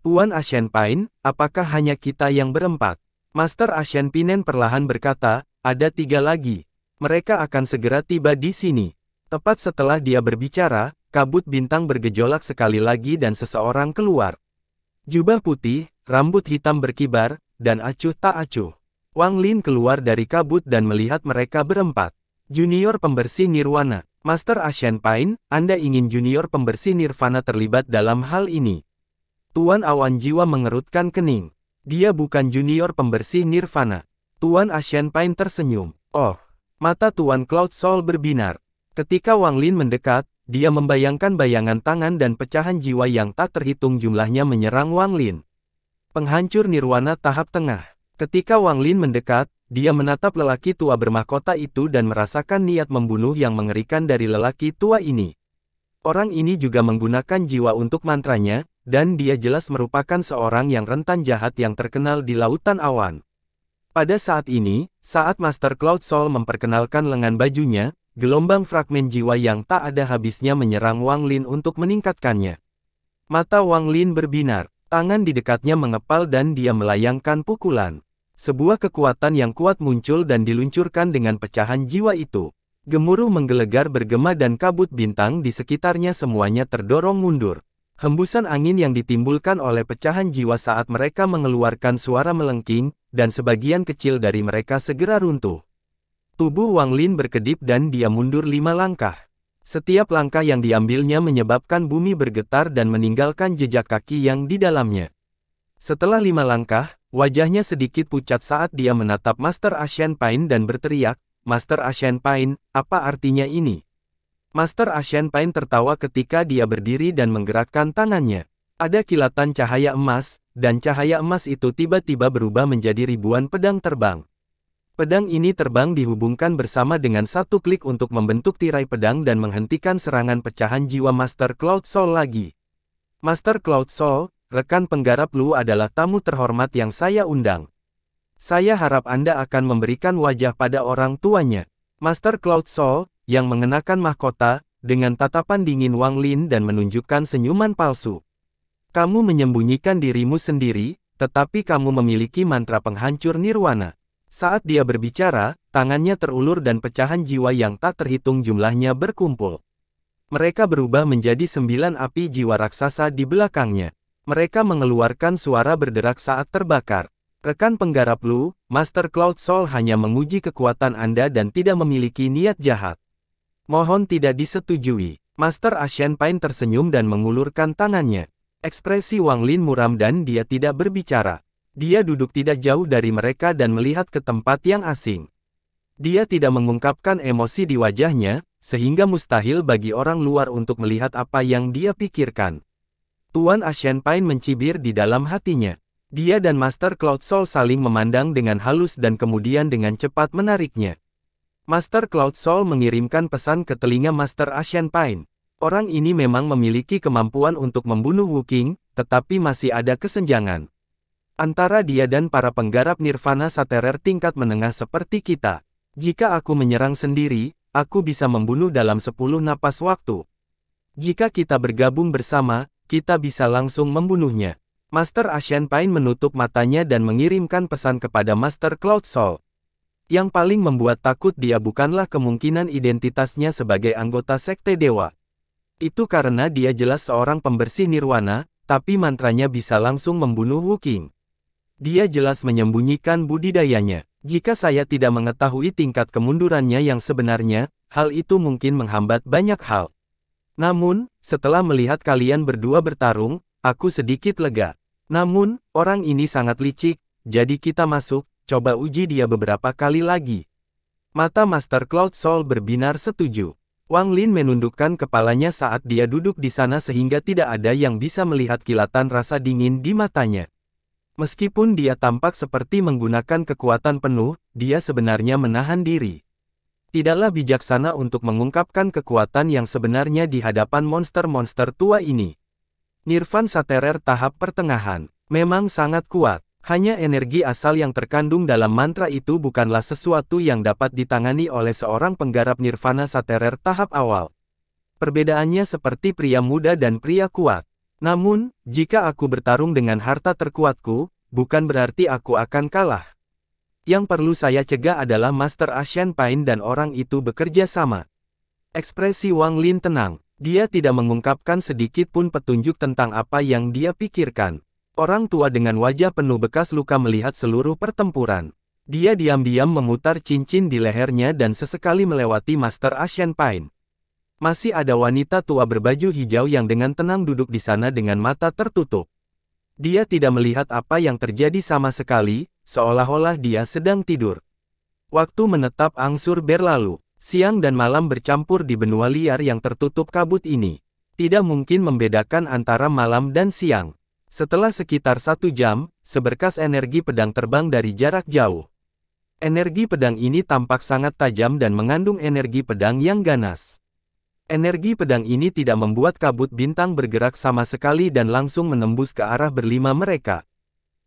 Puan Asian Pine, apakah hanya kita yang berempat? Master Asian Pinen perlahan berkata, ada tiga lagi. Mereka akan segera tiba di sini. Tepat setelah dia berbicara, kabut bintang bergejolak sekali lagi dan seseorang keluar. Jubah putih, rambut hitam berkibar, dan acuh tak acuh. Wang Lin keluar dari kabut dan melihat mereka berempat. Junior pembersih Nirwana, Master Ashen Pine, Anda ingin junior pembersih Nirvana terlibat dalam hal ini. Tuan Awan Jiwa mengerutkan kening. Dia bukan junior pembersih Nirvana. Tuan Ashen Pine tersenyum. Oh, mata Tuan Cloud Soul berbinar. Ketika Wang Lin mendekat, dia membayangkan bayangan tangan dan pecahan jiwa yang tak terhitung jumlahnya menyerang Wang Lin. Penghancur nirwana tahap tengah. Ketika Wang Lin mendekat, dia menatap lelaki tua bermahkota itu dan merasakan niat membunuh yang mengerikan dari lelaki tua ini. Orang ini juga menggunakan jiwa untuk mantranya, dan dia jelas merupakan seorang yang rentan jahat yang terkenal di lautan awan. Pada saat ini, saat Master Cloud Soul memperkenalkan lengan bajunya, Gelombang fragmen jiwa yang tak ada habisnya menyerang Wang Lin untuk meningkatkannya. Mata Wang Lin berbinar, tangan di dekatnya mengepal dan dia melayangkan pukulan. Sebuah kekuatan yang kuat muncul dan diluncurkan dengan pecahan jiwa itu. Gemuruh menggelegar bergema dan kabut bintang di sekitarnya semuanya terdorong mundur. Hembusan angin yang ditimbulkan oleh pecahan jiwa saat mereka mengeluarkan suara melengking, dan sebagian kecil dari mereka segera runtuh. Tubuh Wang Lin berkedip dan dia mundur lima langkah. Setiap langkah yang diambilnya menyebabkan bumi bergetar dan meninggalkan jejak kaki yang di dalamnya. Setelah lima langkah, wajahnya sedikit pucat saat dia menatap Master Ashen Pain dan berteriak, Master Ashen Pain, apa artinya ini? Master Ashen Pain tertawa ketika dia berdiri dan menggerakkan tangannya. Ada kilatan cahaya emas, dan cahaya emas itu tiba-tiba berubah menjadi ribuan pedang terbang. Pedang ini terbang dihubungkan bersama dengan satu klik untuk membentuk tirai pedang dan menghentikan serangan pecahan jiwa Master Cloud Soul lagi. Master Cloud Soul, rekan penggarap Lu adalah tamu terhormat yang saya undang. Saya harap Anda akan memberikan wajah pada orang tuanya. Master Cloud Soul, yang mengenakan mahkota, dengan tatapan dingin Wang Lin dan menunjukkan senyuman palsu. Kamu menyembunyikan dirimu sendiri, tetapi kamu memiliki mantra penghancur nirwana. Saat dia berbicara, tangannya terulur dan pecahan jiwa yang tak terhitung jumlahnya berkumpul. Mereka berubah menjadi sembilan api jiwa raksasa di belakangnya. Mereka mengeluarkan suara berderak saat terbakar. Rekan penggarap Lu, Master Cloud Soul hanya menguji kekuatan Anda dan tidak memiliki niat jahat. Mohon tidak disetujui. Master Ashen Pine tersenyum dan mengulurkan tangannya. Ekspresi Wang Lin muram dan dia tidak berbicara. Dia duduk tidak jauh dari mereka dan melihat ke tempat yang asing. Dia tidak mengungkapkan emosi di wajahnya, sehingga mustahil bagi orang luar untuk melihat apa yang dia pikirkan. Tuan Ashen Pine mencibir di dalam hatinya. Dia dan Master Cloud Soul saling memandang dengan halus dan kemudian dengan cepat menariknya. Master Cloud Soul mengirimkan pesan ke telinga Master Ashen Pine. Orang ini memang memiliki kemampuan untuk membunuh Wu Qing, tetapi masih ada kesenjangan. Antara dia dan para penggarap nirvana saterer tingkat menengah seperti kita. Jika aku menyerang sendiri, aku bisa membunuh dalam 10 napas waktu. Jika kita bergabung bersama, kita bisa langsung membunuhnya. Master Ashen Pine menutup matanya dan mengirimkan pesan kepada Master Cloud Soul. Yang paling membuat takut dia bukanlah kemungkinan identitasnya sebagai anggota Sekte Dewa. Itu karena dia jelas seorang pembersih nirwana, tapi mantranya bisa langsung membunuh Wuking. Dia jelas menyembunyikan budidayanya. Jika saya tidak mengetahui tingkat kemundurannya yang sebenarnya, hal itu mungkin menghambat banyak hal. Namun, setelah melihat kalian berdua bertarung, aku sedikit lega. Namun, orang ini sangat licik, jadi kita masuk, coba uji dia beberapa kali lagi. Mata Master Cloud Soul berbinar setuju. Wang Lin menundukkan kepalanya saat dia duduk di sana sehingga tidak ada yang bisa melihat kilatan rasa dingin di matanya. Meskipun dia tampak seperti menggunakan kekuatan penuh, dia sebenarnya menahan diri. Tidaklah bijaksana untuk mengungkapkan kekuatan yang sebenarnya di hadapan monster-monster tua ini. Nirvan Saterer tahap pertengahan, memang sangat kuat. Hanya energi asal yang terkandung dalam mantra itu bukanlah sesuatu yang dapat ditangani oleh seorang penggarap nirvana saterer tahap awal. Perbedaannya seperti pria muda dan pria kuat. Namun, jika aku bertarung dengan harta terkuatku, bukan berarti aku akan kalah. Yang perlu saya cegah adalah Master Asian Pain dan orang itu bekerja sama. Ekspresi Wang Lin tenang. Dia tidak mengungkapkan sedikit pun petunjuk tentang apa yang dia pikirkan. Orang tua dengan wajah penuh bekas luka melihat seluruh pertempuran. Dia diam-diam memutar cincin di lehernya dan sesekali melewati Master Asian Pine. Masih ada wanita tua berbaju hijau yang dengan tenang duduk di sana dengan mata tertutup. Dia tidak melihat apa yang terjadi sama sekali, seolah-olah dia sedang tidur. Waktu menetap angsur berlalu, siang dan malam bercampur di benua liar yang tertutup kabut ini. Tidak mungkin membedakan antara malam dan siang. Setelah sekitar satu jam, seberkas energi pedang terbang dari jarak jauh. Energi pedang ini tampak sangat tajam dan mengandung energi pedang yang ganas. Energi pedang ini tidak membuat kabut bintang bergerak sama sekali dan langsung menembus ke arah berlima mereka.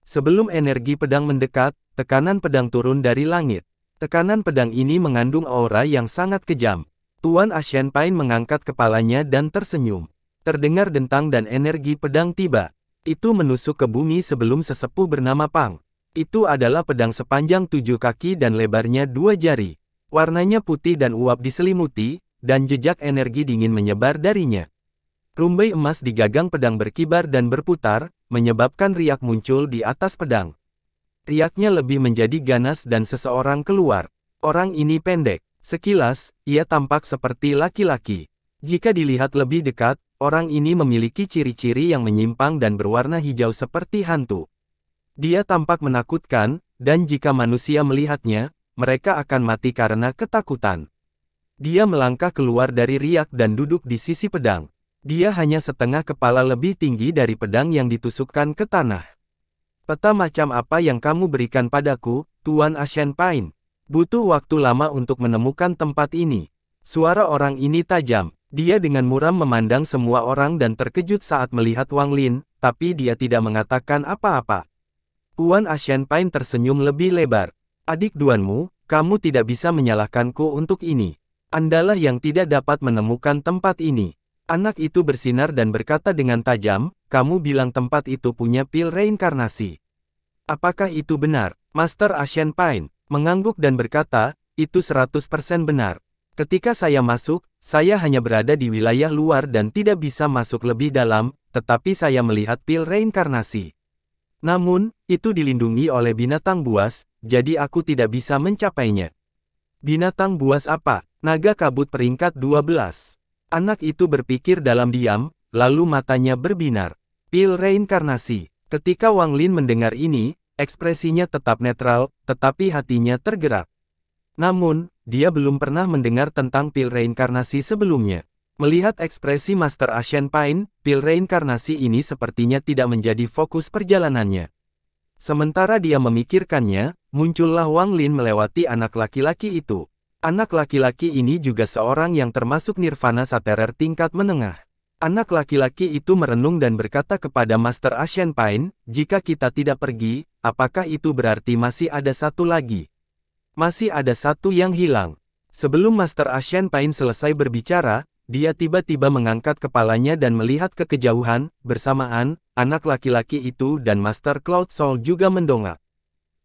Sebelum energi pedang mendekat, tekanan pedang turun dari langit. Tekanan pedang ini mengandung aura yang sangat kejam. Tuan Ashen Pain mengangkat kepalanya dan tersenyum. Terdengar dentang dan energi pedang tiba. Itu menusuk ke bumi sebelum sesepuh bernama Pang. Itu adalah pedang sepanjang tujuh kaki dan lebarnya dua jari. Warnanya putih dan uap diselimuti, dan jejak energi dingin menyebar darinya. Rumbai emas di gagang pedang berkibar dan berputar, menyebabkan riak muncul di atas pedang. Riaknya lebih menjadi ganas dan seseorang keluar. Orang ini pendek. Sekilas, ia tampak seperti laki-laki. Jika dilihat lebih dekat, orang ini memiliki ciri-ciri yang menyimpang dan berwarna hijau seperti hantu. Dia tampak menakutkan, dan jika manusia melihatnya, mereka akan mati karena ketakutan. Dia melangkah keluar dari riak dan duduk di sisi pedang. Dia hanya setengah kepala lebih tinggi dari pedang yang ditusukkan ke tanah. Peta macam apa yang kamu berikan padaku, Tuan Ashen Pine? Butuh waktu lama untuk menemukan tempat ini. Suara orang ini tajam. Dia dengan muram memandang semua orang dan terkejut saat melihat Wang Lin, tapi dia tidak mengatakan apa-apa. Tuan Ashen Pine tersenyum lebih lebar. Adik duanmu, kamu tidak bisa menyalahkanku untuk ini. Andalah yang tidak dapat menemukan tempat ini. Anak itu bersinar dan berkata dengan tajam, kamu bilang tempat itu punya pil reinkarnasi. Apakah itu benar? Master Ashen Pine mengangguk dan berkata, itu 100% benar. Ketika saya masuk, saya hanya berada di wilayah luar dan tidak bisa masuk lebih dalam, tetapi saya melihat pil reinkarnasi. Namun, itu dilindungi oleh binatang buas, jadi aku tidak bisa mencapainya. Binatang buas apa? Naga kabut peringkat 12. Anak itu berpikir dalam diam, lalu matanya berbinar. Pil reinkarnasi. Ketika Wang Lin mendengar ini, ekspresinya tetap netral, tetapi hatinya tergerak. Namun, dia belum pernah mendengar tentang pil reinkarnasi sebelumnya. Melihat ekspresi Master Ashen Pine, pil reinkarnasi ini sepertinya tidak menjadi fokus perjalanannya. Sementara dia memikirkannya, Muncullah Wang Lin melewati anak laki-laki itu. Anak laki-laki ini juga seorang yang termasuk nirvana saterer tingkat menengah. Anak laki-laki itu merenung dan berkata kepada Master Ashen Pine, jika kita tidak pergi, apakah itu berarti masih ada satu lagi? Masih ada satu yang hilang. Sebelum Master Ashen Pine selesai berbicara, dia tiba-tiba mengangkat kepalanya dan melihat ke kejauhan, bersamaan, anak laki-laki itu dan Master Cloud Soul juga mendongak.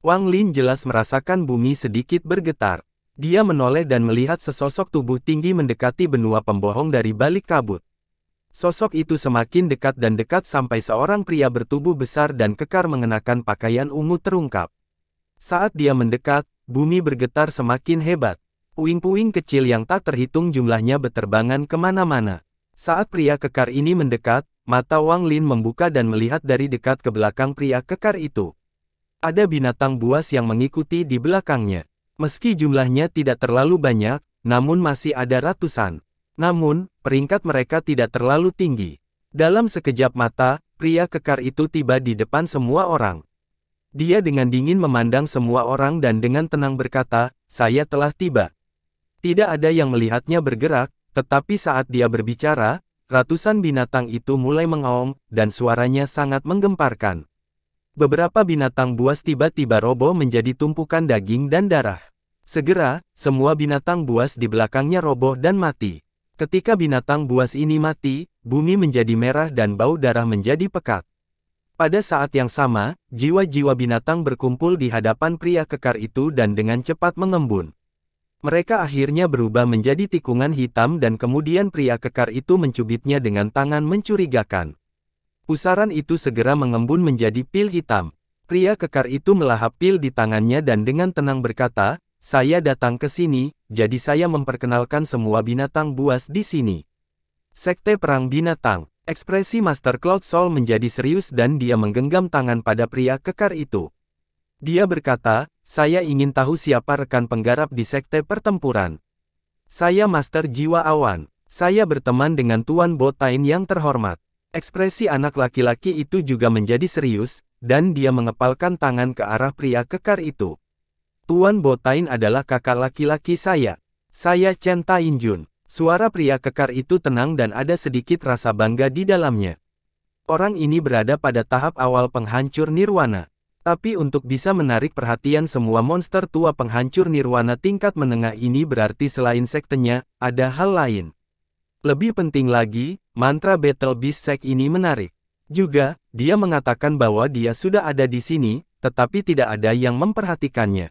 Wang Lin jelas merasakan bumi sedikit bergetar. Dia menoleh dan melihat sesosok tubuh tinggi mendekati benua pembohong dari balik kabut. Sosok itu semakin dekat dan dekat sampai seorang pria bertubuh besar dan kekar mengenakan pakaian ungu terungkap. Saat dia mendekat, bumi bergetar semakin hebat. Puing-puing kecil yang tak terhitung jumlahnya beterbangan kemana-mana. Saat pria kekar ini mendekat, mata Wang Lin membuka dan melihat dari dekat ke belakang pria kekar itu ada binatang buas yang mengikuti di belakangnya. Meski jumlahnya tidak terlalu banyak, namun masih ada ratusan. Namun, peringkat mereka tidak terlalu tinggi. Dalam sekejap mata, pria kekar itu tiba di depan semua orang. Dia dengan dingin memandang semua orang dan dengan tenang berkata, saya telah tiba. Tidak ada yang melihatnya bergerak, tetapi saat dia berbicara, ratusan binatang itu mulai mengaum, dan suaranya sangat menggemparkan. Beberapa binatang buas tiba-tiba roboh menjadi tumpukan daging dan darah. Segera, semua binatang buas di belakangnya roboh dan mati. Ketika binatang buas ini mati, bumi menjadi merah dan bau darah menjadi pekat. Pada saat yang sama, jiwa-jiwa binatang berkumpul di hadapan pria kekar itu dan dengan cepat mengembun. Mereka akhirnya berubah menjadi tikungan hitam dan kemudian pria kekar itu mencubitnya dengan tangan mencurigakan. Pusaran itu segera mengembun menjadi pil hitam. Pria kekar itu melahap pil di tangannya dan dengan tenang berkata, saya datang ke sini, jadi saya memperkenalkan semua binatang buas di sini. Sekte Perang Binatang Ekspresi Master Cloud Soul menjadi serius dan dia menggenggam tangan pada pria kekar itu. Dia berkata, saya ingin tahu siapa rekan penggarap di sekte pertempuran. Saya Master Jiwa Awan. Saya berteman dengan Tuan Botain yang terhormat. Ekspresi anak laki-laki itu juga menjadi serius, dan dia mengepalkan tangan ke arah pria kekar itu. Tuan Botain adalah kakak laki-laki saya. Saya Chen Tainjun. Suara pria kekar itu tenang dan ada sedikit rasa bangga di dalamnya. Orang ini berada pada tahap awal penghancur nirwana. Tapi untuk bisa menarik perhatian semua monster tua penghancur nirwana tingkat menengah ini berarti selain sektenya, ada hal lain. Lebih penting lagi, Mantra Battle Beast Sek ini menarik. Juga, dia mengatakan bahwa dia sudah ada di sini, tetapi tidak ada yang memperhatikannya.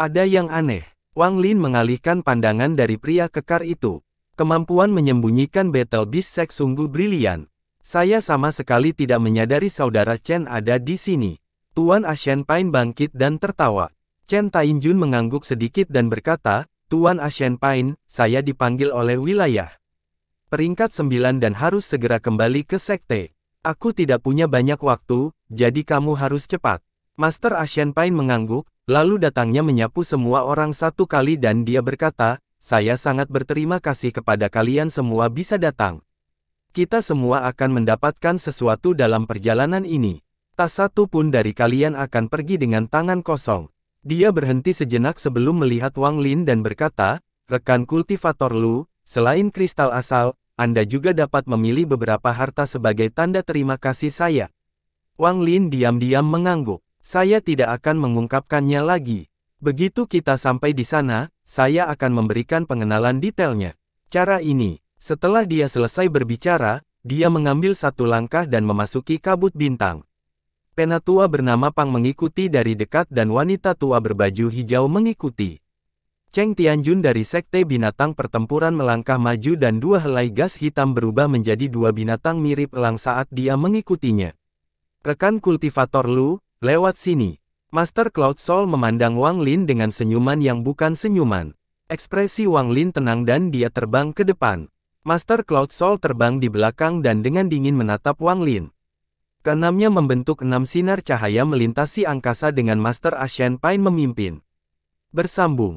Ada yang aneh. Wang Lin mengalihkan pandangan dari pria kekar itu. Kemampuan menyembunyikan Battle Beast Sek sungguh brilian. Saya sama sekali tidak menyadari saudara Chen ada di sini. Tuan Ashen Pain bangkit dan tertawa. Chen Tainjun mengangguk sedikit dan berkata, Tuan Ashen Pain, saya dipanggil oleh wilayah. Peringkat 9 dan harus segera kembali ke sekte. Aku tidak punya banyak waktu, jadi kamu harus cepat. Master Asian Pain mengangguk, lalu datangnya menyapu semua orang satu kali dan dia berkata, saya sangat berterima kasih kepada kalian semua bisa datang. Kita semua akan mendapatkan sesuatu dalam perjalanan ini. Tak satu pun dari kalian akan pergi dengan tangan kosong. Dia berhenti sejenak sebelum melihat Wang Lin dan berkata, rekan kultivator Lu, Selain kristal asal, Anda juga dapat memilih beberapa harta sebagai tanda terima kasih saya. Wang Lin diam-diam mengangguk. Saya tidak akan mengungkapkannya lagi. Begitu kita sampai di sana, saya akan memberikan pengenalan detailnya. Cara ini, setelah dia selesai berbicara, dia mengambil satu langkah dan memasuki kabut bintang. Penatua bernama Pang mengikuti dari dekat dan wanita tua berbaju hijau mengikuti. Cheng Tianjun dari Sekte Binatang Pertempuran melangkah maju dan dua helai gas hitam berubah menjadi dua binatang mirip elang saat dia mengikutinya. Rekan kultivator Lu, lewat sini. Master Cloud Soul memandang Wang Lin dengan senyuman yang bukan senyuman. Ekspresi Wang Lin tenang dan dia terbang ke depan. Master Cloud Soul terbang di belakang dan dengan dingin menatap Wang Lin. Keenamnya membentuk enam sinar cahaya melintasi angkasa dengan Master Ashen Pine memimpin. Bersambung